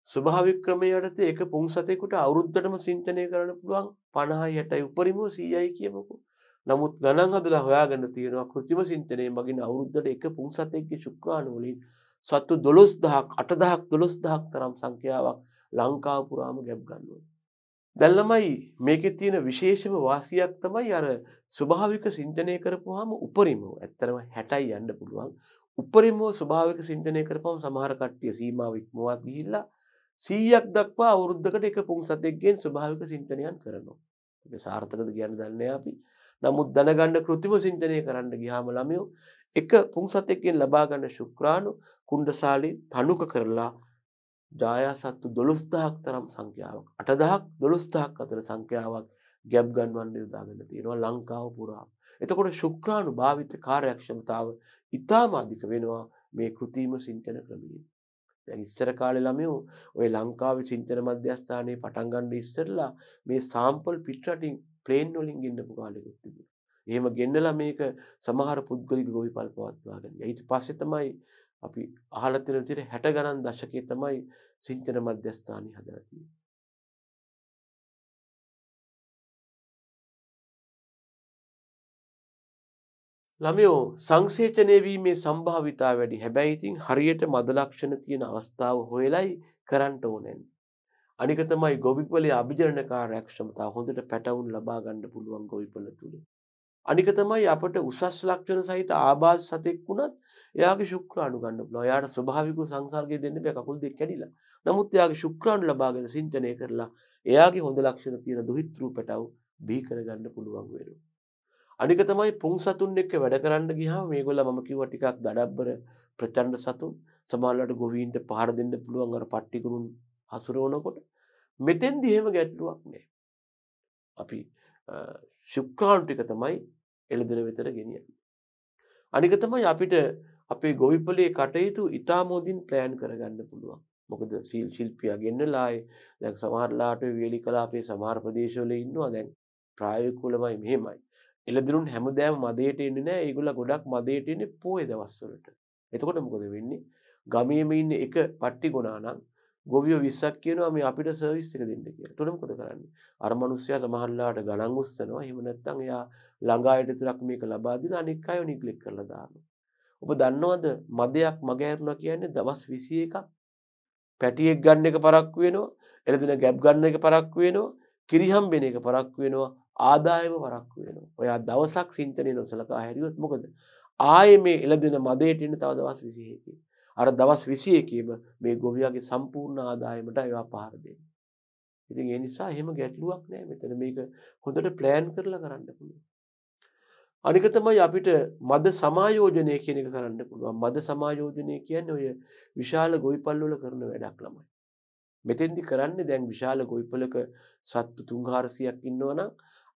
ස්වභාවික ක්‍රමයේ යටතේ එක පුංසතෙකුට අවුරුද්දටම සින්තනය කරන්න පුළුවන් 50 60යි උපරිම 100යි කියමුකෝ. නමුත් ගණන් හදලා හොයාගන්න තියෙනවා કૃතිම සින්තනයේ මගින් අවුරුද්දට එක පුංසතෙක්ගේ ශුක්‍රාණු වලින් සත්තු 12000ක් 8000ක් 12000ක් තරම් සංඛ්‍යාවක් ලංකාව පුරාම ගැබ් ගන්නවා. දැන් ළමයි මේකේ තියෙන විශේෂම වාසියක් තමයි අර ස්වභාවික සින්තනය කරපුවාම උපරිම. ඇත්තරම 60යි යන්න පුළුවන්. උපරිමව ස්වභාවික සින්තනය කරපුවාම සමහර කට්ටිය සීමාව ඉක්මවා ගිහිල්ලා සීයක් දක්වා අවුරුද්ධකට එක පුං සතෙක්ගෙන් ස්වභාවික සිින්තනයන් කරනවා. එක සාර්ථකද ගැන දන්න අපි නමුත් දැනගන්න කෘතිම සිින්තනය කරන්න ගිහාම ළමයෝ එක පුං සතෙක්ගෙන් ලබාගන්න ශුක්‍රාණු කුන්ඩසාලි තනුක කරලා ජායා සත්තු දොළොස්දහක් තරම් සංඛ්‍යාවක් අටදහක් දොළොස්දහක් අතර සංඛ්‍යාවක් ගැබ් ගන්වන් නිර්දාගන්න තියෙනවා ලංකාව පුරා. එතකොට ශුක්‍රාණු භාවිත කාර්යක්ෂමතාව ඉතාම අධික වෙනවා මේ කෘතිීම සිින්තන ක්‍රමීද. දැන් ඉස්සර කාලේ ළමයෝ ওই ලංකාවේ චින්තන මධ්‍යස්ථානයේ පටන් ගන්න ඉස්සෙල්ලා මේ සාම්පල් පිට රටින් ප්ලේන් වලින් ගෙන්නපු කාලෙකුත් තිබුණා. එහෙම ගෙන්නලා මේක සමහර පුද්ගලික ගොවිපල් පවත්වාගෙන ගියා. ඊට පස්සේ තමයි අපි අහලා තියෙන විදිහට 60 ගණන් දශකයේ තමයි චින්තන මධ්‍යස්ථානය හදලා තියෙන්නේ. ළමයෝ සංසේචනය වීමේ සම්භාවිතා වැඩි. හැබැයි ඉතින් හරියට මද ලක්ෂණ තියෙන අවස්ථාව හොයලයි කරන්න ඕනෙන්නේ. අනික තමයි ගොවිපලේ අභිජනනකාරී ක්ෂමතාව හොඳට පැටවුන් ලබා ගන්න පුළුවන් ගොවිපල තුල. අනික තමයි අපට උසස් ලක්ෂණ සහිත ආබාධ සතෙක් වුණත් එයාගේ ශුක්‍රාණු ගන්න පුළුවන්. එයාට ස්වභාවිකව සංසර්ගය දෙන්න බෑ කකුල් දෙක කැඩිලා. නමුත් එයාගේ ශුක්‍රාණු ලබාගෙන සිංචනය කරලා එයාගේ හොඳ ලක්ෂණ තියෙන දුහිතෘ පැටව බිහි කරගන්න පුළුවන් වෙනවා. අනික තමයි පුන් සතුන් එක්ක වැඩ කරන්න ගියාම මේගොල්ලෝ මම කිව්වා ටිකක් දඩබ්බර ප්‍රචණ්ඩ සතුන් සමහරවිට ගොවීන්ට පහර දෙන්න පුළුවන් අර පට්ටිකුරුන් හසුරවනකොට මෙතෙන්දි එහෙම ගැටලුවක් නෑ අපි ශුක්‍රාණු ටික තමයි එළදෙන විතර ගෙනියන්නේ අනික තමයි අපිට අපේ ගොවිපලේ කටයුතු ඉතාම හොඳින් ප්ලෑන් කරගන්න පුළුවන් මොකද සීල් ශිල්පියා ගෙන්නලායි දැන් සමහරලාට වේලි කලාපේ සමහර ප්‍රදේශවල ඉන්නවා දැන් ප්‍රායෝගිකවමයි මෙහෙමයි එළදෙනුන් හැමදාම මදයට එන්නේ නැහැ. ඒගොල්ලෝ ගොඩක් මදයට එන්නේ පොයේ දවස්වලට. එතකොට මොකද වෙන්නේ? ගමේම ඉන්න එක පට්ටි ගුණා නම් ගොවියෝ 20ක් කියනවා මේ අපිට සර්විස් එක දෙන්න කියලා. එතකොට මොකද කරන්නේ? අර මිනිස්සයා සමහරලාට ගණන් උස්සනවා. එහෙම නැත්නම් එයා ළඟායට විතරක් මේක ලබා දීලා අනික් අයව නිග්ලෙක්ට් කරලා දානවා. ඔබ දන්නවද මදයක් මගහැරුණා කියන්නේ දවස් 21ක් පැටියෙක් ගන්න එක පරක්කු වෙනවා එළදෙන ගැප් ගන්න එක පරක්කු වෙනවා කිරිහම්බෙන එක පරක්කු වෙනවා ආදායම වරක් වෙනවා. ඔයා දවසක් සිංචනය නොසලකා හැරියොත් මොකද? ආයේ මේ එළදෙන මදේට එන්න තව දවස් 21. අර දවස් 21 මේ ගොවියාගේ සම්පූර්ණ ආදායමට ඒවා පහර දෙන්නේ. ඉතින් ඒ නිසා එහෙම ගැටලුවක් නෑ මෙතන මේක හොඳට ප්ලෑන් කරලා කරන්න පුළුවන්. අනික තමයි අපිට මද සමායෝජනය කියන එක කරන්න පුළුවන්. මද සමායෝජනය කියන්නේ ඔය විශාල ගොවිපල්වල කරන වැඩක් ළමයි. මෙතෙන්දි කරන්නේ දැන් විශාල ගොවිපලක සත්තු 300ක් ඉන්නවනම්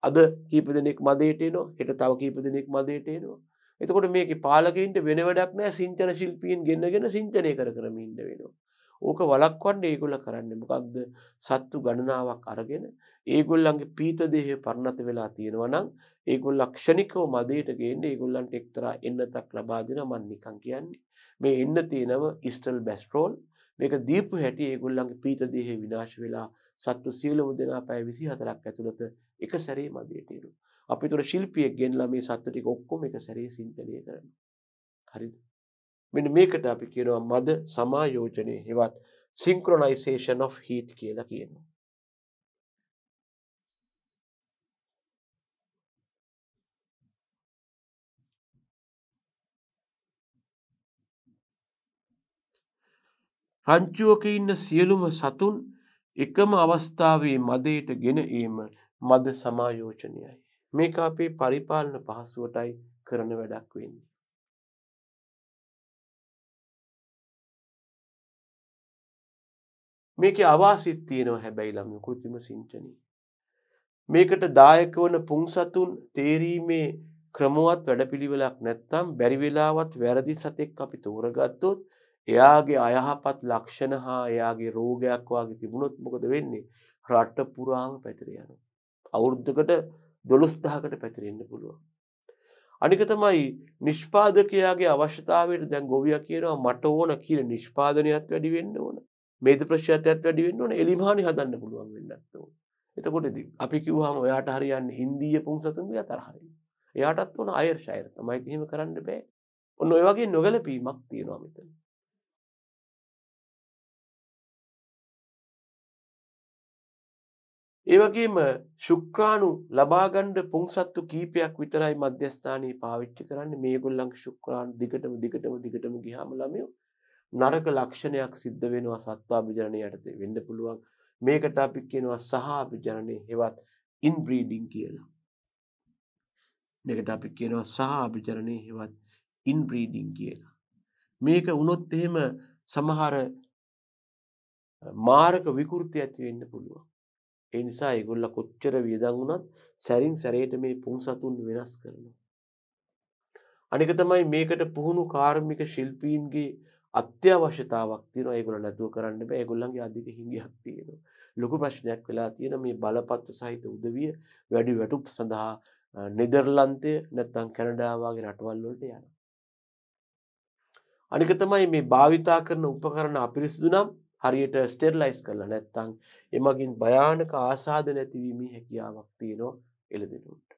අද කීප දෙනෙක් මදේට එනවා හෙට තව කීප දෙනෙක් මදේට එනවා එතකොට මේක පාලකයින්ට වෙන වැඩක් නෑ සිංචන ශිල්පීන් ගෙන්නගෙන සිංචනය කර කරම ඉන්න වෙනවා ඕක වලක්වන්න ඒගොල්ල කරන්නේ මොකක්ද සත්තු ගණනාවක් අරගෙන ඒගොල්ලන්ගේ පීත දේහය පරණත වෙලා තියෙනවා නම් ඒගොල්ල ක්ෂණිකව මදේට ගේන්නේ ඒගොල්ලන්ට එක්තරා එන්නතක් ලබා දෙන මම නිකන් කියන්නේ මේ එන්න තියෙනව ඉස්ටල් බැස්ට්‍රෝල් මේක දීපු හැටි ඒගොල්ලන්ගේ පීත දේහය විනාශ වෙලා සත්තු සියලුම දෙනා පැය 24ක් ඇතුළත එක සැරේ මදයට එනවා. අපි තුර ශිල්පියෙක් ගෙන්ලා මේ සත්තු ටික ඔක්කොම එක සැරේ සිංතනය කරනවා. හරිද? මෙන්න මේකට අපි කියනවා මද සමායෝජනයේ හෙවත් synchronization of heat කියලා කියනවා. රංචුවක ඉන්න සියලුම සතුන් එකම අවස්ථාවේ මදයට ගෙන ඒම මද සමායෝජනයයි. මේක අපේ පරිපාලන පහසුවටයි කරන වැඩක් වෙන්නේ. මේක අවාසිත් තියෙනවා හැබැයි ළම කෘතිම සිංචනී. මේකට දායක වන පුංසතුන් තේරීමේ ක්‍රමුවත් වැඩපිළිවෙලක් නැත්තම් බැරිවෙලාවත් වැරදි සතෙක් අපි තෝරගත්තොත් එයාගේ අයහපත් ලක්ෂණ හා එයාගේ රෝගයක් වාගේ තිබුණොත් මොකද වෙන්නේ? රට පුරාම පැතිර යනවා. අවුරුද්දකට 12000කට පැතිරෙන්න පුළුවන්. අනික තමයි නිෂ්පාදකයාගේ අවශ්‍යතාවයට දැන් ගොවියා කියනවා මට ඕන කියලා නිෂ්පාදනයත් වැඩි වෙන්න ඕන. මේද ප්‍රශ්‍යත්යත් වැඩි වෙන්න ඕන. එලිමහානි හදන්න පුළුවන් වෙන්නත් ඕන. එතකොට අපි කිව්වහම ඔයාට හරියන්නේ හින්දීය පුංසතුන්ගේ තරහයි. එයාටත් ඕන අයර් ෂයර් තමයි තීම කරන්න බෑ. ඔන්න ඔය වගේ නොගැලපීමක් තියෙනවා මෙතන. ඒ වගේම ශුක්‍රාණු ලබාගන්න පුංසත්තු කීපයක් විතරයි මධ්‍යස්ථානයේ පාවිච්චි කරන්නේ මේගොල්ලන්ගේ ශුක්‍රාණු දිගටම දිගටම දිගටම ගියාම ළමයෝ නරක ලක්ෂණයක් සිද්ධ වෙනවා සත්වාභිජනනය යටතේ වෙන්න පුළුවන් මේකට අපි කියනවා සහාභිජනනයේ හෙවත් ඉන්බ්‍රීඩින් කියලා මේකට අපි කියනවා සහාභිජනනයේ හෙවත් ඉන්බ්‍රීඩින් කියලා මේක වුණොත් එහෙම සමහර මාරක විකෘති ඇති වෙන්න පුළුවන් ඒ නිසා ඒගොල්ල කොච්චර වියදම් වුණත් සැරින් සැරේට මේ පුංසතුන් වෙනස් කරනවා. අනික තමයි මේකට පුහුණු කාර්මික ශිල්පීන්ගේ අත්‍යවශ්‍යතාවක් තියෙනවා ඒගොල්ලෝ නැතුව කරන්න බෑ ඒගොල්ලන්ගේ අධික හිඟයක් තියෙනවා ලොකු ප්‍රශ්නයක් වෙලා තියෙන මේ බලපත්‍ර සහිත උදවිය වැඩි වැටුප් සඳහා නෙදර්ලන්තය නැත්නම් කැනඩා වගේ රටවල් වලට යනවා අනික තමයි මේ භාවිතා කරන උපකරණ අපිරිසිදු නම් හරියට ස්ටෙරිලයිස් කරලා නැත්නම් එමගින් භයානක ආසාදන ඇතිවීමේ හැකියාවක් තියෙනවා එළදෙනුන්ට.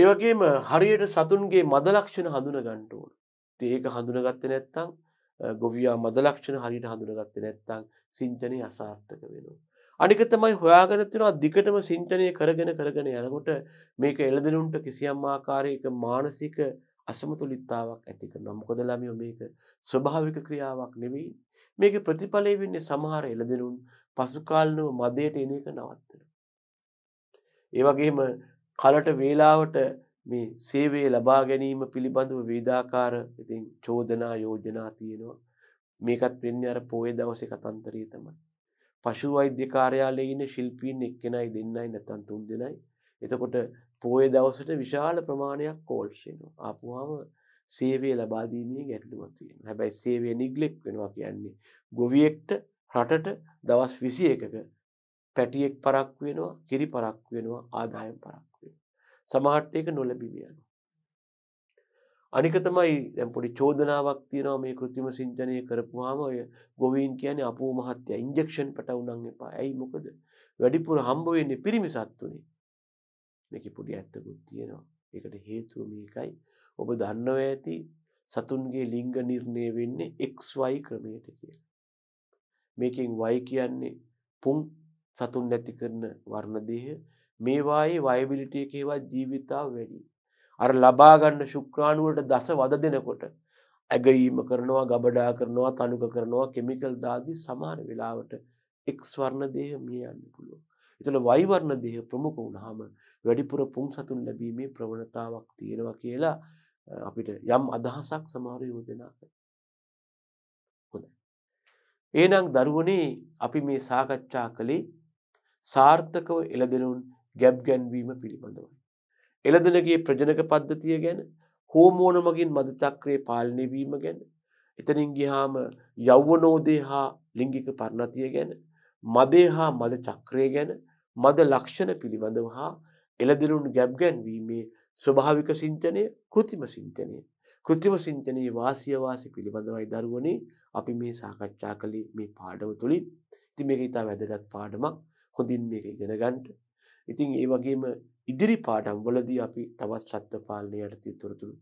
ඒ වගේම හරියට සතුන්ගේ මද ලක්ෂණ හඳුනා ගන්න ඕන. ඉතින් ඒක හඳුනාගත්තේ නැත්නම් ගොවියා මද ලක්ෂණ හරියට හඳුනාගත්තේ නැත්නම් සිංචනේ අසාර්ථක වෙනවා. අනික තමයි හොයාගෙන තියෙනවා දිගටම සිංචනය කරගෙන කරගෙන යනකොට මේක එළදෙනුන්ට කිසියම් ආකාරයක මානසික අසමතුලිතතාවක් ඇති කරනවා. මොකද ළමයෝ මේක ස්වභාවික ක්‍රියාවක් නෙවෙයි. මේක ප්‍රතිඵලය වෙන්නේ සමහර එළදෙනුන් පසුකාලීනව මදයට එන එක නවත්තනවා. ඒ වගේම කලට වේලාවට මේ සේවයේ ලබා ගැනීම පිළිබඳව වේදාකාර ඉතින් චෝදනා යෝජනා තියෙනවා. මේකත් වෙන්නේ අර පොයේ දවසේ කතන්දරය තමයි. පශු වෛද්‍ය කාර්යාලයේ ඉන්න ශිල්පීන් එක්කෙනයි දෙන්නයි නැත්නම් තුන් දෙනයි. එතකොට පොයේ දවසට විශාල ප්‍රමාණයක් කෝල්ස් එනවා. ආපුවාම සේවය ලබා දීමේ ගැටලුවක් තියෙනවා. හැබැයි සේවය නිග්ලෙක්ට් වෙනවා කියන්නේ ගොවියෙක්ට රටට දවස් 21ක පැටියෙක් පරක්කු වෙනවා, කිරි පරක්කු වෙනවා, ආදායම් පරක්කු වෙනවා. සමහරට ඒක නොලැබී යනවා. අනික තමයි දැන් පොඩි චෝදනාවක් තියෙනවා මේ કૃත්‍රිම සිංචනය කරපුවාම ඔය ගොවීන් කියන්නේ අපෝ මහත්තයා ඉන්ජෙක්ෂන් පැටවුනම් එපා. ඇයි මොකද? වැඩිපුර හම්බ වෙන්නේ පිරිමි සත්තුනේ. මේකේ පොඩි ඇත්තකුත් තියෙනවා. ඒකට හේතුව මේකයි. ඔබ දන්නව ඇති සතුන්ගේ ලිංග නිර්ණය වෙන්නේ XY ක්‍රමයට කියලා. මේකෙන් Y කියන්නේ පුම් සතුන් නැති කරන වර්ණ දේහ. මේ වායේ වයබිලිටි එකේවත් ජීවිතාව වැඩි. අර ලබාගන්න ශුක්‍රාණුවට දස වද දෙනකොට ඇගීම කරනවා ගබඩා කරනවා තනුක කරනවා කෙමිකල් දාදි සමාන වෙලාවට එක්ස්වර්ණ දේහ මිය යන්න පුළුවන්. එතන වයිවර්ණ දේහ ප්‍රමුඛ වුණාම වැඩිපුර පුම්සතුන් ලැබීමේ ප්‍රවණතාවක් තියෙනවා කියලා අපිට යම් අදහසක් සමහර යෝජනා කරනවා. එහෙනම් දරුවනේ අපි මේ සාකච්ඡා කළේ සාර්ථකව එළදෙනුන් ගැබ් ගැන්වීම පිළිබඳවයි. එළදෙනගේ ප්‍රජනක පද්ධතිය ගැන හෝමෝන මගින් මදචක්‍රයේ පාලනය වීම ගැන එතනින් ගියාම යෞවනෝදේ හා ලිංගික පරිණතිය ගැන මදේ හා මද චක්‍රය ගැන මද ලක්ෂණ පිළිබඳව හා එළදෙනුන් ගැබ් ගැන්වීමේ ස්වභාවික සිංචනය කෘතිම සිංචනය කෘතිම සිංචනයේ වාසිය වාසි පිළිබඳවයි දරුවනේ අපි මේ සාකච්ඡා කළේ මේ පාඩම තුලින් ඉතින් මේක ඉතා වැදගත් පාඩමක් හොඳින් මේක ඉගෙන ගන්නට ඉතින් ඒ වගේම ඉදිරි පාඩම්වලදී අපි තවත් සත්ව පාලනය යටතේ තොරතුරු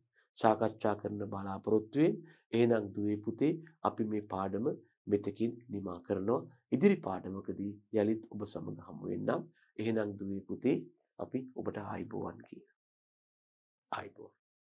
සාකච්ඡා කරන බලාපොරොත්තු එහෙනම් දුවේ පුතේ අපි මේ පාඩම මෙතකින් නිමා කරනවා. ඉදිරි පාඩමකදී යලිත් ඔබ සමග හමු වෙන්නම්. එහෙනම් දුවේ පුතේ අපි ඔබට ආයිබෝවන් කියන. ආයිබෝවන්